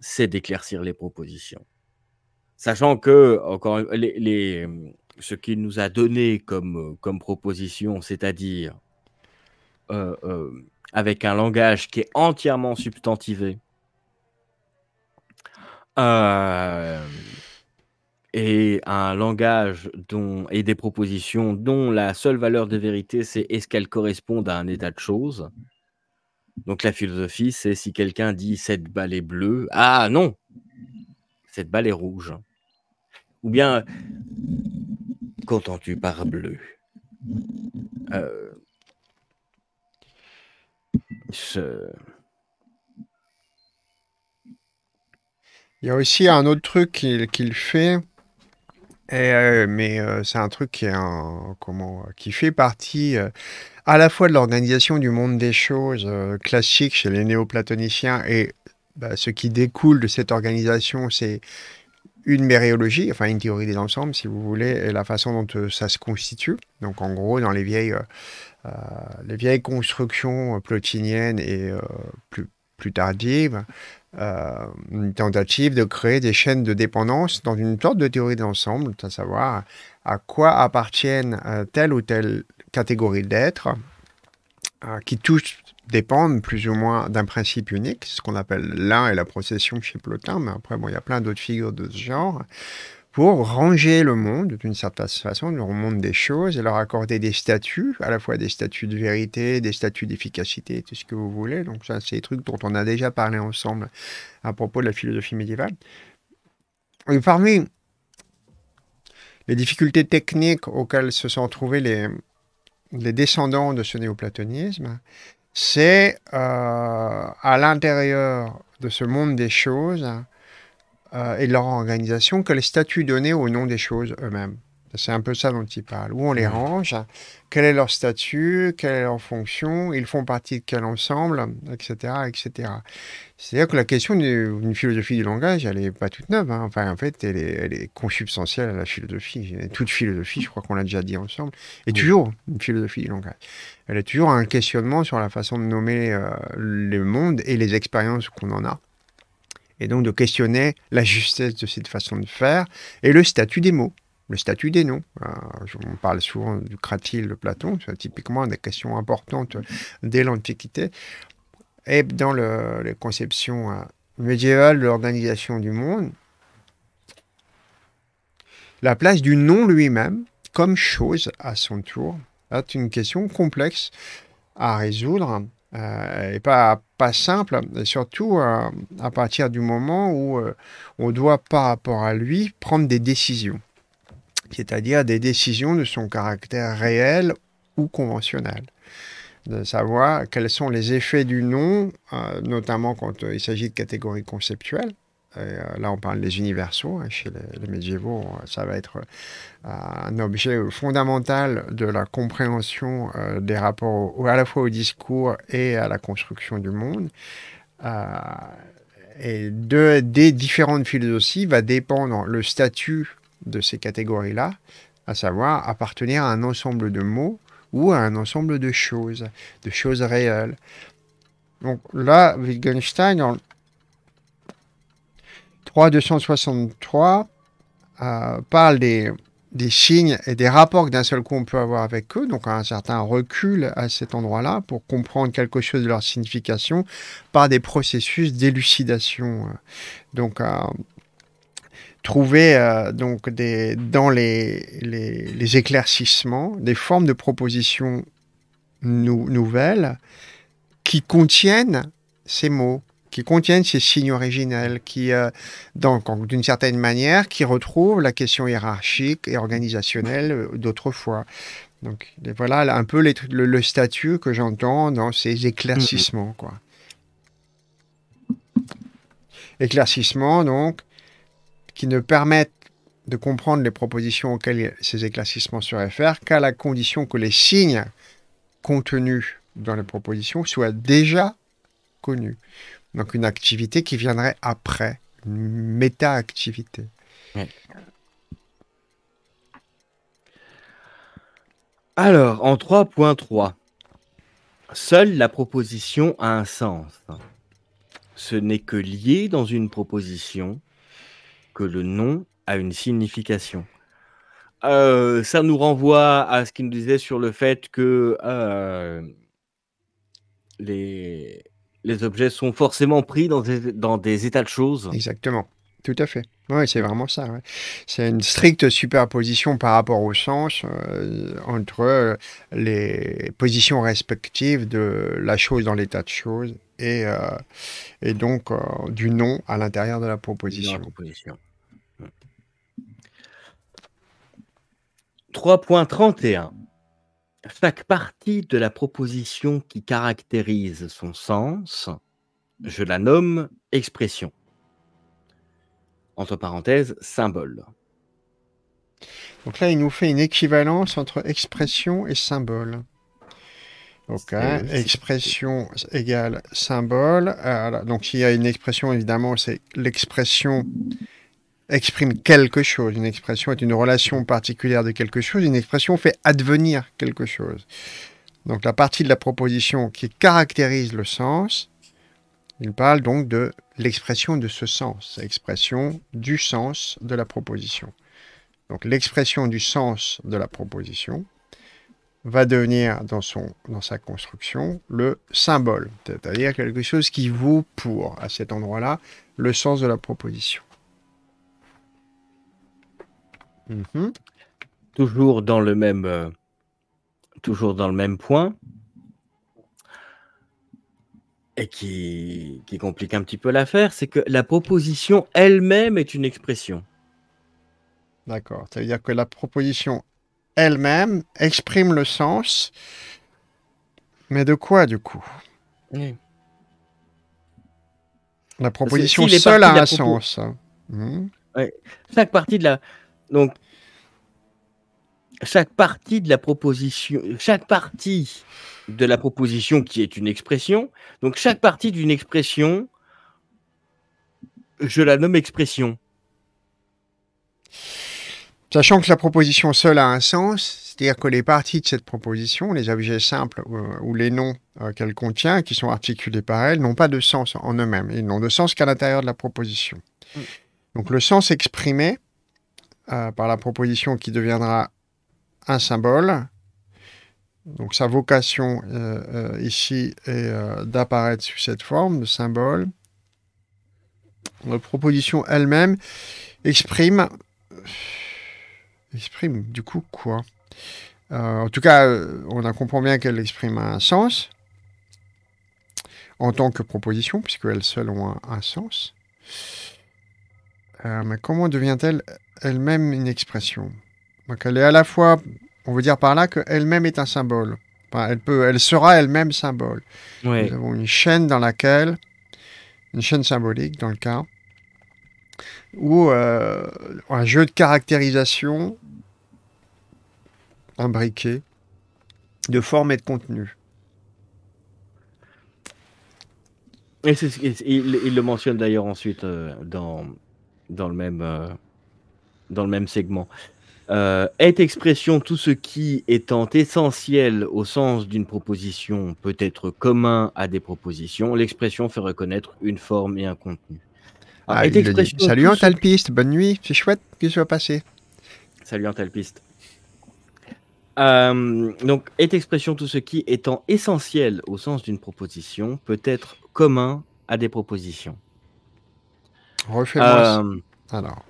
c'est d'éclaircir les propositions. Sachant que, encore les, ce qu'il nous a donné comme, comme proposition, c'est-à-dire euh, euh, avec un langage qui est entièrement substantivé, euh, et un langage dont, et des propositions dont la seule valeur de vérité, c'est est-ce qu'elles correspondent à un état de choses. Donc la philosophie, c'est si quelqu'un dit cette balle est bleue, ah non, cette balle est rouge. Ou bien, qu'entends-tu par bleu euh, Il y a aussi un autre truc qu'il fait, eh, eh, mais euh, c'est un truc qui, fait partie euh, à la fois de l'organisation du monde des choses euh, classique chez les néoplatoniciens et bah, ce qui découle de cette organisation, c'est une mériologie, enfin une théorie des ensembles, si vous voulez, et la façon dont ça se constitue. Donc, en gros, dans les vieilles, les vieilles constructions plotiniennes et plus, plus tardives, une euh, tentative de créer des chaînes de dépendance dans une sorte de théorie d'ensemble, à savoir à quoi appartiennent euh, telle ou telle catégorie d'êtres euh, qui tous dépendent plus ou moins d'un principe unique, ce qu'on appelle l'un et la procession chez Plotin, mais après, bon, il y a plein d'autres figures de ce genre pour ranger le monde d'une certaine façon, le monde des choses et leur accorder des statuts, à la fois des statuts de vérité, des statuts d'efficacité, tout ce que vous voulez. Donc ça, c'est des trucs dont on a déjà parlé ensemble à propos de la philosophie médiévale. Et parmi les difficultés techniques auxquelles se sont trouvés les, descendants de ce néoplatonisme, c'est euh, à l'intérieur de ce monde des choses, euh, et leur organisation que les statuts donnés au nom des choses eux-mêmes. C'est un peu ça dont ils parle. Où on les range, quel est leur statut, quelle est leur fonction, ils font partie de quel ensemble, etc. C'est-à-dire que la question d'une philosophie du langage, elle n'est pas toute neuve. Hein. Enfin, en fait, elle est, consubstantielle à la philosophie. Toute philosophie, je crois qu'on l'a déjà dit ensemble, est toujours une philosophie du langage. Elle est toujours un questionnement sur la façon de nommer euh, le les mondes et les expériences qu'on en a et donc de questionner la justesse de cette façon de faire et le statut des mots, le statut des noms. Euh, on parle souvent du cratyle de Platon, typiquement des questions importantes dès l'Antiquité. Et dans les conceptions euh, médiévales de l'organisation du monde, la place du nom lui-même, comme chose à son tour, est une question complexe à résoudre euh, et pas, pas simple, surtout euh, à partir du moment où euh, on doit, par rapport à lui, prendre des décisions, c'est-à-dire des décisions de son caractère réel ou conventionnel de savoir quels sont les effets du nom, notamment quand il s'agit de catégories conceptuelles, euh, là, on parle des universaux. Hein, chez les, médiévaux, ça va être euh, un objet fondamental de la compréhension euh, des rapports à la fois au discours et à la construction du monde. et des différentes philosophies va dépendre le statut de ces catégories-là, à savoir appartenir à un ensemble de mots ou à un ensemble de choses, de choses réelles. Donc là, Wittgenstein, 3 263 euh, parle des, signes et des rapports que d'un seul coup on peut avoir avec eux, donc un certain recul à cet endroit-là pour comprendre quelque chose de leur signification par des processus d'élucidation. Donc euh, trouver euh, donc des, dans les, les, éclaircissements des formes de propositions nouvelles qui contiennent ces mots qui contiennent ces signes originels, qui, euh, d'une certaine manière, qui retrouvent la question hiérarchique et organisationnelle euh, d'autrefois. Donc voilà un peu le, statut que j'entends dans ces éclaircissements. Quoi. Éclaircissements, donc, qui ne permettent de comprendre les propositions auxquelles ces éclaircissements se réfèrent qu'à la condition que les signes contenus dans les propositions soient déjà connus donc une activité qui viendrait après, une méta-activité. Alors, en 3.3, seule la proposition a un sens. Ce n'est que lié dans une proposition que le nom a une signification. Euh, ça nous renvoie à ce qu'il nous disait sur le fait que euh, les, les objets sont forcément pris dans des, dans des états de choses. Exactement. Tout à fait. Oui, c'est vraiment ça. C'est une stricte superposition par rapport au sens euh, entre euh, les positions respectives de la chose dans l'état de chose et, euh, et donc du nom à l'intérieur de la proposition. La proposition. 3.31 chaque partie de la proposition qui caractérise son sens, je la nomme expression. Entre parenthèses, symbole. Donc là, il nous fait une équivalence entre expression et symbole. Ok. Hein, expression égale symbole. Ah, donc, il y a une expression, évidemment, c'est l'expression exprime quelque chose. Une expression est une relation particulière de quelque chose. Une expression fait advenir quelque chose. Donc la partie de la proposition qui caractérise le sens, il parle donc de l'expression de ce sens, l'expression du sens de la proposition. Donc l'expression du sens de la proposition va devenir dans, son, dans sa construction le symbole, c'est-à-dire quelque chose qui vaut pour, à cet endroit-là, le sens de la proposition. Mhm. Toujours dans le même, euh, toujours dans le même point, et qui, complique un petit peu l'affaire, c'est que la proposition elle-même est une expression. D'accord. Ça veut dire que la proposition elle-même exprime le sens, mais de quoi du coup La proposition seule a un sens. Mhm. Chaque partie de la, donc, chaque partie de la proposition, chaque partie de la proposition qui est une expression, donc chaque partie d'une expression, je la nomme expression. Sachant que la proposition seule a un sens, c'est-à-dire que les parties de cette proposition, les objets simples ou les noms euh, qu'elle contient, qui sont articulés par elle, n'ont pas de sens en eux-mêmes. Ils n'ont de sens qu'à l'intérieur de la proposition. Mm. Donc le sens exprimé euh, par la proposition qui deviendra un symbole. Donc sa vocation euh, euh, ici est d'apparaître sous cette forme de symbole. La proposition elle-même exprime exprime du coup quoi En tout cas, on a comprend bien qu'elle exprime un sens en tant que proposition, puisqu'elles seules ont un, un sens. mais comment devient-elle elle-même une expression. Donc elle est à la fois, on veut dire par là qu'elle-même est un symbole. elle, peut, elle sera elle-même symbole. Nous avons une chaîne dans laquelle, une chaîne symbolique dans le cas, ou euh, un jeu de caractérisation imbriqué de forme et de contenu. Et, c'est il, le mentionne d'ailleurs ensuite euh, dans, dans le même... Euh, dans le même segment. Euh, est expression tout ce qui étant essentiel au sens d'une proposition peut être commun à des propositions, l'expression fait reconnaître une forme et un contenu. Ah, Salut Antalpiste, bonne nuit, c'est chouette que sois passé. Salut Antalpiste. Euh, donc, est expression tout ce qui étant essentiel au sens d'une proposition peut être commun à des propositions. Refais-moi. Euh, Alors.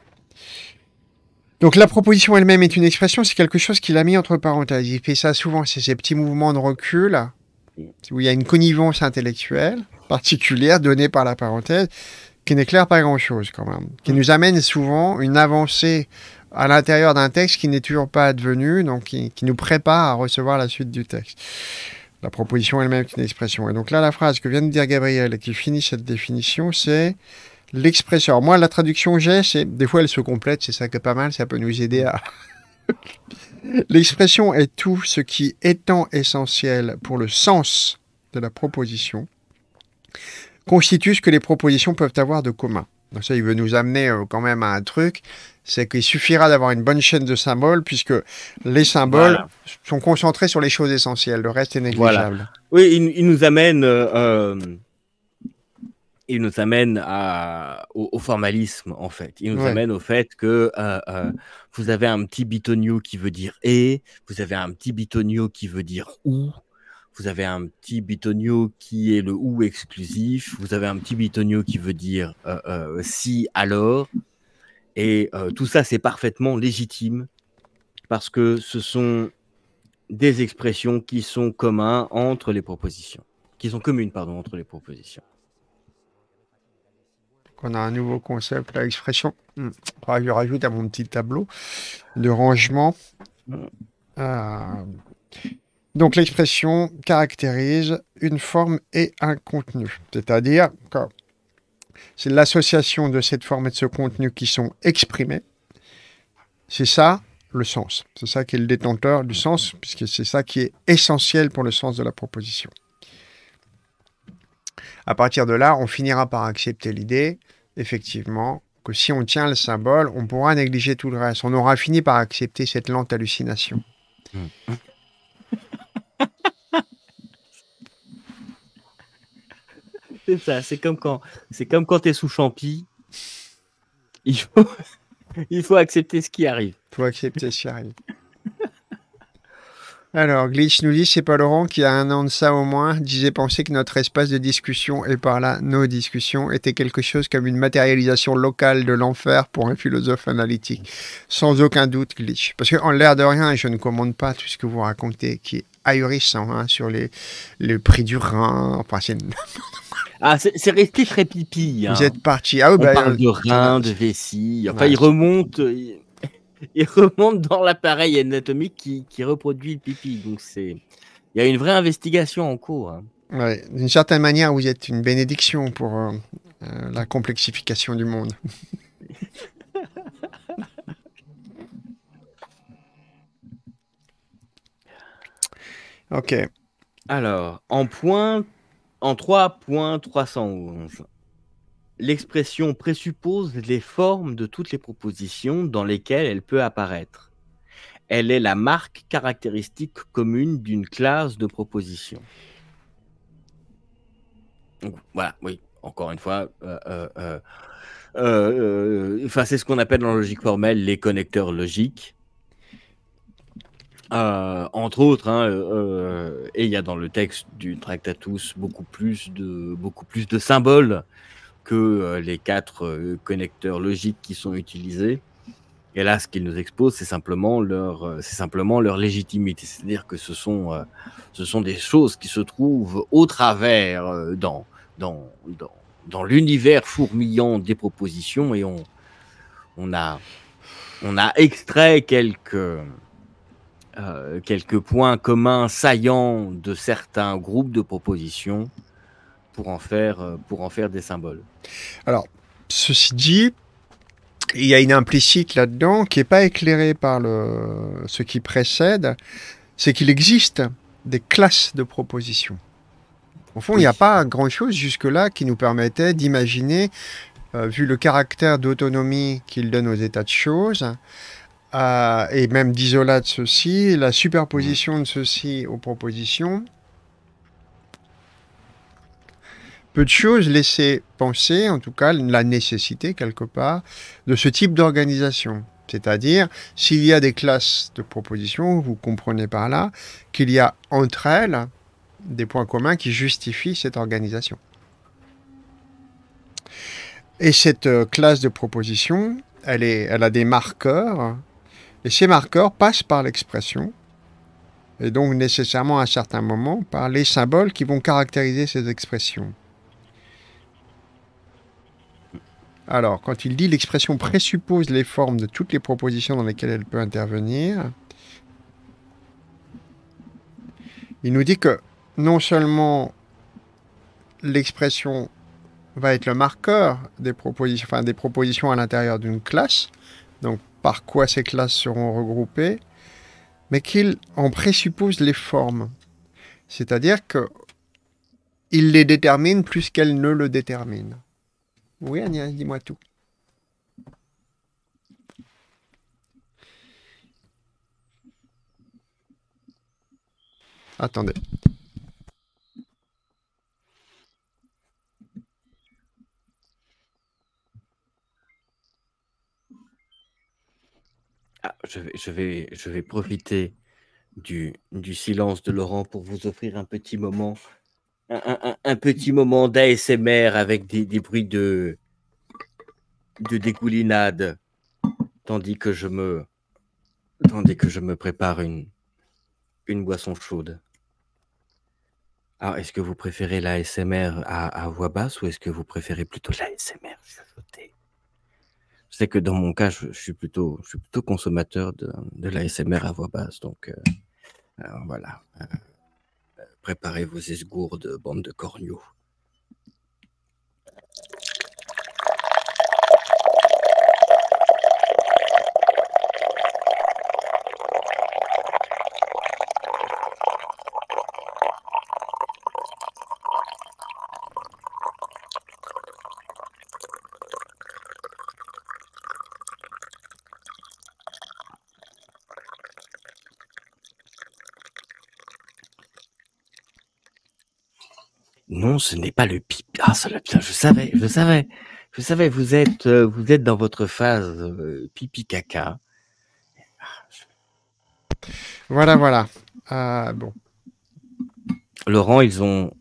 Donc la proposition elle-même est une expression, c'est quelque chose qu'il a mis entre parenthèses. Il fait ça souvent, c'est ces petits mouvements de recul, où il y a une connivence intellectuelle particulière donnée par la parenthèse, qui n'éclaire pas grand-chose quand même, qui nous amène souvent une avancée à l'intérieur d'un texte qui n'est toujours pas advenu, donc qui, nous prépare à recevoir la suite du texte. La proposition elle-même est une expression. Et donc là, la phrase que vient de dire Gabriel et qui finit cette définition, c'est l'expression. Alors moi, la traduction que j'ai, c'est des fois elle se complète, c'est ça que pas mal, ça peut nous aider à. l'expression est tout ce qui étant essentiel pour le sens de la proposition constitue ce que les propositions peuvent avoir de commun. Donc ça, il veut nous amener euh, quand même à un truc, c'est qu'il suffira d'avoir une bonne chaîne de symboles, puisque les symboles sont concentrés sur les choses essentielles, le reste est négligeable. Oui, il, nous amène euh, euh, il nous amène à, au, formalisme, en fait. Il nous amène au fait que euh, euh, vous avez un petit bitonio qui veut dire et, vous avez un petit bitonio qui veut dire ou, vous avez un petit bitonio qui est le ou exclusif, vous avez un petit bitonio qui veut dire euh, si, alors. Et tout ça, c'est parfaitement légitime parce que ce sont des expressions qui sont communes entre les propositions, qui sont communes, pardon, entre les propositions qu'on a un nouveau concept l'expression, hmm. je rajoute à mon petit tableau de rangement. Hmm. Euh, donc l'expression caractérise une forme et un contenu, c'est-à-dire que c'est l'association de cette forme et de ce contenu qui sont exprimés. C'est ça le sens, c'est ça qui est le détenteur du sens, puisque c'est ça qui est essentiel pour le sens de la proposition. À partir de là, on finira par accepter l'idée, effectivement, que si on tient le symbole, on pourra négliger tout le reste. On aura fini par accepter cette lente hallucination. c'est ça, c'est comme quand c'est comme quand tu es sous champi. Il faut, il faut accepter ce qui arrive. Il faut accepter ce qui arrive. Alors, Glitch nous dit, c'est pas Laurent qui a un an de ça au moins, disait penser que notre espace de discussion, et par là nos discussions, était quelque chose comme une matérialisation locale de l'enfer pour un philosophe analytique. Sans aucun doute, Glitch. Parce qu'en l'air de rien, je ne commande pas tout ce que vous racontez, qui est ahurissant, hein, sur les, le prix du rein, c'est... Ah, c'est resté pipi. Hein. Vous êtes parti. Ah, On bah, parle euh, de rein, de vessie. Enfin, il remonte il remonte dans l'appareil anatomique qui, qui, reproduit le pipi. Donc c'est, il y a une vraie investigation en cours. Hein. d'une certaine manière, vous êtes une bénédiction pour euh, euh, la complexification du monde. ok. Alors, en point, en 3.311 l'expression présuppose les formes de toutes les propositions dans lesquelles elle peut apparaître. Elle est la marque caractéristique commune d'une classe de propositions. voilà, oui, encore une fois, euh, euh, euh, enfin, c'est ce qu'on appelle en logique formelle les connecteurs logiques. entre autres, hein, et il y a dans le texte du Tractatus beaucoup plus de, beaucoup plus de symboles que euh, les quatre euh, connecteurs logiques qui sont utilisés. Et là, ce qu'ils nous exposent, c'est simplement leur, euh, c'est simplement leur légitimité. C'est-à-dire que ce sont, ce sont des choses qui se trouvent au travers dans, dans, dans, l'univers fourmillant des propositions et on, on a, on a extrait quelques, quelques points communs saillants de certains groupes de propositions pour en faire, euh, pour en faire des symboles. Alors, ceci dit, il y a une implicite là-dedans qui n'est pas éclairée par le, ce qui précède, c'est qu'il existe des classes de propositions. Au fond, il n'y a pas grand-chose jusque-là qui nous permettait d'imaginer, euh, vu le caractère d'autonomie qu'il donne aux états de choses, euh, et même d'isolat de ceci, la superposition mmh. de ceci aux propositions, peu de choses laissaient penser, en tout cas, la nécessité, quelque part, de ce type d'organisation. C'est-à-dire, s'il y a des classes de propositions, vous comprenez par là qu'il y a entre elles des points communs qui justifient cette organisation. Et cette euh, classe de propositions, elle, elle a des marqueurs, et ces marqueurs passent par l'expression, et donc nécessairement à un certain moment par les symboles qui vont caractériser ces expressions. Alors, quand il dit l'expression présuppose les formes de toutes les propositions dans lesquelles elle peut intervenir, il nous dit que non seulement l'expression va être le marqueur des propositions, enfin des propositions à l'intérieur d'une classe, donc par quoi ces classes seront regroupées, mais qu'il en présuppose les formes. C'est-à-dire qu'il les détermine plus qu'elles ne le déterminent. Oui, Agnès, dis-moi tout. Attendez. Ah, je, vais, je, vais, je vais profiter du, du silence de Laurent pour vous offrir un petit moment un, petit moment d'ASMR avec des, bruits de, de dégoulinade, tandis que je me, tandis que je me prépare une, boisson chaude. Alors, est-ce que vous préférez l'ASMR à, à voix basse ou est-ce que vous préférez plutôt l'ASMR chuchoté Je sais que dans mon cas, je, suis, plutôt, je suis plutôt consommateur de, de l'ASMR à voix basse, donc euh, euh, voilà. Euh, Préparez vos esgourdes, bande de corneaux. ce n'est pas le pipi. Ah, ça l'a bien, je savais, je savais, je savais, vous êtes, euh, vous êtes dans votre phase euh, pipi caca. Voilà, voilà. Euh, bon. Laurent, ils ont,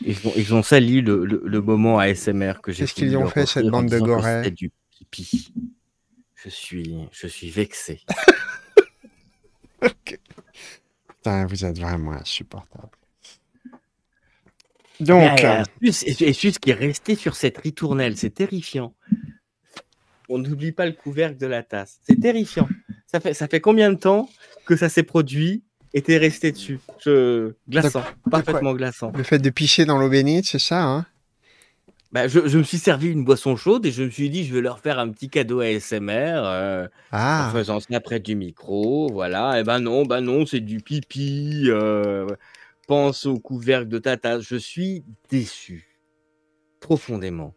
ils ont, ils ont sali le, le, à moment ASMR que j'ai. Qu'est-ce qu'ils ont fait cette bande de gorées C'était du pipi. Je suis, je suis vexé. Ok. vous êtes vraiment insupportable. Donc. Euh, euh, et, qui est resté sur cette ritournelle, c'est terrifiant. On n'oublie pas le couvercle de la tasse. C'est terrifiant. Ça fait, ça fait combien de temps que ça s'est produit et t'es resté dessus Glaçant, parfaitement glaçant. Le fait de picher dans l'eau bénite, c'est ça hein bah, je, me suis servi une boisson chaude et je me suis dit, je vais leur faire un petit cadeau ASMR euh, ah. en faisant ça près du micro. Voilà. Et eh ben non, ben non, c'est du pipi. Euh, pense au couvercle de Tata. Je suis déçu. Profondément.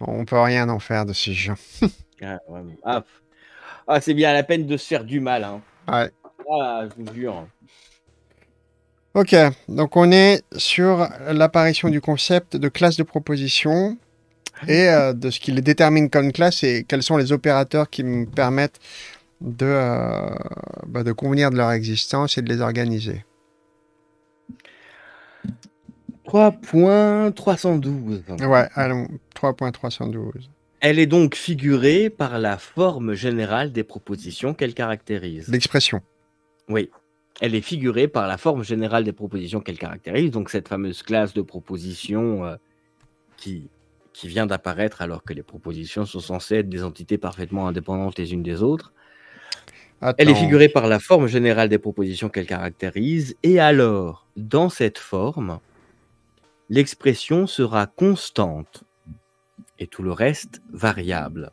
On peut rien en faire de ces gens. Ah, ah, ah, c'est bien la peine de se faire du mal. Hein. Ouais. je vous jure. Ok, donc on est sur l'apparition du concept de classe de proposition et euh, de ce qui les détermine comme classe et quels sont les opérateurs qui me permettent de, euh, ben, de convenir de leur existence et de les organiser. 3.312. Ouais, allons, 3.312. Elle est donc figurée par la forme générale des propositions qu'elle caractérise. L'expression. Oui. Elle est figurée par la forme générale des propositions qu'elle caractérise, donc cette fameuse classe de propositions euh, qui, qui vient d'apparaître alors que les propositions sont censées être des entités parfaitement indépendantes les unes des autres. Elle est figurée par la forme générale des propositions qu'elle caractérise, et alors, dans cette forme, l'expression sera constante et tout le reste variable.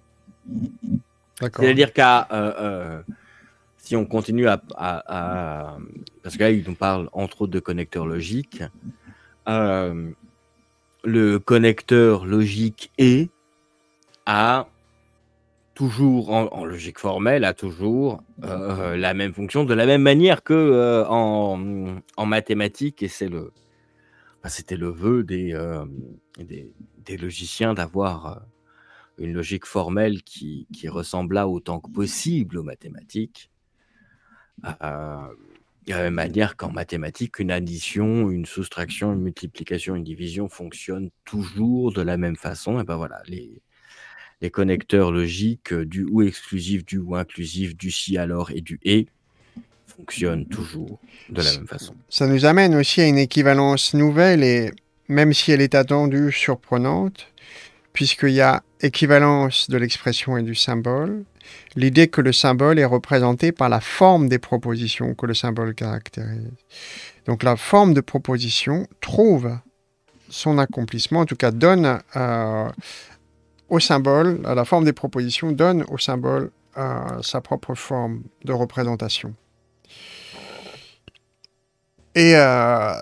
C'est-à-dire qu'à euh, euh, si on continue à, parce que là ils nous parlent entre autres de connecteurs logiques, euh, le connecteur logique est a toujours en, logique formelle, a toujours euh, mmh. euh, la même fonction, de la même manière que euh, en, en, mathématiques, et c'est le, c'était le vœu des, des, logiciens d'avoir une logique formelle qui, qui ressembla autant que possible aux mathématiques. de la même manière qu'en mathématiques, une addition, une soustraction, une multiplication, une division fonctionnent toujours de la même façon. Et ben voilà, les, les connecteurs logiques euh, du ou exclusif, du ou inclusif, du si alors et du et fonctionnent toujours de la même façon. Ça nous amène aussi à une équivalence nouvelle et même si elle est attendue surprenante, puisqu'il y a équivalence de l'expression et du symbole, l'idée que le symbole est représenté par la forme des propositions que le symbole caractérise. Donc la forme de proposition trouve son accomplissement, en tout cas donne euh, au symbole, à la forme des propositions, donne au symbole euh, sa propre forme de représentation. Euh,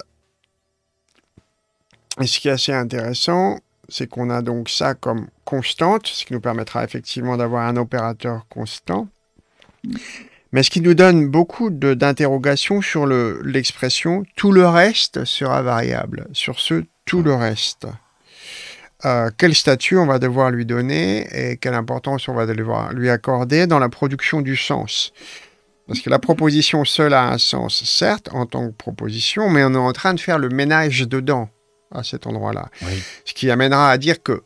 et, ce qui est assez intéressant, c'est qu'on a donc ça comme constante, ce qui nous permettra effectivement d'avoir un opérateur constant, mais ce qui nous donne beaucoup d'interrogations sur l'expression tout le reste sera variable », sur ce « tout le reste ». Euh, quel statut on va devoir lui donner et quelle importance on va devoir lui accorder dans la production du sens. Parce que la proposition seule a un sens, certes, en tant que proposition, mais on est en train de faire le ménage dedans, à cet endroit-là. Ce qui amènera à dire que,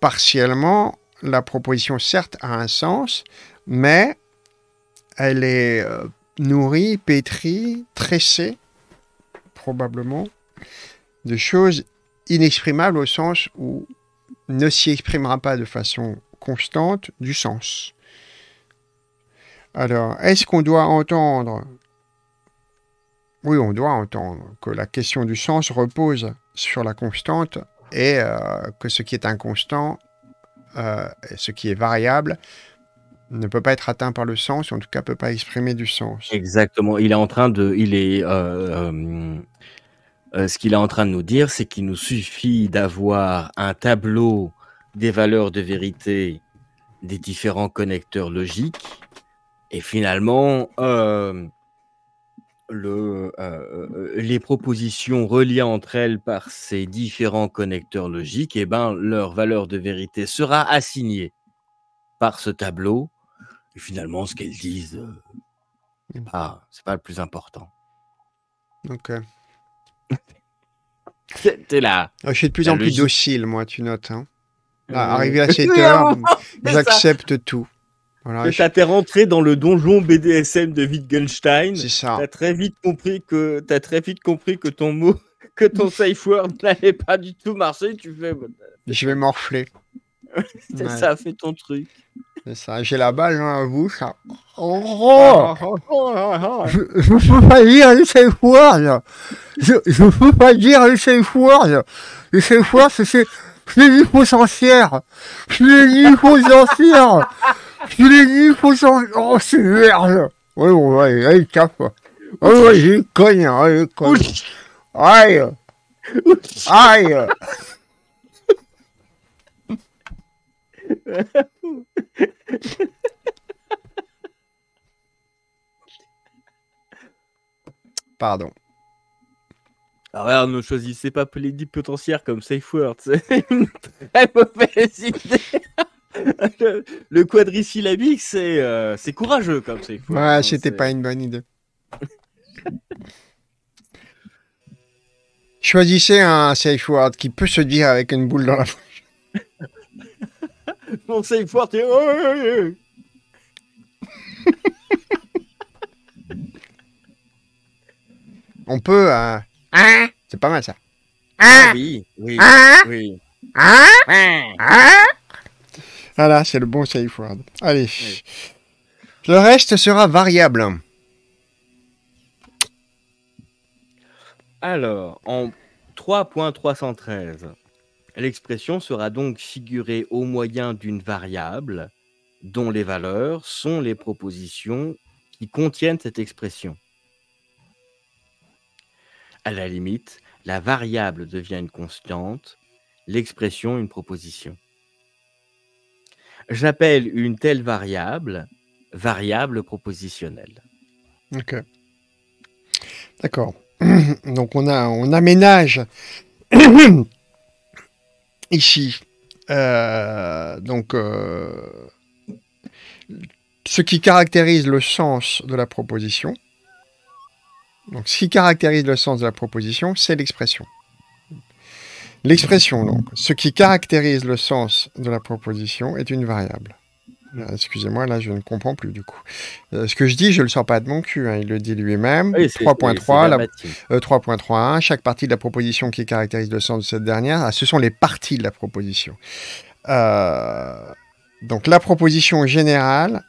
partiellement, la proposition, certes, a un sens, mais elle est euh, nourrie, pétrie, tressée, probablement, de choses inexprimable au sens où ne s'y exprimera pas de façon constante du sens. Alors, est-ce qu'on doit entendre Oui, on doit entendre que la question du sens repose sur la constante et euh, que ce qui est inconstant, euh, ce qui est variable, ne peut pas être atteint par le sens, ou en tout cas ne peut pas exprimer du sens. Exactement. Il est en train de, il est, euh, euh, ce qu'il est en train de nous dire, c'est qu'il nous suffit d'avoir un tableau des valeurs de vérité des différents connecteurs logiques. Et finalement, euh, euh, les propositions reliées entre elles par ces différents connecteurs logiques, eh ben, leur valeur de vérité sera assignée par ce tableau. Et finalement, ce qu'elles disent, ce mm. ah, c'est pas le plus important. Ok. T'es là. Ah, je suis de plus en plus docile, moi, tu notes. Hein. Bah, euh, arrivé à cette heure, j'accepte tout. Voilà, t'es rentré dans le donjon BDSM de Wittgenstein. C'est ça. T'as très vite compris que as très vite compris que ton mot, que ton safe word n'allait pas du tout marcher. Tu fais. Bah. Je vais morfler. C'est ça, fait ton truc ça, j'ai la balle dans la bouche. Oh, je, ne peux pas dire les safe warn. Je, ne peux pas dire les safe fois. Les safe fois, c'est Les aux anciens. Oh, c'est merde. Ouais, bon, ouais, allez, tape. Oh, ouais, j'ai une conne, hein, Aïe. Aïe. Pardon. Alors, ah ne choisissez pas les potentiaire comme safe word. C'est une très mauvaise idée. le, le quadrisyllabique, c'est euh, courageux comme safe word. Ouais, hein, c'était pas une bonne idée. Choisissez un safe word qui peut se dire avec une boule dans la bouche mon safe forte et. Oh, oh, oh, On peut. Euh, hein? C'est pas mal ça. ah oui, oui, hein? ah oui. Voilà, c'est le bon safe word. Allez. Le reste sera variable. Alors, en 3.313, L'expression sera donc figurée au moyen d'une variable dont les valeurs sont les propositions qui contiennent cette expression. À la limite, la variable devient une constante, l'expression une proposition. J'appelle une telle variable variable propositionnelle. Ok. D'accord. Donc on, a, on aménage Ici, euh, donc, euh, ce qui caractérise le sens de la proposition, donc ce qui caractérise le sens de la proposition, c'est l'expression. L'expression, donc, ce qui caractérise le sens de la proposition est une variable. Euh, excusez-moi, là, je ne comprends plus du coup. Euh, ce que je dis, je ne le sors pas de mon cul, hein, il le dit lui-même. 3.3, 3.31, euh, chaque partie de la proposition qui caractérise le sens de cette dernière, ah, ce sont les parties de la proposition. donc la proposition générale,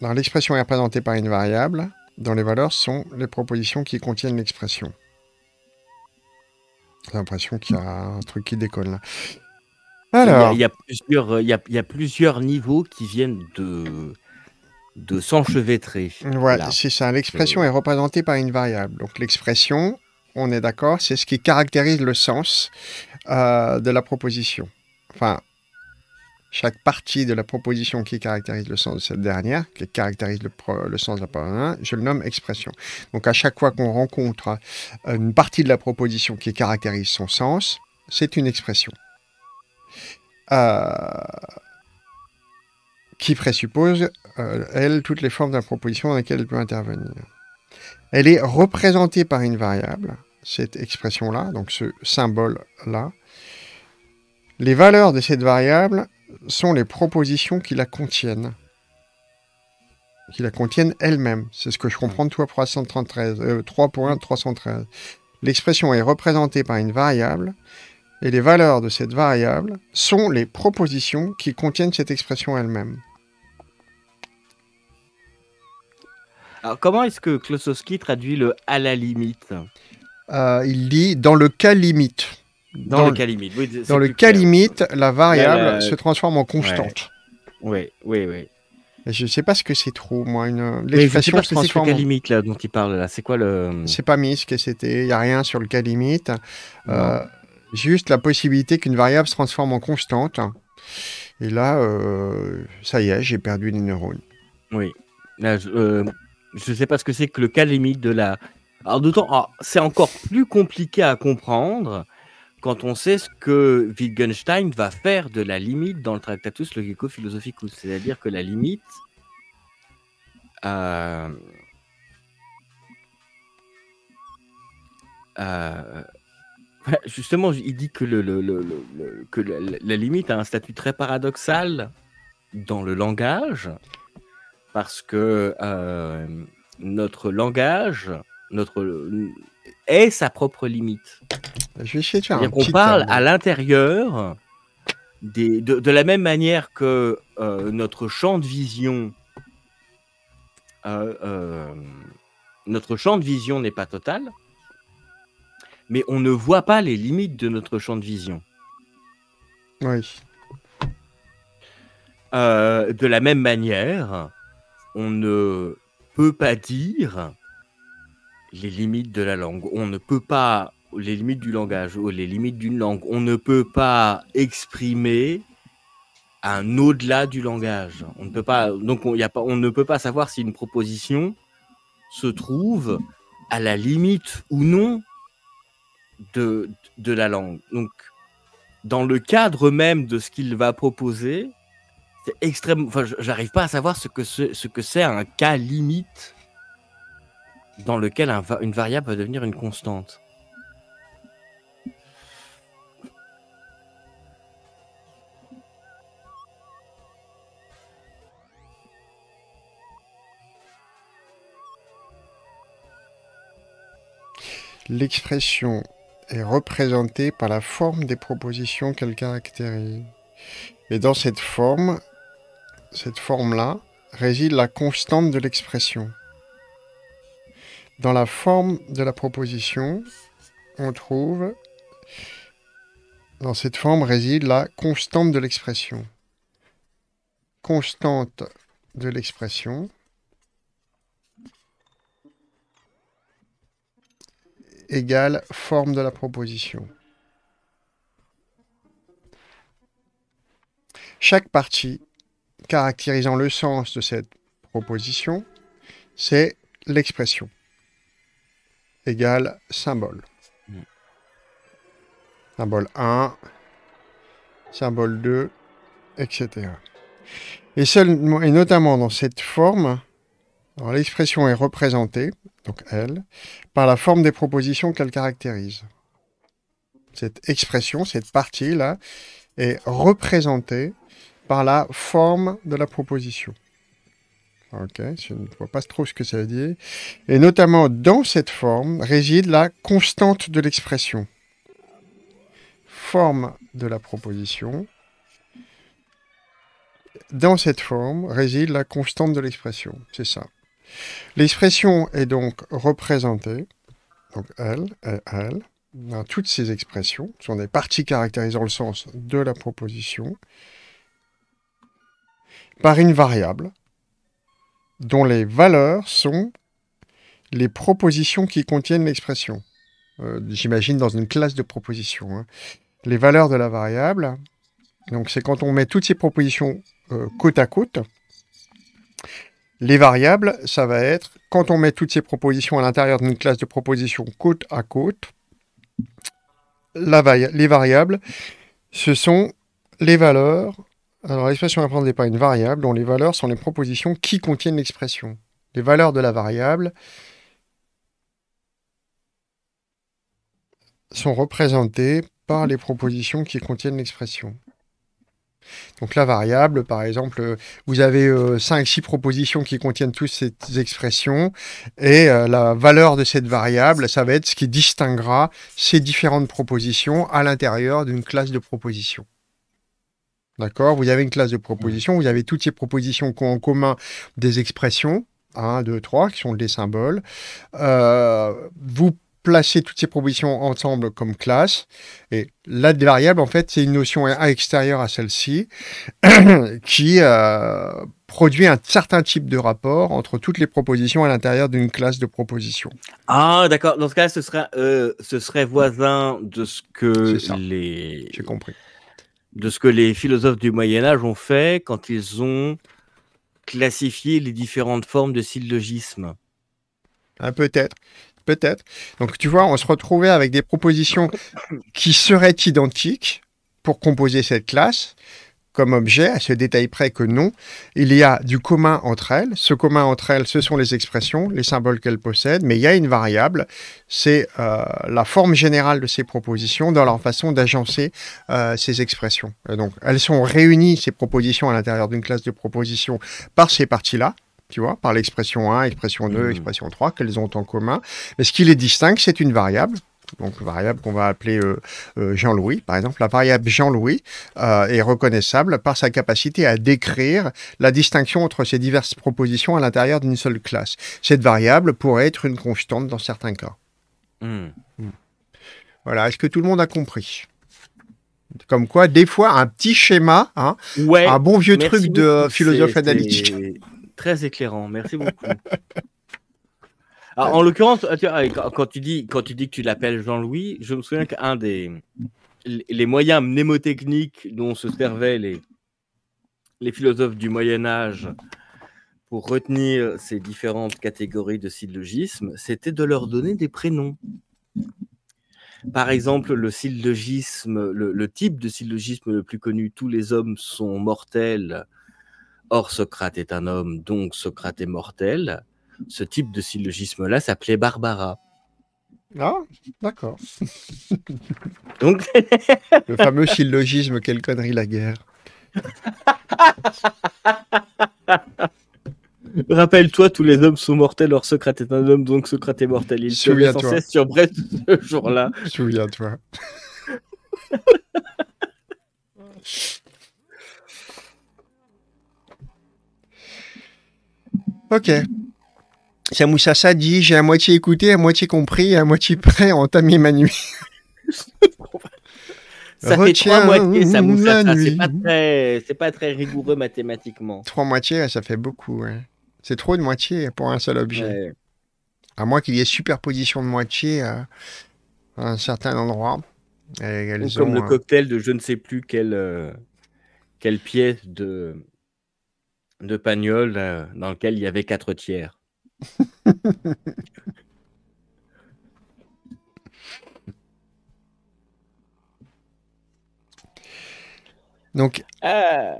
l'expression est représentée par une variable, dans les valeurs sont les propositions qui contiennent l'expression. J'ai l'impression qu'il y a un truc qui décolle là. Alors. Il y, a, euh, il, plusieurs niveaux qui viennent de, de s'enchevêtrer. voilà c'est ça. L'expression euh. est... représentée par une variable. Donc l'expression, on est d'accord, c'est ce qui caractérise le sens euh, de la proposition. Enfin, chaque partie de la proposition qui caractérise le sens de cette dernière, qui caractérise le, le sens de la première, je le nomme expression. Donc à chaque fois qu'on rencontre une partie de la proposition qui caractérise son sens, c'est une expression qui présuppose, euh, elle, toutes les formes de la proposition dans lesquelles elle peut intervenir. Elle est représentée par une variable, cette expression-là, donc ce symbole-là. Les valeurs de cette variable sont les propositions qui la contiennent. Qui la contiennent elles-mêmes. C'est ce que je comprends de toi 3.1.313. Euh, L'expression est représentée par une variable et les valeurs de cette variable sont les propositions qui contiennent cette expression elle-même. Alors, comment est-ce que Klosowski traduit le à la limite euh, Il dit dans le cas limite. Dans, le cas limite, Dans le cas limite, la variable se transforme en constante. Oui, oui, oui. Je ne sais pas ce que c'est trop, moi. Une... L'expression se C'est cas limite là, dont il parle là. C'est quoi le. C'est pas mis ce que c'était. Il n'y a rien sur le cas limite. Euh, juste la possibilité qu'une variable se transforme en constante. Et là, euh, ça y est, j'ai perdu les neurones. Oui. Là, je, ne euh, sais pas ce que c'est que le cas limite de la. Alors, d'autant, c'est encore plus compliqué à comprendre quand on sait ce que Wittgenstein va faire de la limite dans le Tractatus Logico-Philosophicus. C'est-à-dire que la limite. Euh, Justement, il dit que, le, la, limite a un statut très paradoxal dans le langage, parce que euh, notre langage euh, est sa propre limite. Bah, je vais un On parle à l'intérieur de, la même manière que euh, notre champ de vision. notre champ de vision n'est pas total, mais on ne voit pas les limites de notre champ de vision. Oui. Euh, de la même manière, on ne peut pas dire les limites de la langue. On ne peut pas les limites du langage ou les limites d'une langue. On ne peut pas exprimer un au-delà du langage. On ne peut pas donc a pas, on ne peut pas savoir si une proposition se trouve à la limite ou non de, de la langue. Donc, dans le cadre même de ce qu'il va proposer, c'est extrêmement. Enfin, j'arrive pas à savoir ce que c'est, ce que c'est un cas limite dans lequel une variable va devenir une constante. L'expression est représentée par la forme des propositions qu'elle caractérise. Et dans cette forme, cette forme-là, réside la constante de l'expression. Dans la forme de la proposition, on trouve, dans cette forme réside la constante de l'expression. Constante de l'expression, égale forme de la proposition. Chaque partie caractérisant le sens de cette proposition, c'est l'expression égale symbole. Symbole 1, symbole 2, etc. Et, seulement, et notamment dans cette forme, l'expression est représentée donc elle, par la forme des propositions qu'elle caractérise. Cette expression, cette partie-là, est représentée par la forme de la proposition. Ok, je ne vois pas trop ce que ça veut dire. Et notamment dans cette forme réside la constante de l'expression. Forme de la proposition. Dans cette forme réside la constante de l'expression. C'est ça. L'expression est donc représentée, donc elle et elle, dans toutes ces expressions, sont des parties caractérisant le sens de la proposition, par une variable dont les valeurs sont les propositions qui contiennent l'expression. Euh, j'imagine dans une classe de propositions. Hein. Les valeurs de la variable, donc c'est quand on met toutes ces propositions euh, côte à côte, les variables, ça va être quand on met toutes ces propositions à l'intérieur d'une classe de propositions côte à côte, les variables, ce sont les valeurs. Alors l'expression prendre n'est pas une variable dont les valeurs sont les propositions qui contiennent l'expression. Les valeurs de la variable sont représentées par les propositions qui contiennent l'expression. Donc la variable, par exemple, euh, vous avez 5-6 euh, propositions qui contiennent toutes ces expressions, et euh, la valeur de cette variable, ça va être ce qui distinguera ces différentes propositions à l'intérieur d'une classe de propositions. D'accord Vous avez une classe de propositions, vous avez toutes ces propositions qui ont en commun des expressions, 1, 2, 3, qui sont des symboles. Euh, vous placer toutes ces propositions ensemble comme classe. Et la variable, en fait, c'est une notion extérieure à celle-ci qui euh, produit un certain type de rapport entre toutes les propositions à l'intérieur d'une classe de propositions. Ah, d'accord. Dans ce cas, ce serait, euh, ce serait voisin de ce que les. J'ai compris. De ce que les philosophes du Moyen Âge ont fait quand ils ont classifié les différentes formes de syllogisme. Peut-être. Peut-être. Donc, tu vois, on se retrouvait avec des propositions qui seraient identiques pour composer cette classe comme objet, à ce détail près que non, il y a du commun entre elles. Ce commun entre elles, ce sont les expressions, les symboles qu'elles possèdent, mais il y a une variable, c'est euh, la forme générale de ces propositions dans leur façon d'agencer euh, ces expressions. donc, elles sont réunies, ces propositions, à l'intérieur d'une classe de propositions par ces parties-là, vois, par l'expression 1, expression 2, hmm. expression 3, qu'elles ont en commun. Mais ce qui les distingue, c'est une variable, donc variable qu'on va appeler euh, euh, Jean-Louis, par exemple. La variable Jean-Louis euh, est reconnaissable par sa capacité à décrire la distinction entre ces diverses propositions à l'intérieur d'une seule classe. Cette variable pourrait être une constante dans certains cas. Hmm. Hmm. Voilà, est-ce que tout le monde a compris comme quoi, des fois, un petit schéma, hein, un bon vieux truc de philosophe analytique très éclairant. Merci beaucoup. Ah, en l'occurrence, quand tu dis, quand tu dis que tu l'appelles Jean-Louis, je me souviens qu'un des les moyens mnémotechniques dont se servaient les, les philosophes du Moyen Âge pour retenir ces différentes catégories de syllogismes, c'était de leur donner des prénoms. Par exemple, le syllogisme, le, type de syllogisme le plus connu, tous les hommes sont mortels, Or, Socrate est un homme, donc Socrate est mortel. Ce type de syllogisme-là s'appelait Barbara. Ah, d'accord. donc... Le fameux syllogisme, quelle connerie la guerre. Rappelle-toi, tous les hommes sont mortels, or Socrate est un homme, donc Socrate est mortel. Il se cesse sur Brest ce jour-là. Souviens-toi. Ok. Samoussasa dit J'ai à moitié écouté, à moitié compris, à moitié prêt en entamer ma nuit. ça fait trois moitiés, Samoussasa. C'est pas, très, pas très rigoureux mathématiquement. Trois moitiés, ça fait beaucoup. Hein. C'est trop de moitié pour un seul objet. À moins qu'il y ait superposition de moitié à, un certain endroit. comme le cocktail de je ne sais plus quelle, euh, quelle pièce de de Pagnol euh, dans lequel il y avait quatre tiers. donc, euh,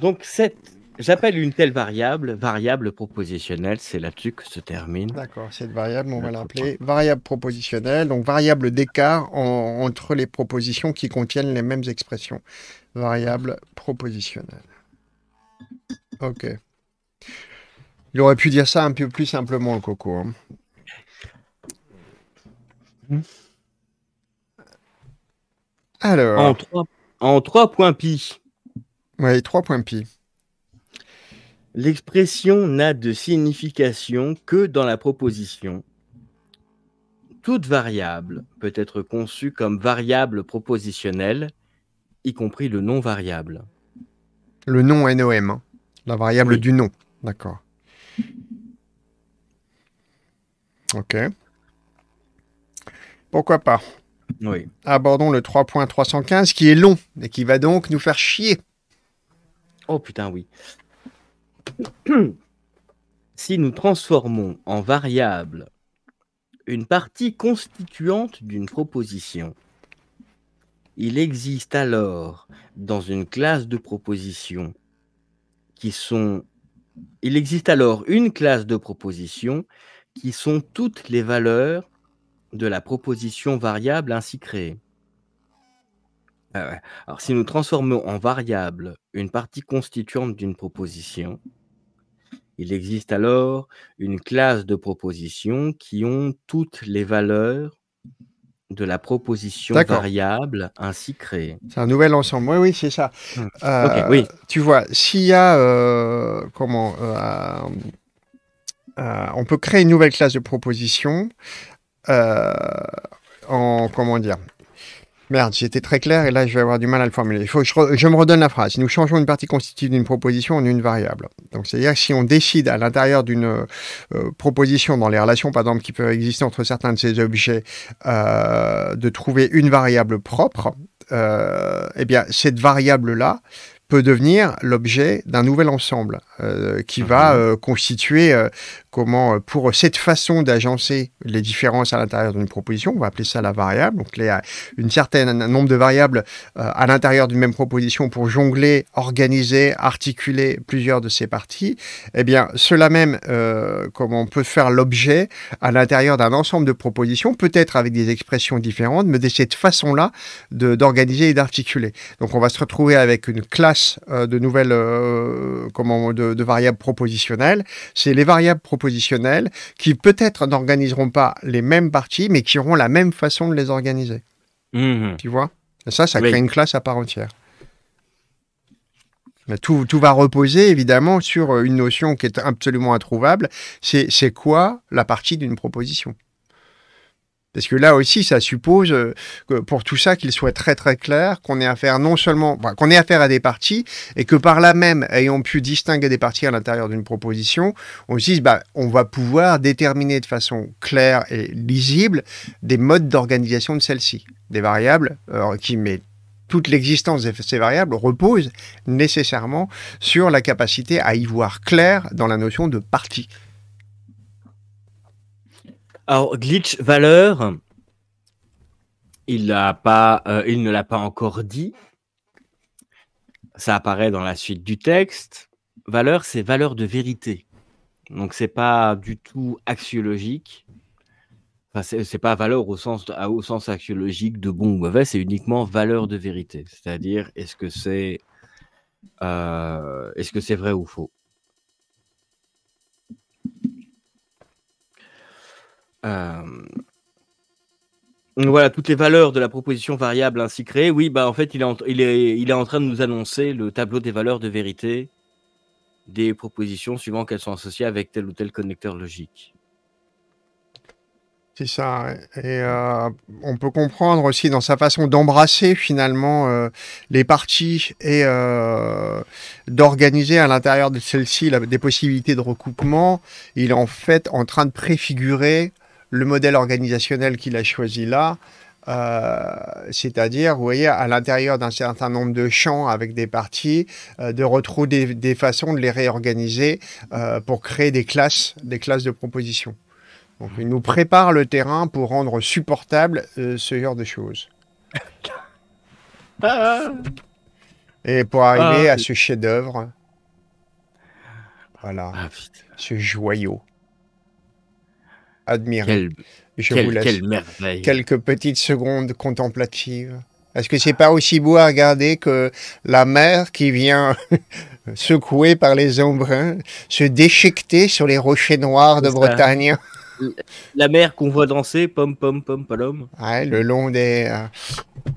donc cette, j'appelle une telle variable variable propositionnelle. C'est là-dessus que se termine. D'accord, cette variable, on va l'appeler variable propositionnelle, donc variable d'écart entre les propositions qui contiennent les mêmes expressions. Variable propositionnelle. Ok. Il aurait pu dire ça un peu plus simplement, coco. Hein. Hmm. Alors. En trois points pi. Oui, trois points pi. L'expression n'a de signification que dans la proposition. Toute variable peut être conçue comme variable propositionnelle, y compris le non variable. Le nom NOM. Hein. La variable du nom, d'accord. Ok. Pourquoi pas Oui. Abordons le 3.315 qui est long et qui va donc nous faire chier. Oh putain, oui. si nous transformons en variable une partie constituante d'une proposition, il existe alors dans une classe de propositions sont... Il existe alors une classe de propositions qui sont toutes les valeurs de la proposition variable ainsi créée. Ah alors, si nous transformons en variable une partie constituante d'une proposition, il existe alors une classe de propositions qui ont toutes les valeurs de la proposition variable ainsi créée. C'est un nouvel ensemble. Oui, oui, c'est ça. Hmm. Euh, oui. Tu vois, s'il y a euh, comment euh, on peut créer une nouvelle classe de propositions en comment dire Merde, j'étais très clair et là je vais avoir du mal à le formuler. Il faut je, me redonne la phrase. Nous changeons une partie constitutive d'une proposition en une variable. Donc c'est-à-dire que si on décide à l'intérieur d'une euh, euh, proposition dans les relations par exemple qui peuvent exister entre certains de ces objets euh, de trouver une variable propre, eh bien cette variable là peut devenir l'objet d'un nouvel ensemble euh, qui va mhm. euh, constituer euh, comment pour cette façon d'agencer les différences à l'intérieur d'une proposition, on va appeler ça la variable. Donc les, une certaine un nombre de variables à l'intérieur d'une même proposition pour jongler, organiser, articuler plusieurs de ces parties. Eh bien, cela même, comment on peut faire l'objet à l'intérieur d'un ensemble de propositions, peut-être avec des expressions différentes, mais de cette façon-là d'organiser et d'articuler. Donc on va se retrouver avec une classe euh, de nouvelles euh, comment, de, variables propositionnelles. C'est les variables propositionnelles qui peut-être n'organiseront pas les mêmes parties, mais qui auront la même façon de les organiser. Mmh. Tu vois ça, ça crée une classe à part entière. tout, tout, va reposer évidemment sur une notion qui est absolument introuvable, c'est quoi la partie d'une proposition parce que là aussi, ça suppose euh, que pour tout ça qu'il soit très très clair, qu'on ait affaire non seulement, qu'on ait affaire à des parties et que par là même, ayant pu distinguer des parties à l'intérieur d'une proposition, on se dise, bah, on va pouvoir déterminer de façon claire et lisible des modes d'organisation de celle-ci, des variables euh, qui mais toute l'existence de ces variables repose nécessairement sur la capacité à y voir clair dans la notion de partie. Alors, glitch valeur, il, pas, euh, il ne l'a pas encore dit. Ça apparaît dans la suite du texte. Valeur, c'est valeur de vérité. Donc, ce n'est pas du tout axiologique. Enfin, ce n'est pas valeur au sens, au sens axiologique de bon ou mauvais, c'est uniquement valeur de vérité. C'est-à-dire, est-ce que c'est euh, est -ce c'est vrai ou faux Euh, voilà, toutes les valeurs de la proposition variable ainsi créée. Oui, bah en fait, il est, en, il, est, il est en train de nous annoncer le tableau des valeurs de vérité des propositions suivant qu'elles sont associées avec tel ou tel connecteur logique. C'est ça. Et euh, on peut comprendre aussi dans sa façon d'embrasser finalement euh, les parties et d'organiser à l'intérieur de celles-ci des possibilités de recoupement. Il est en fait en train de préfigurer le modèle organisationnel qu'il a choisi là, euh, c'est-à-dire, vous voyez, à l'intérieur d'un certain nombre de champs avec des parties, euh, de retrouver des, façons de les réorganiser euh, pour créer des classes, des classes de propositions. Donc, mmh. il nous prépare le terrain pour rendre supportable ce genre de choses. Ah. Et pour arriver ah. à ce chef-d'œuvre, voilà, ah, ce joyau admirer. Je vous laisse quelle merveille. quelques petites secondes contemplatives. Est-ce que c'est pas aussi beau à regarder que la mer qui vient secouée par les ombres, se déchiqueter sur les rochers noirs de Bretagne La mer qu'on voit danser, pom pom pom palom. le long des euh,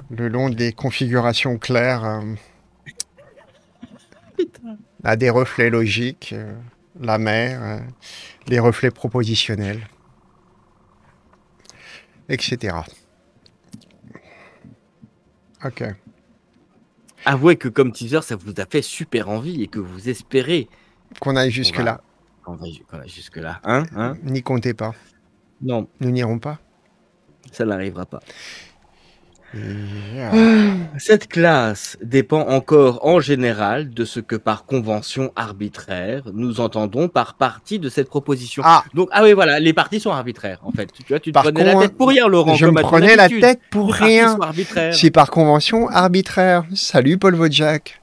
le long des configurations claires. Euh, à des reflets logiques, euh, la mer, les euh, reflets propositionnels etc. Ok. Avouez que comme teaser, ça vous a fait super envie et que vous espérez qu'on aille jusque-là. Qu'on aille jusque-là. Hein, hein N'y comptez pas. Non. Nous n'irons pas. Ça n'arrivera pas. Cette classe dépend encore en général de ce que par convention arbitraire nous entendons par partie de cette proposition. Ah. Donc ah oui voilà, les parties sont arbitraires en fait. Tu vois, tu te prenais la tête pour rien Laurent. Je me prenais la tête pour rien. C'est par convention arbitraire. Salut Paul Vodjak.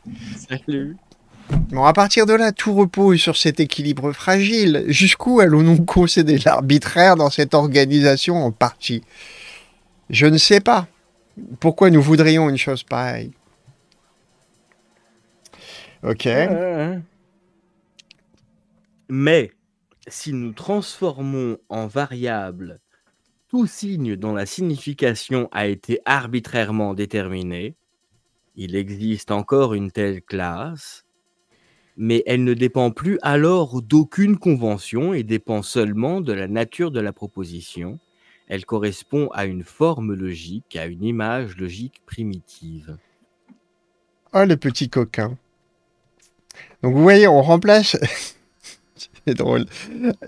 Salut. Bon, à partir de là, tout repose sur cet équilibre fragile. Jusqu'où allons-nous concéder l'arbitraire dans cette organisation en partie Je ne sais pas. Pourquoi nous voudrions une chose pareille Ok. Mais si nous transformons en variable tout signe dont la signification a été arbitrairement déterminée, il existe encore une telle classe, mais elle ne dépend plus alors d'aucune convention et dépend seulement de la nature de la proposition, elle correspond à une forme logique, à une image logique primitive. Oh, le petit coquin. Donc, vous voyez, on remplace. C'est drôle.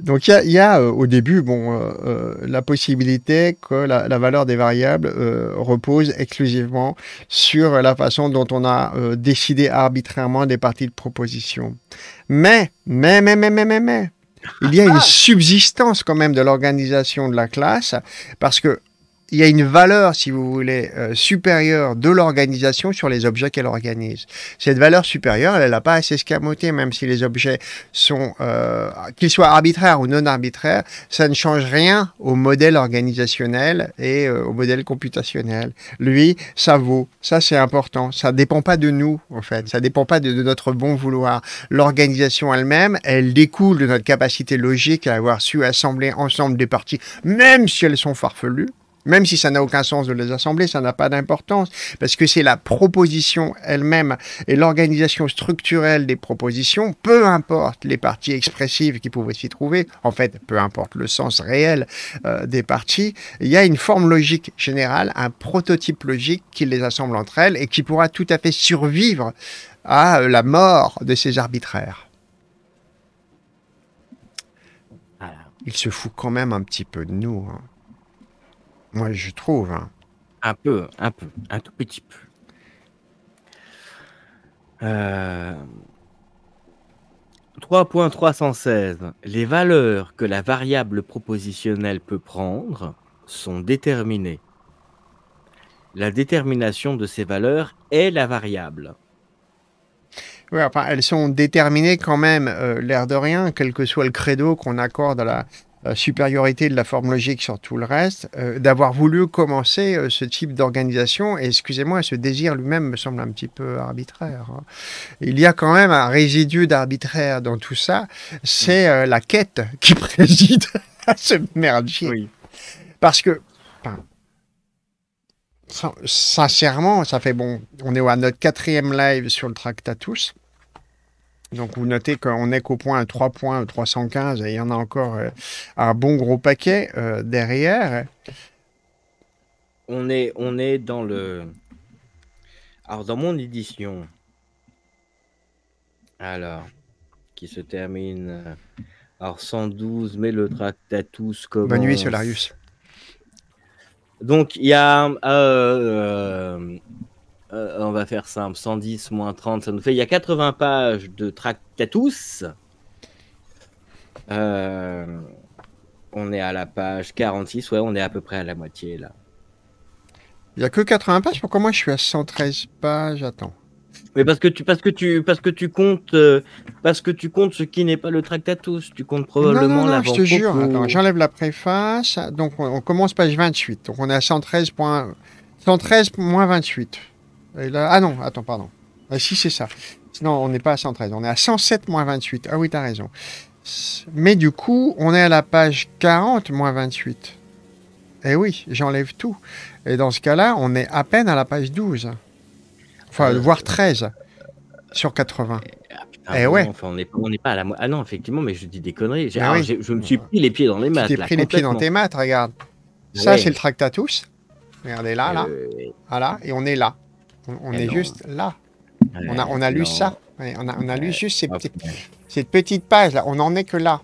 Donc, il y a, y a euh, au début bon, euh, euh, la possibilité que la, valeur des variables repose exclusivement sur la façon dont on a décidé arbitrairement des parties de proposition. Mais, mais, mais, mais, mais, mais, mais, il y a une ah. subsistance quand même de l'organisation de la classe, parce que il y a une valeur, si vous voulez, euh, supérieure de l'organisation sur les objets qu'elle organise. Cette valeur supérieure, elle n'a pas à s'escamoter, même si les objets sont, euh, qu'ils soient arbitraires ou non arbitraires, ça ne change rien au modèle organisationnel et euh, au modèle computationnel. Lui, ça vaut, ça c'est important, ça ne dépend pas de nous, en fait, ça dépend pas de notre bon vouloir. L'organisation elle-même, elle découle de notre capacité logique à avoir su assembler ensemble des parties, même si elles sont farfelues. Même si ça n'a aucun sens de les assembler, ça n'a pas d'importance, parce que c'est la proposition elle-même et l'organisation structurelle des propositions, peu importe les parties expressives qui pouvaient s'y trouver, en fait, peu importe le sens réel euh, des parties, il y a une forme logique générale, un prototype logique qui les assemble entre elles et qui pourra tout à fait survivre à euh, la mort de ces arbitraires. il se fout quand même un petit peu de nous. Hein. Moi, je trouve. Hein. Un peu, un peu, un tout petit peu. 3.316. Euh, Les valeurs que la variable propositionnelle peut prendre sont déterminées. La détermination de ces valeurs est la variable. Oui, enfin, elles sont déterminées quand même, euh, l'air de rien, quel que soit le credo qu'on accorde à la, euh, supériorité de la forme logique sur tout le reste, euh, d'avoir voulu commencer euh, ce type d'organisation. Et excusez-moi, ce désir lui-même me semble un petit peu arbitraire. Hein. Il y a quand même un résidu d'arbitraire dans tout ça. C'est la quête qui préside à ce merdier. Parce que, sincèrement, ça fait bon. On est à notre quatrième live sur le Tractatus. Donc vous notez qu'on n'est qu'au point 3.315 et il y en a encore euh, un bon gros paquet euh, derrière. On est, on est dans le... Alors dans mon édition, alors, qui se termine... Euh, alors 112, mais le tractatus commence... Bonne nuit Solarius. Donc il y a... Euh, on va faire simple, 110 moins 30, ça nous fait, il y a 80 pages de Tractatus. Euh, on est à la page 46, ouais, on est à peu près à la moitié là. Il n'y a que 80 pages, pourquoi moi je suis à 113 pages Attends. Mais parce que tu, que tu, parce que tu comptes, euh, parce que tu comptes ce qui n'est pas le Tractatus, tu comptes probablement la. Je te jure. j'enlève la préface. Donc on, commence page 28. Donc on est à 113 113 moins 28 ah non, attends, pardon. Ah, si, c'est ça. Non, on n'est pas à 113, on est à 107 moins 28. Ah oui, t'as raison. Mais du coup, on est à la page 40 moins 28. Eh oui, j'enlève tout. Et dans ce cas-là, on est à peine à la page 12. Enfin, euh, voire 13 sur 80. Ah, eh ouais. on n'est pas à la Ah non, effectivement, mais je dis des conneries. Ah, Je me suis pris les pieds dans les maths. Tu t'es pris les pieds dans tes maths, regarde. Ça, c'est le Tractatus. Regardez là, là. Euh, voilà, et on est là. On, est juste là. on, a, on a lu ça. on a, lu juste cette petite page là. On n'en est que là.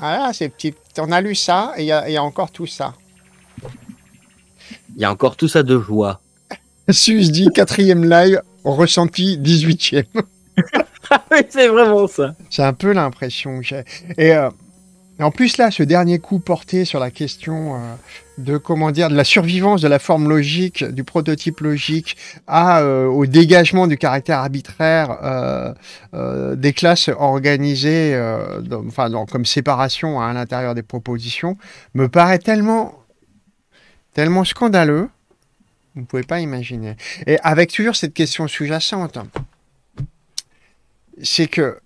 Ah ces On a lu ça et il y, a encore tout ça. Il y a encore tout ça de joie. Sus dit quatrième live, ressenti 18e. Ah c'est vraiment ça. C'est un peu l'impression que j'ai. Et euh, en plus, là, ce dernier coup porté sur la question euh, de comment dire de la survivance de la forme logique du prototype logique à euh, au dégagement du caractère arbitraire euh, euh, des classes organisées enfin comme séparation à l'intérieur des propositions me paraît tellement tellement scandaleux vous ne pouvez pas imaginer et avec toujours cette question sous-jacente c'est que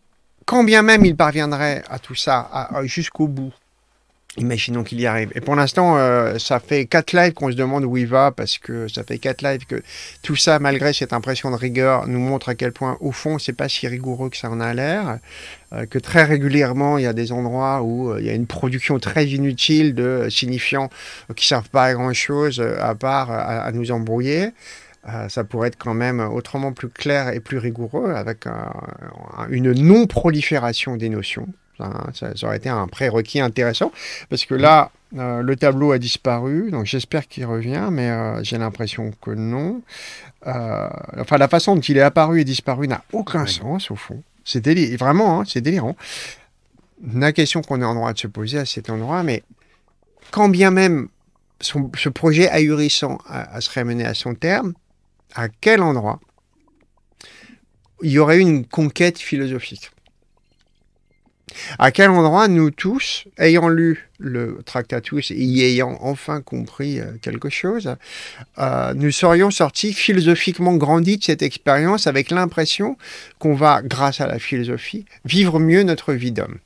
quand bien même il parviendrait à tout ça jusqu'au bout Imaginons qu'il y arrive. Et pour l'instant, euh, ça fait quatre lives qu'on se demande où il va, parce que ça fait quatre lives que tout ça, malgré cette impression de rigueur, nous montre à quel point, au fond, c'est pas si rigoureux que ça en a l'air. Euh, que très régulièrement, il y a des endroits où euh, il y a une production très inutile de signifiants qui servent pas à grand chose, à part à, nous embrouiller. ça pourrait être quand même autrement plus clair et plus rigoureux avec une non-prolifération des notions, ça, aurait été un prérequis intéressant parce que là, euh, le tableau a disparu, donc j'espère qu'il revient, mais euh, j'ai l'impression que non. Euh, enfin, la façon dont il est apparu et disparu n'a aucun sens au fond. C'est délirant, vraiment, hein, c'est délirant. La question qu'on est en droit de se poser à cet endroit, mais quand bien même ce projet ahurissant à, se serait mené à son terme, à quel endroit il y aurait une conquête philosophique à quel endroit nous tous, ayant lu le Tractatus et y ayant enfin compris euh, quelque chose, euh, nous serions sortis philosophiquement grandis de cette expérience avec l'impression qu'on va, grâce à la philosophie, vivre mieux notre vie d'homme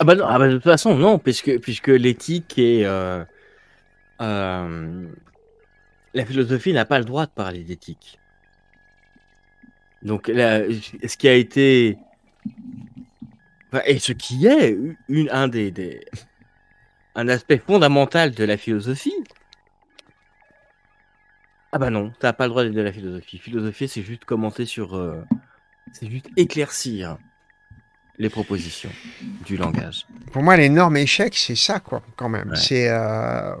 ah, bah ah bah de toute façon, non, puisque, puisque l'éthique et euh, la philosophie n'a pas le droit de parler d'éthique. Donc, là, ce qui a été et ce qui est une, un des, un aspect fondamental de la philosophie. Ah bah non, t'as pas le droit de la philosophie. Philosophie, c'est juste commenter sur, euh, c'est juste éclaircir les propositions du langage. Pour moi, l'énorme échec, c'est ça, quoi, quand même. C'est euh,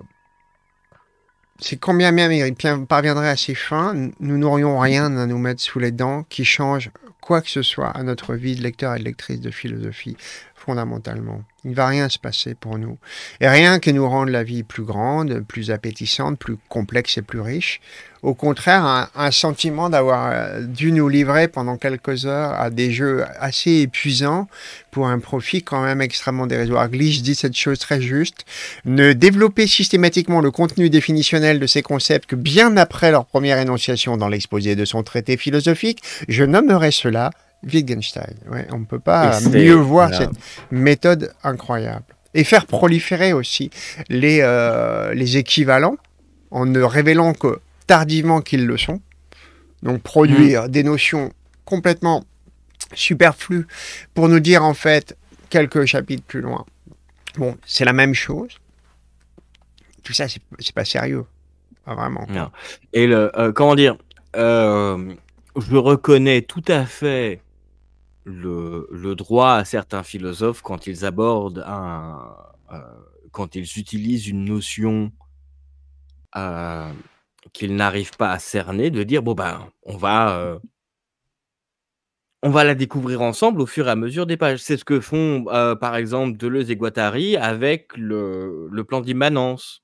c'est combien même il parviendrait à ses fins, nous n'aurions rien à nous mettre sous les dents qui change quoi que ce soit à notre vie de lecteur et de lectrice de philosophie, fondamentalement. Il ne va rien se passer pour nous. Et rien qui nous rende la vie plus grande, plus appétissante, plus complexe et plus riche, au contraire un, sentiment d'avoir euh, dû nous livrer pendant quelques heures à des jeux assez épuisants pour un profit quand même extrêmement dérisoire. Glitch dit cette chose très juste. Ne développer systématiquement le contenu définitionnel de ces concepts que bien après leur première énonciation dans l'exposé de son traité philosophique, je nommerai cela Wittgenstein. on ne peut pas mieux voir cette méthode incroyable. Et faire proliférer aussi les, euh, les équivalents en ne révélant que tardivement qu'ils le sont. Donc produire mm. des notions complètement superflues pour nous dire en fait quelques chapitres plus loin. Bon, c'est la même chose. Tout ça, c'est pas sérieux. Pas vraiment. Et le, euh, comment dire euh, Je reconnais tout à fait le, droit à certains philosophes quand ils abordent un. Euh, quand ils utilisent une notion qu'il n'arrive pas à cerner, de dire bon ben on va euh, on va la découvrir ensemble au fur et à mesure des pages. C'est ce que font euh, par exemple Deleuze et Guattari avec le, plan d'immanence.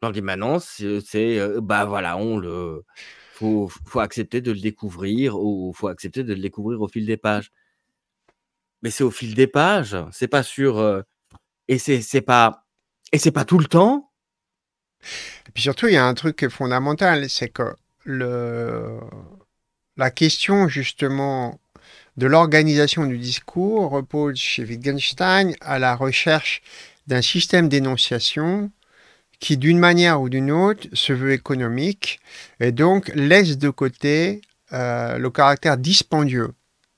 Le plan d'immanence, c'est ben bah voilà, on le faut, accepter de le découvrir ou faut accepter de le découvrir au fil des pages. Mais c'est au fil des pages, c'est pas sûr et c'est pas et c'est pas tout le temps et puis surtout, il y a un truc fondamental, c'est que la question justement de l'organisation du discours repose chez Wittgenstein à la recherche d'un système d'énonciation qui, d'une manière ou d'une autre, se veut économique et donc laisse de côté euh, le caractère dispendieux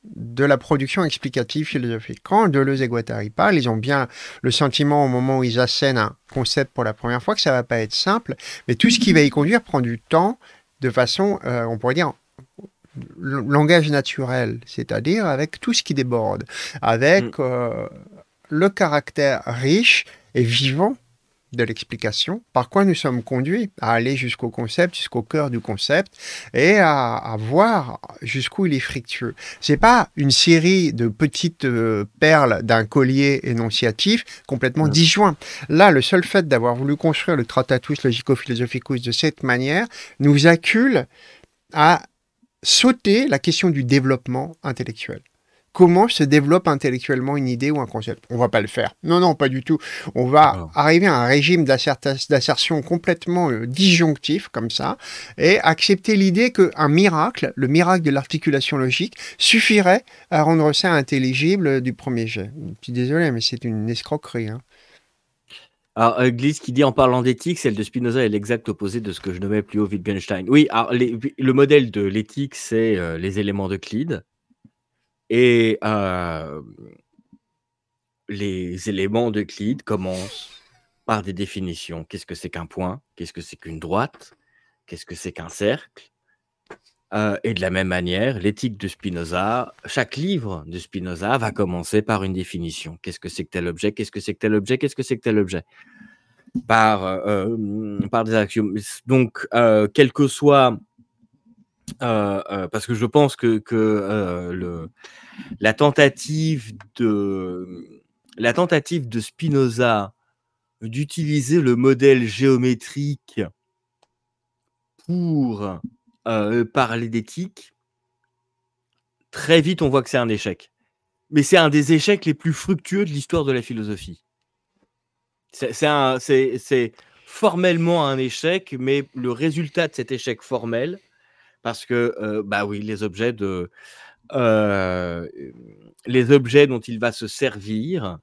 de la production explicative philosophique. Quand Deleuze et Guattari parlent, ils ont bien le sentiment au moment où ils assènent un concept pour la première fois que ça va pas être simple, mais tout ce qui va y conduire prend du temps de façon, euh, on pourrait dire, langage naturel, c'est-à-dire avec tout ce qui déborde, avec mm. euh, le caractère riche et vivant de l'explication, par quoi nous sommes conduits à aller jusqu'au concept, jusqu'au cœur du concept, et à, voir jusqu'où il est fructueux. n'est pas une série de petites euh, perles d'un collier énonciatif complètement mmh. disjoint. Là, le seul fait d'avoir voulu construire le Tratatus logico-philosophicus de cette manière nous accule à sauter la question du développement intellectuel comment se développe intellectuellement une idée ou un concept. On va pas le faire. Non, non, pas du tout. On va ah, arriver à un régime d'assertion complètement euh, disjonctif, comme ça, et accepter l'idée qu'un miracle, le miracle de l'articulation logique, suffirait à rendre ça intelligible du premier jet. Je suis désolé, mais c'est une escroquerie. Hein. Alors, euh, Gliss qui dit en parlant d'éthique, celle de Spinoza est l'exact opposé de ce que je nommais plus haut Wittgenstein. Oui, le modèle de l'éthique, c'est euh, les éléments de et euh, les éléments d'Euclide commencent par des définitions. Qu'est-ce que c'est qu'un point Qu'est-ce que c'est qu'une droite Qu'est-ce que c'est qu'un cercle euh, Et de la même manière, l'éthique de Spinoza, chaque livre de Spinoza va commencer par une définition. Qu'est-ce que c'est que tel objet Qu'est-ce que c'est que tel objet Qu'est-ce que c'est que tel objet par, euh, par des actions. Donc, quel que soit euh, euh, parce que je pense que, euh, la tentative de la tentative de Spinoza d'utiliser le modèle géométrique pour parler d'éthique, très vite on voit que c'est un échec. Mais c'est un des échecs les plus fructueux de l'histoire de la philosophie. C'est formellement un échec, mais le résultat de cet échec formel, parce que, bah oui, les objets de. les objets dont il va se servir,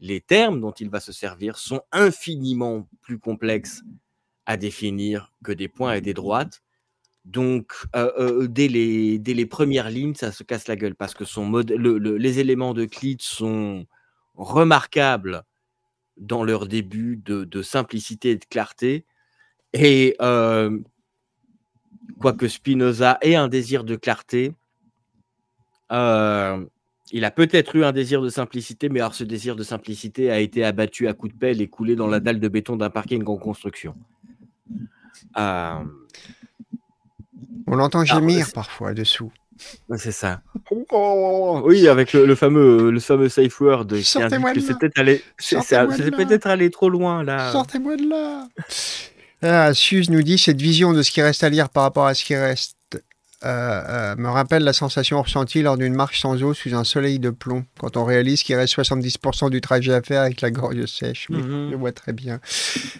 les termes dont il va se servir sont infiniment plus complexes à définir que des points et des droites. Donc, dès, les, dès, les, premières lignes, ça se casse la gueule parce que son mode, les éléments de Clit sont remarquables dans leur début de, simplicité et de clarté. Et quoique Spinoza ait un désir de clarté, euh, il a peut-être eu un désir de simplicité, mais alors ce désir de simplicité a été abattu à coups de pelle et coulé dans la dalle de béton d'un parking en construction. Euh, On l'entend ah, gémir parfois dessous. C'est ça. oui, avec le, fameux, le fameux safe word qui de c'est peut-être allé, allé trop loin là. Sortez-moi de là. Ah, Suze nous dit cette vision de ce qui reste à lire par rapport à ce qui reste euh, euh, me rappelle la sensation ressentie lors d'une marche sans eau sous un soleil de plomb, quand on réalise qu'il reste 70% du trajet à faire avec la gorge sèche. Oui, mhm. je vois très bien.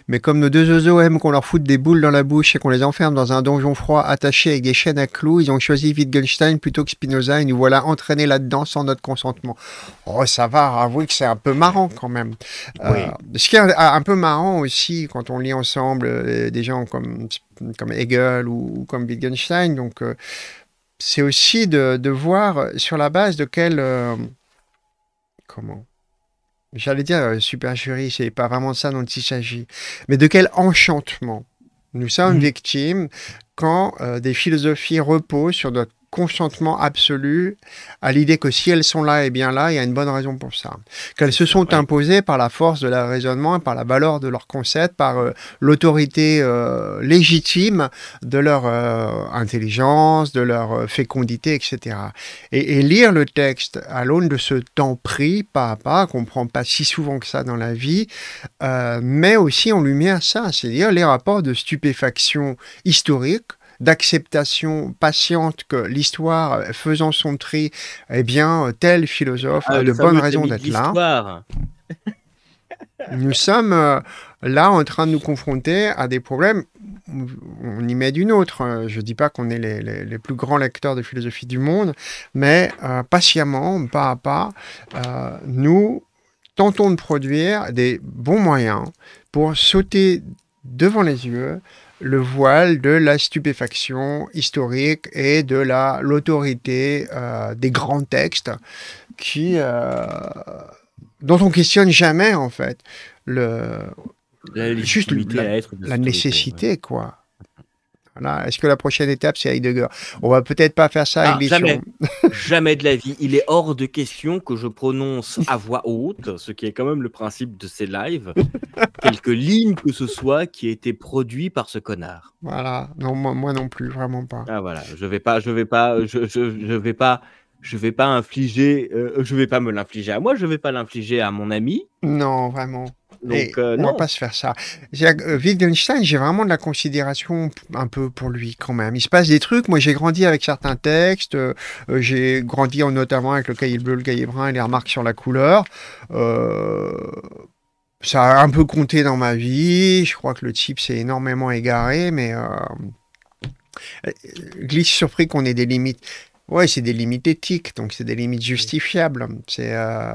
Mais comme nos deux oiseaux aiment qu'on leur foute des boules dans la bouche et qu'on les enferme dans un donjon froid attaché avec des chaînes à clous, ils ont choisi Wittgenstein plutôt que Spinoza et nous voilà entraînés là-dedans sans notre consentement. Oh, ça va, avouez que c'est un peu marrant quand même. Euh, ce qui est un, peu marrant aussi quand on lit ensemble des gens comme comme Hegel ou, comme Wittgenstein. Donc, euh, c'est aussi de, voir sur la base de quel. Euh, comment J'allais dire euh, super jury, c'est pas vraiment ça dont il s'agit. Mais de quel enchantement nous sommes mmh. victimes quand des philosophies reposent sur notre consentement absolu à l'idée que si elles sont là et bien là, il y a une bonne raison pour ça. Qu'elles se sont imposées par la force de leur raisonnement, par la valeur de leur concept, par euh, l'autorité euh, légitime de leur euh, intelligence, de leur fécondité, etc. Et, et, lire le texte à l'aune de ce temps pris, pas à pas, qu'on ne prend pas si souvent que ça dans la vie, met aussi en lumière ça, c'est-à-dire les rapports de stupéfaction historique d'acceptation patiente que l'histoire, euh, faisant son tri, eh bien, euh, tel philosophe a ah, de bonnes raisons d'être là. Nous sommes euh, là en train de nous confronter à des problèmes. On y met d'une autre. Je ne dis pas qu'on est les, plus grands lecteurs de philosophie du monde, mais patiemment, pas à pas, nous tentons de produire des bons moyens pour sauter devant les yeux le voile de la stupéfaction historique et de la l'autorité euh, des grands textes qui euh, dont on questionne jamais en fait le la juste la, nécessité quoi est-ce que la prochaine étape, c'est Heidegger On va peut-être pas faire ça ah, jamais, jamais de la vie. Il est hors de question que je prononce à voix haute, ce qui est quand même le principe de ces lives, quelques lignes que ce soit qui a été produit par ce connard. Voilà. Non, moi, non plus, vraiment pas. Ah voilà. Je vais pas, je vais pas, je, je, je vais pas je vais pas infliger, euh, je vais pas me l'infliger à moi, je vais pas l'infliger à mon ami. Non, vraiment. Donc, euh, on ne va pas se faire ça. Euh, Wittgenstein, j'ai vraiment de la considération un peu pour lui quand même. Il se passe des trucs. Moi, j'ai grandi avec certains textes. Euh, j'ai grandi notamment avec le cahier bleu, le cahier brun et les remarques sur la couleur. ça a un peu compté dans ma vie. Je crois que le type s'est énormément égaré, mais glisse surpris qu'on ait des limites. Oui, c'est des limites éthiques, donc c'est des limites justifiables. Euh,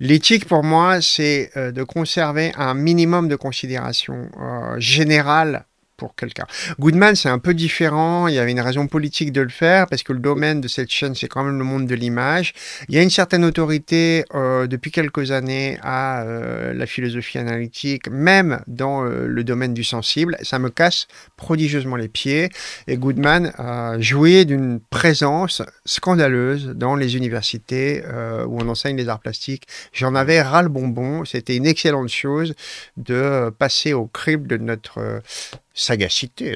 l'éthique pour moi, c'est euh, de conserver un minimum de considération euh, générale pour quelqu'un. Goodman, c'est un peu différent. Il y avait une raison politique de le faire parce que le domaine de cette chaîne, c'est quand même le monde de l'image. Il y a une certaine autorité euh, depuis quelques années à euh, la philosophie analytique, même dans euh, le domaine du sensible. Ça me casse prodigieusement les pieds. Et Goodman a joué d'une présence scandaleuse dans les universités où on enseigne les arts plastiques. J'en avais ras le bonbon. C'était une excellente chose de passer au crible de notre sagacité,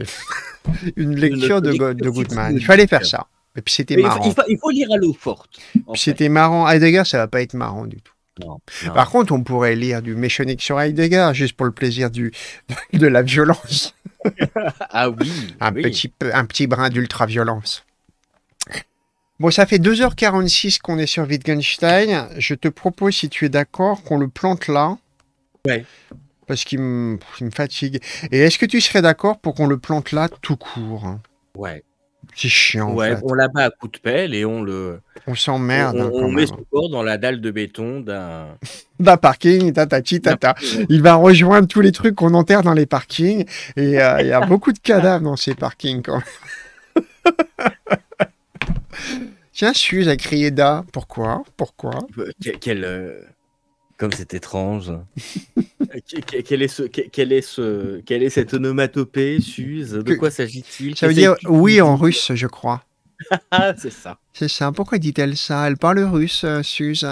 une lecture de, de, Goodman. Il fallait faire ça. Et puis c'était marrant. Il faut, lire à l'eau forte. C'était marrant. Heidegger, ça va pas être marrant du tout. Par contre, on pourrait lire du Méchonic sur Heidegger, juste pour le plaisir du, de, la violence. ah oui. un, Petit, un petit brin d'ultra-violence. Bon, ça fait 2h46 qu'on est sur Wittgenstein. Je te propose, si tu es d'accord, qu'on le plante là. Ouais parce qu'il me, fatigue. Et est-ce que tu serais d'accord pour qu'on le plante là tout court Ouais. C'est chiant. Ouais, en fait. on à coup de pelle et on le. On s'emmerde. On, hein, met son corps dans la dalle de béton d'un. d'un parking, Tata, tata. Il va rejoindre tous les trucs qu'on enterre dans les parkings. Et euh, il y a beaucoup de cadavres dans ces parkings quand même. Tiens, Suze a crié Da. Pourquoi Pourquoi Quel. Euh, comme c'est étrange. Euh, quelle est quel, est ce, est cette onomatopée, Suze De quoi s'agit-il Ça veut dire oui en russe, je crois. Ah, c'est ça. C'est ça. Pourquoi dit-elle ça Elle parle russe, euh, Suze.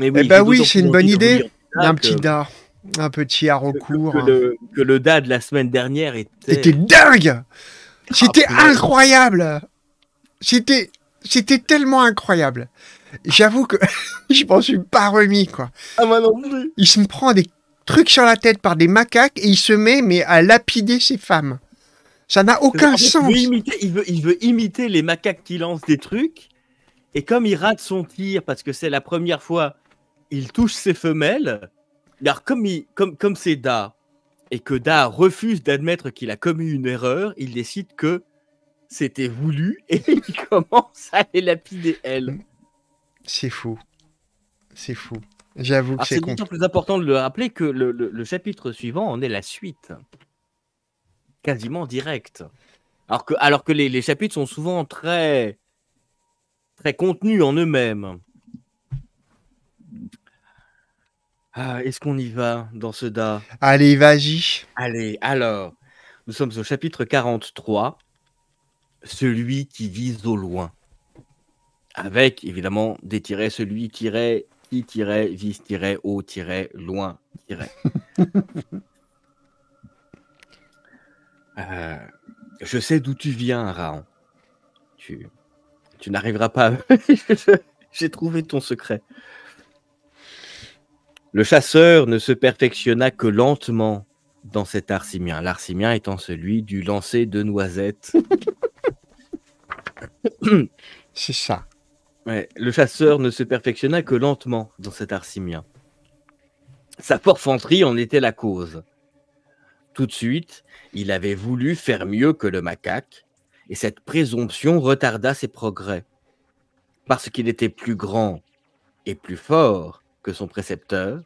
eh ben oui, c'est une bonne idée. Un petit euh, dard. Un petit à recours. Que, le, que, DA de la semaine dernière était. Était dingue c'était ah, incroyable. C'était, c'était tellement incroyable. J'avoue que je m'en suis pas remis, quoi. Ah, moi non Il se prend des trucs sur la tête par des macaques et il se met, mais à lapider ses femmes. Ça n'a aucun sens. Il veut, imiter, les macaques qui lancent des trucs. Et comme il rate son tir parce que c'est la première fois, il touche ses femelles. comme c'est comme, et que Da refuse d'admettre qu'il a commis une erreur, il décide que c'était voulu et il commence à les lapider elle. Mm. C'est fou. C'est fou. J'avoue que c'est d'autant plus important de le rappeler que le, chapitre suivant en est la suite. Quasiment direct. Alors que, alors que les, les chapitres sont souvent très, très contenus en eux-mêmes. Ah, est-ce qu'on y va dans ce DA Allez, vas-y. Allez, alors, nous sommes au chapitre 43, celui qui vise au loin. Avec, évidemment, des tirets, celui, tirait qui, tirait vise, tirait, au, tirait, loin, euh, je sais d'où tu viens, Raon. Tu, tu n'arriveras pas. J'ai trouvé ton secret. Le chasseur ne se perfectionna que lentement dans cet arsimien, l'arcimien étant celui du lancer de noisettes. C'est ça. le chasseur ne se perfectionna que lentement dans cet arsimien. Sa forfanterie en était la cause. Tout de suite, il avait voulu faire mieux que le macaque, et cette présomption retarda ses progrès. Parce qu'il était plus grand et plus fort, que son précepteur,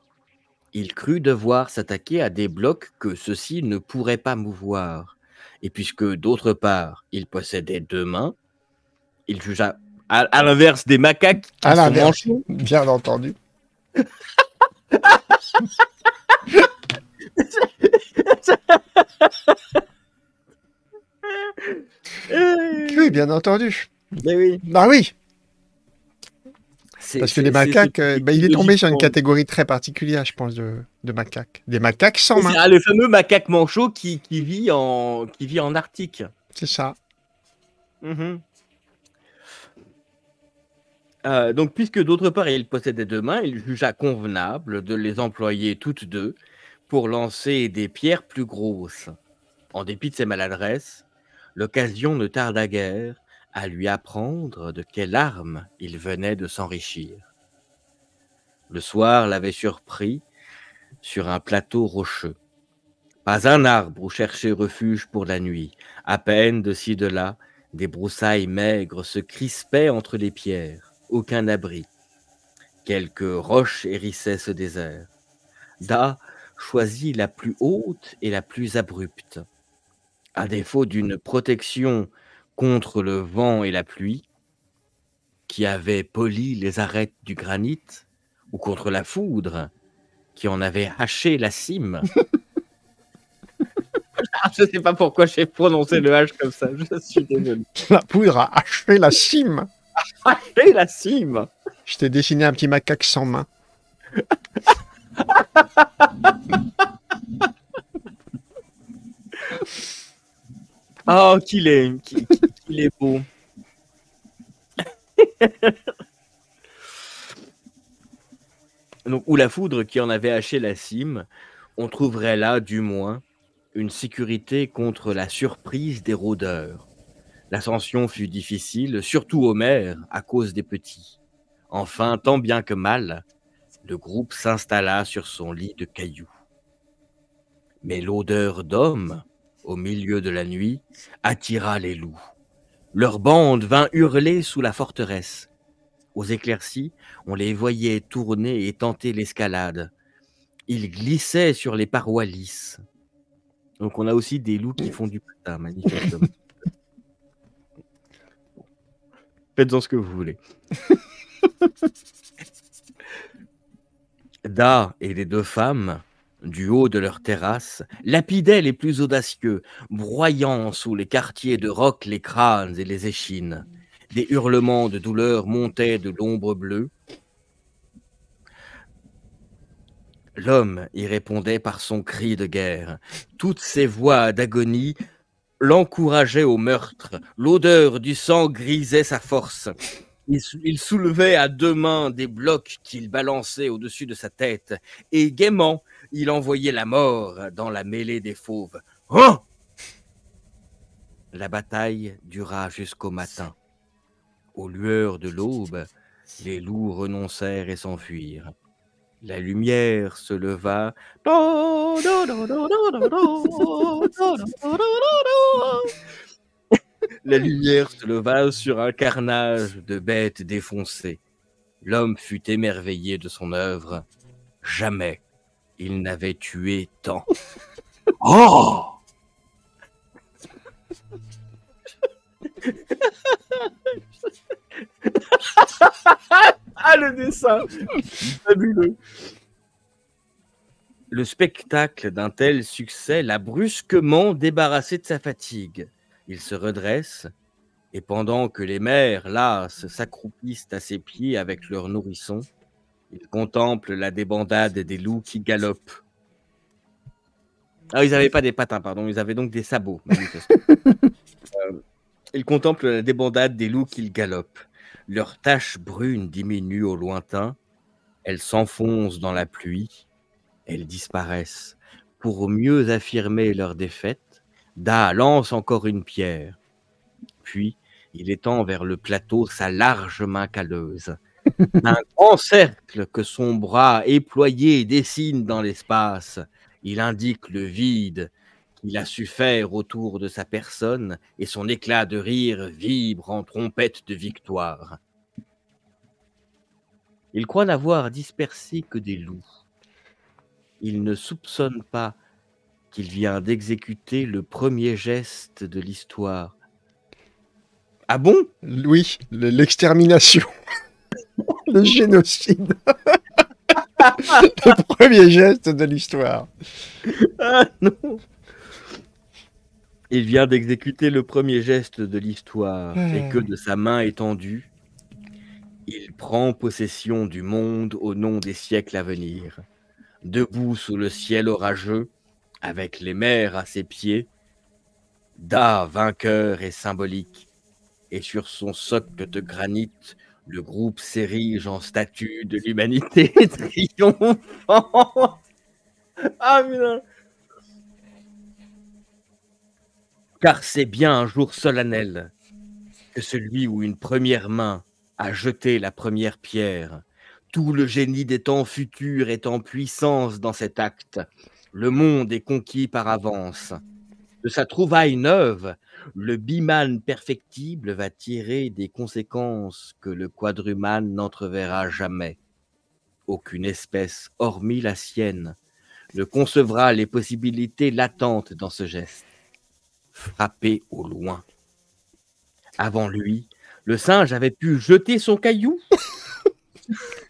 il crut devoir s'attaquer à des blocs que ceux-ci ne pourraient pas mouvoir. Et puisque d'autre part, il possédait deux mains, il jugea à, l'inverse des macaques à l'inverse, Bien entendu. oui, bien entendu. Mais oui. Bah oui. Parce que les macaques, euh, bah, il est tombé sur une catégorie très particulière, je pense, de, macaques. Des macaques sans main. le fameux macaque manchot qui, vit, en, qui vit en Arctique. C'est ça. Mhm. Euh, donc, puisque d'autre part il possédait deux mains, il jugea convenable de les employer toutes deux pour lancer des pierres plus grosses. En dépit de ses maladresses, l'occasion ne tarda guère à lui apprendre de quelle arme il venait de s'enrichir. Le soir l'avait surpris sur un plateau rocheux. Pas un arbre où chercher refuge pour la nuit. À peine de ci de là, des broussailles maigres se crispaient entre les pierres. Aucun abri. Quelques roches hérissaient ce désert. Da choisit la plus haute et la plus abrupte. À défaut d'une protection contre le vent et la pluie, qui avait poli les arêtes du granit, ou contre la foudre, qui en avait haché la cime. Ah, je ne sais pas pourquoi j'ai prononcé le H comme ça, je suis désolé. La poudre a haché la cime. haché la cime. Je t'ai dessiné un petit macaque sans main. Oh, qu'il est, est beau. ou la foudre qui en avait haché la cime, on trouverait là, du moins, une sécurité contre la surprise des rôdeurs. L'ascension fut difficile, surtout au mer, à cause des petits. Enfin, tant bien que mal, le groupe s'installa sur son lit de cailloux. Mais l'odeur d'homme au milieu de la nuit, attira les loups. Leur bande vint hurler sous la forteresse. Aux éclaircies, on les voyait tourner et tenter l'escalade. Ils glissaient sur les parois lisses. Donc on a aussi des loups qui font du patin, manifestement. Faites-en ce que vous voulez. da et les deux femmes du haut de leur terrasse, lapidaient les plus audacieux, broyant sous les quartiers de roc les crânes et les échines. Des hurlements de douleur montaient de l'ombre bleue. L'homme y répondait par son cri de guerre. Toutes ses voix d'agonie l'encourageaient au meurtre. L'odeur du sang grisait sa force. Il, soulevait à deux mains des blocs qu'il balançait au-dessus de sa tête, et gaiement il envoyait la mort dans la mêlée des fauves. Oh la bataille dura jusqu'au matin. Aux lueurs de l'aube, les loups renoncèrent et s'enfuirent. La lumière se leva. La lumière se leva sur un carnage de bêtes défoncées. L'homme fut émerveillé de son œuvre. Jamais il n'avait tué tant. oh ah, le dessin Fabuleux Le spectacle d'un tel succès l'a brusquement débarrassé de sa fatigue. Il se redresse, et pendant que les mères, lasses, s'accroupissent à ses pieds avec leurs nourrissons, ils contemplent la débandade des loups qui galopent. Ah, ils n'avaient pas des patins, pardon, ils avaient donc des sabots, euh, Il ils contemplent la débandade des loups qui galopent. Leurs taches brunes diminuent au lointain, elles s'enfoncent dans la pluie, elles disparaissent. Pour mieux affirmer leur défaite, Da lance encore une pierre. Puis, il étend vers le plateau sa large main calleuse. Un grand cercle que son bras éployé dessine dans l'espace. Il indique le vide qu'il a su faire autour de sa personne et son éclat de rire vibre en trompette de victoire. Il croit n'avoir dispersé que des loups. Il ne soupçonne pas qu'il vient d'exécuter le premier geste de l'histoire. Ah bon Oui, l'extermination le génocide. le premier geste de l'histoire. Ah non. Il vient d'exécuter le premier geste de l'histoire ah. et que de sa main étendue, il prend possession du monde au nom des siècles à venir. Debout sous le ciel orageux, avec les mers à ses pieds, Da, vainqueur et symbolique, et sur son socle de granit, le groupe s'érige en statue de l'humanité triomphante. Ah, Car c'est bien un jour solennel que celui où une première main a jeté la première pierre. Tout le génie des temps futurs est en puissance dans cet acte. Le monde est conquis par avance. De sa trouvaille neuve, le biman perfectible va tirer des conséquences que le quadrumane n'entreverra jamais. Aucune espèce, hormis la sienne, ne concevra les possibilités latentes dans ce geste. Frappé au loin. Avant lui, le singe avait pu jeter son caillou.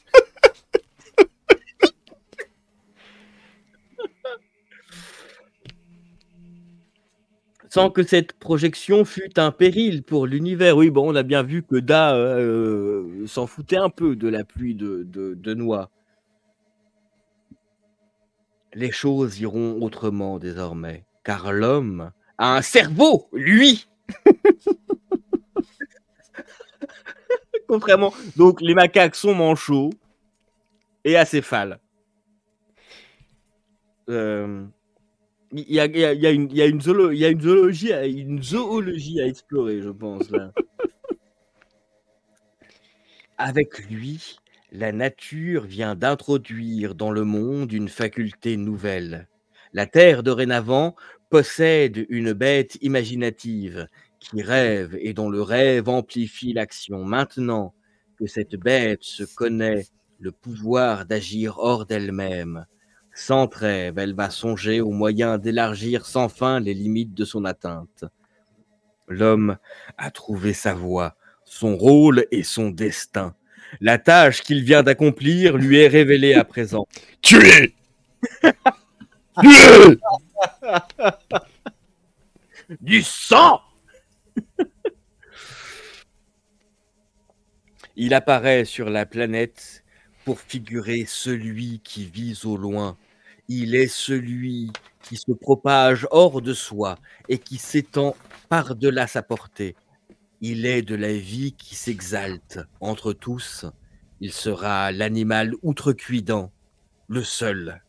sans mmh. que cette projection fût un péril pour l'univers. Oui, bon, on a bien vu que Da euh, euh, s'en foutait un peu de la pluie de, noix. Les choses iront autrement désormais, car l'homme a un cerveau, lui Contrairement. Donc, les macaques sont manchots et acéphales. Euh, il y a, une, zoologie, à, explorer, je pense. Avec lui, la nature vient d'introduire dans le monde une faculté nouvelle. La Terre dorénavant possède une bête imaginative qui rêve et dont le rêve amplifie l'action. Maintenant que cette bête se connaît le pouvoir d'agir hors d'elle-même, sans trêve, elle va songer aux moyens d'élargir sans fin les limites de son atteinte. L'homme a trouvé sa voie, son rôle et son destin. La tâche qu'il vient d'accomplir lui est révélée à présent. Tuer es Du sang Il apparaît sur la planète pour figurer celui qui vise au loin, il est celui qui se propage hors de soi et qui s'étend par-delà sa portée. Il est de la vie qui s'exalte entre tous. Il sera l'animal outrecuidant, le seul.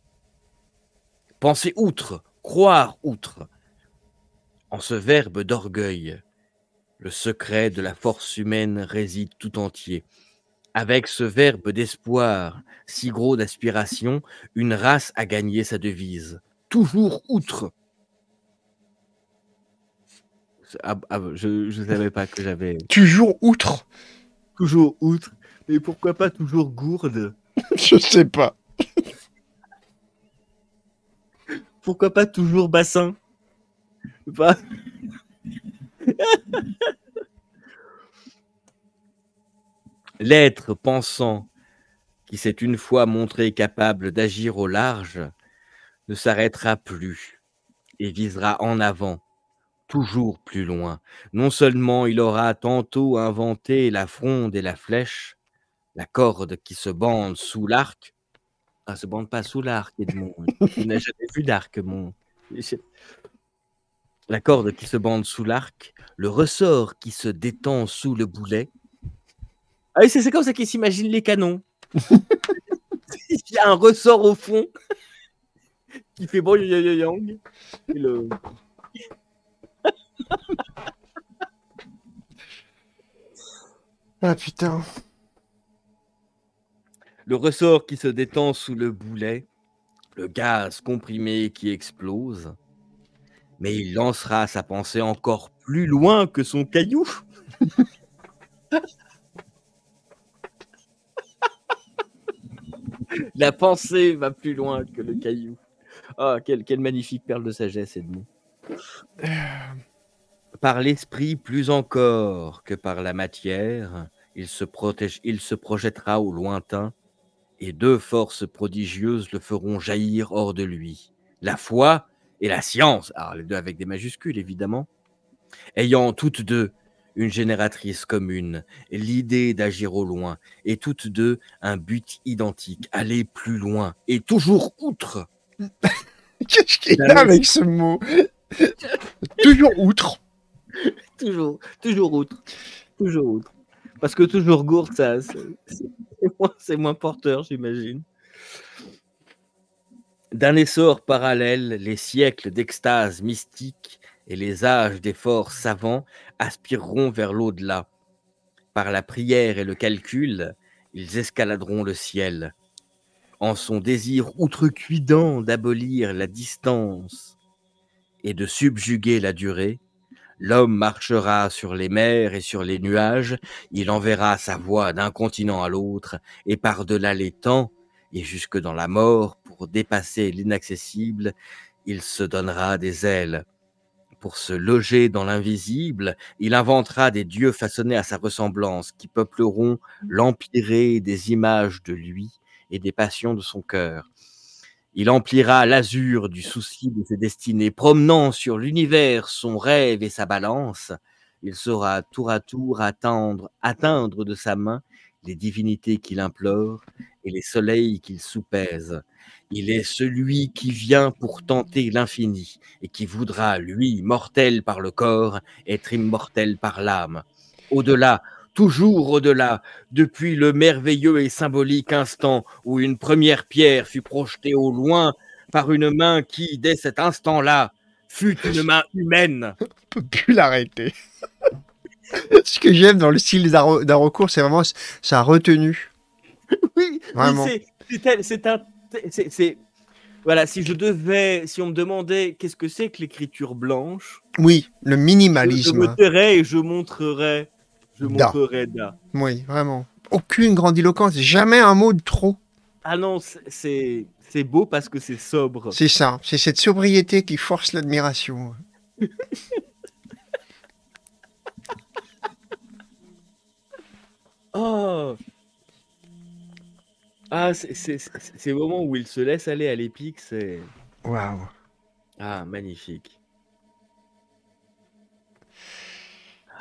Penser outre, croire outre. En ce verbe d'orgueil, le secret de la force humaine réside tout entier. Avec ce verbe d'espoir, si gros d'aspiration, une race a gagné sa devise. Toujours outre. Ah, ah, je ne savais pas que j'avais. Toujours outre Toujours outre. Mais pourquoi pas toujours gourde Je sais pas. pourquoi pas toujours bassin pas... L'être pensant qui s'est une fois montré capable d'agir au large ne s'arrêtera plus et visera en avant, toujours plus loin. Non seulement il aura tantôt inventé la fronde et la flèche, la corde qui se bande sous l'arc, ah, se bande pas sous l'arc, Edmond. Tu n'as jamais vu d'arc, mon. La corde qui se bande sous l'arc, le ressort qui se détend sous le boulet, ah c'est comme ça qu'ils s'imaginent les canons. Il y a un ressort au fond qui fait bon yang. ah putain. Le ressort qui se détend sous le boulet, le gaz comprimé qui explose, mais il lancera sa pensée encore plus loin que son caillou. La pensée va plus loin que le caillou. Ah, quelle, magnifique perle de sagesse, Edmond. Euh. Par l'esprit plus encore que par la matière, il se, protège, il se projettera au lointain, et deux forces prodigieuses le feront jaillir hors de lui. La foi et la science, alors ah, les deux avec des majuscules évidemment, ayant toutes deux une génératrice commune, l'idée d'agir au loin, et toutes deux un but identique, aller plus loin, et toujours outre. Qu'est-ce qu'il y a avec ce mot Toujours outre. toujours, toujours outre. Toujours outre. Parce que toujours gourde, ça, c'est moins porteur, j'imagine. D'un essor parallèle, les siècles d'extase mystique et les âges des forts savants aspireront vers l'au-delà. Par la prière et le calcul, ils escaladeront le ciel. En son désir outrecuidant d'abolir la distance et de subjuguer la durée, l'homme marchera sur les mers et sur les nuages, il enverra sa voix d'un continent à l'autre et par-delà les temps et jusque dans la mort pour dépasser l'inaccessible, il se donnera des ailes. Pour se loger dans l'invisible, il inventera des dieux façonnés à sa ressemblance qui peupleront mmh. l'empiré des images de lui et des passions de son cœur. Il emplira l'azur du souci de ses destinées, promenant sur l'univers son rêve et sa balance. Il saura tour à tour atteindre, atteindre de sa main les divinités qu'il implore et les soleils qu'il soupèse. Il est celui qui vient pour tenter l'infini et qui voudra, lui, mortel par le corps, être immortel par l'âme. Au-delà, toujours au-delà, depuis le merveilleux et symbolique instant où une première pierre fut projetée au loin par une main qui, dès cet instant-là, fut une main humaine. On peut plus l'arrêter. Ce que j'aime dans le style d'un recours, c'est vraiment sa retenue. Oui, vraiment. C'est un c'est voilà, si je devais, si on me demandait qu'est-ce que c'est que l'écriture blanche, oui, le minimalisme. Je, me tairais et je montrerais, je montrerais Oui, vraiment. Aucune grandiloquence, jamais un mot de trop. Ah non, c'est c'est beau parce que c'est sobre. C'est ça, c'est cette sobriété qui force l'admiration. oh. Ah, ces moments où il se laisse aller à l'épique, c'est. Waouh! Ah, magnifique.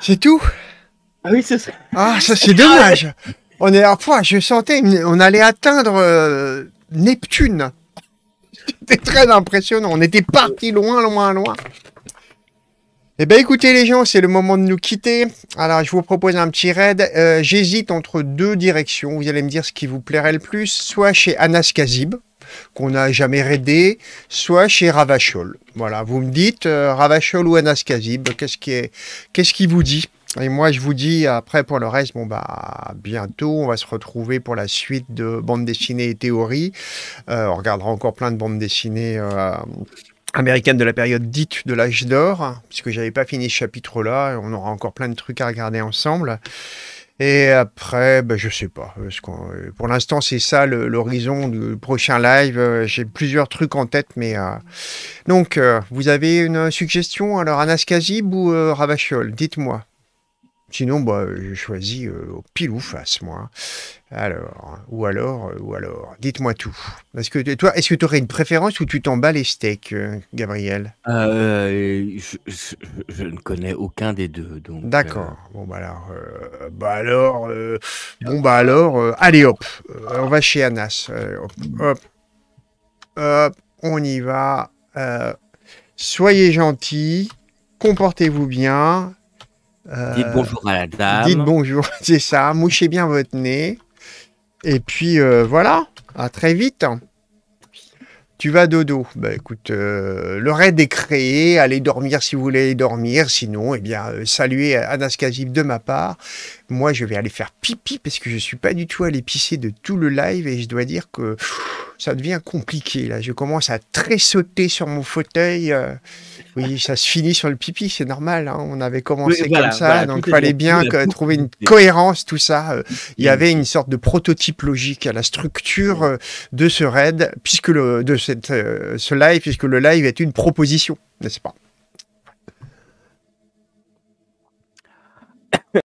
C'est tout? Ah oui, c'est ça. Ah, ça, c'est dommage! On est à fois, je sentais, on allait atteindre euh, Neptune. C'était très impressionnant. On était parti loin, loin, loin. Eh bien écoutez les gens, c'est le moment de nous quitter. Alors je vous propose un petit raid. Euh, j'hésite entre deux directions. Vous allez me dire ce qui vous plairait le plus. Soit chez Anas Kazib, qu'on n'a jamais raidé, soit chez Ravachol. Voilà, vous me dites euh, Ravachol ou Anas Kazib, qu'est-ce qui, qui vous dit et moi, je vous dis, après, pour le reste, bon, bah, bientôt, on va se retrouver pour la suite de bande dessinée et théorie. Euh, on regardera encore plein de bandes dessinées. Euh, américaine de la période dite de l'âge d'or, puisque j'avais pas fini ce chapitre-là, on aura encore plein de trucs à regarder ensemble. Et après, ben, je sais pas. Euh, pour l'instant, c'est ça l'horizon du prochain live. Euh, j'ai plusieurs trucs en tête, mais euh, donc vous avez une suggestion alors Anaskazib ou Ravachol Dites-moi. Sinon, bah, j'ai choisi euh, au pile ou face, moi. Alors, ou alors, euh, ou alors, dites-moi tout. Est-ce que toi, est-ce que tu aurais une préférence ou tu t'en bats les steaks, euh, Gabriel je, ne connais aucun des deux, donc. D'accord. Bon bah alors, bah alors, bon bah alors, allez hop, on va chez Anas. hop, on y va. soyez gentils, comportez-vous bien, euh, dites bonjour à la dame. Dites bonjour, c'est ça. Mouchez bien votre nez. Et puis euh, voilà, à très vite. Tu vas dodo. Bah écoute, euh, le raid est créé. Allez dormir si vous voulez dormir. Sinon, eh bien, saluez Anas Kazib de ma part. Moi, je vais aller faire pipi parce que je suis pas du tout à pisser de tout le live et je dois dire que ça devient compliqué là. Je commence à tressauter sur mon fauteuil. Euh. oui, ça se finit sur le pipi, c'est normal. Hein. on avait commencé comme ça, donc il fallait bien trouver une cohérence tout ça. Euh. il y mm. avait une sorte de prototype logique à la structure euh, de ce raid, puisque le de ce live, puisque le live est une proposition, n'est-ce pas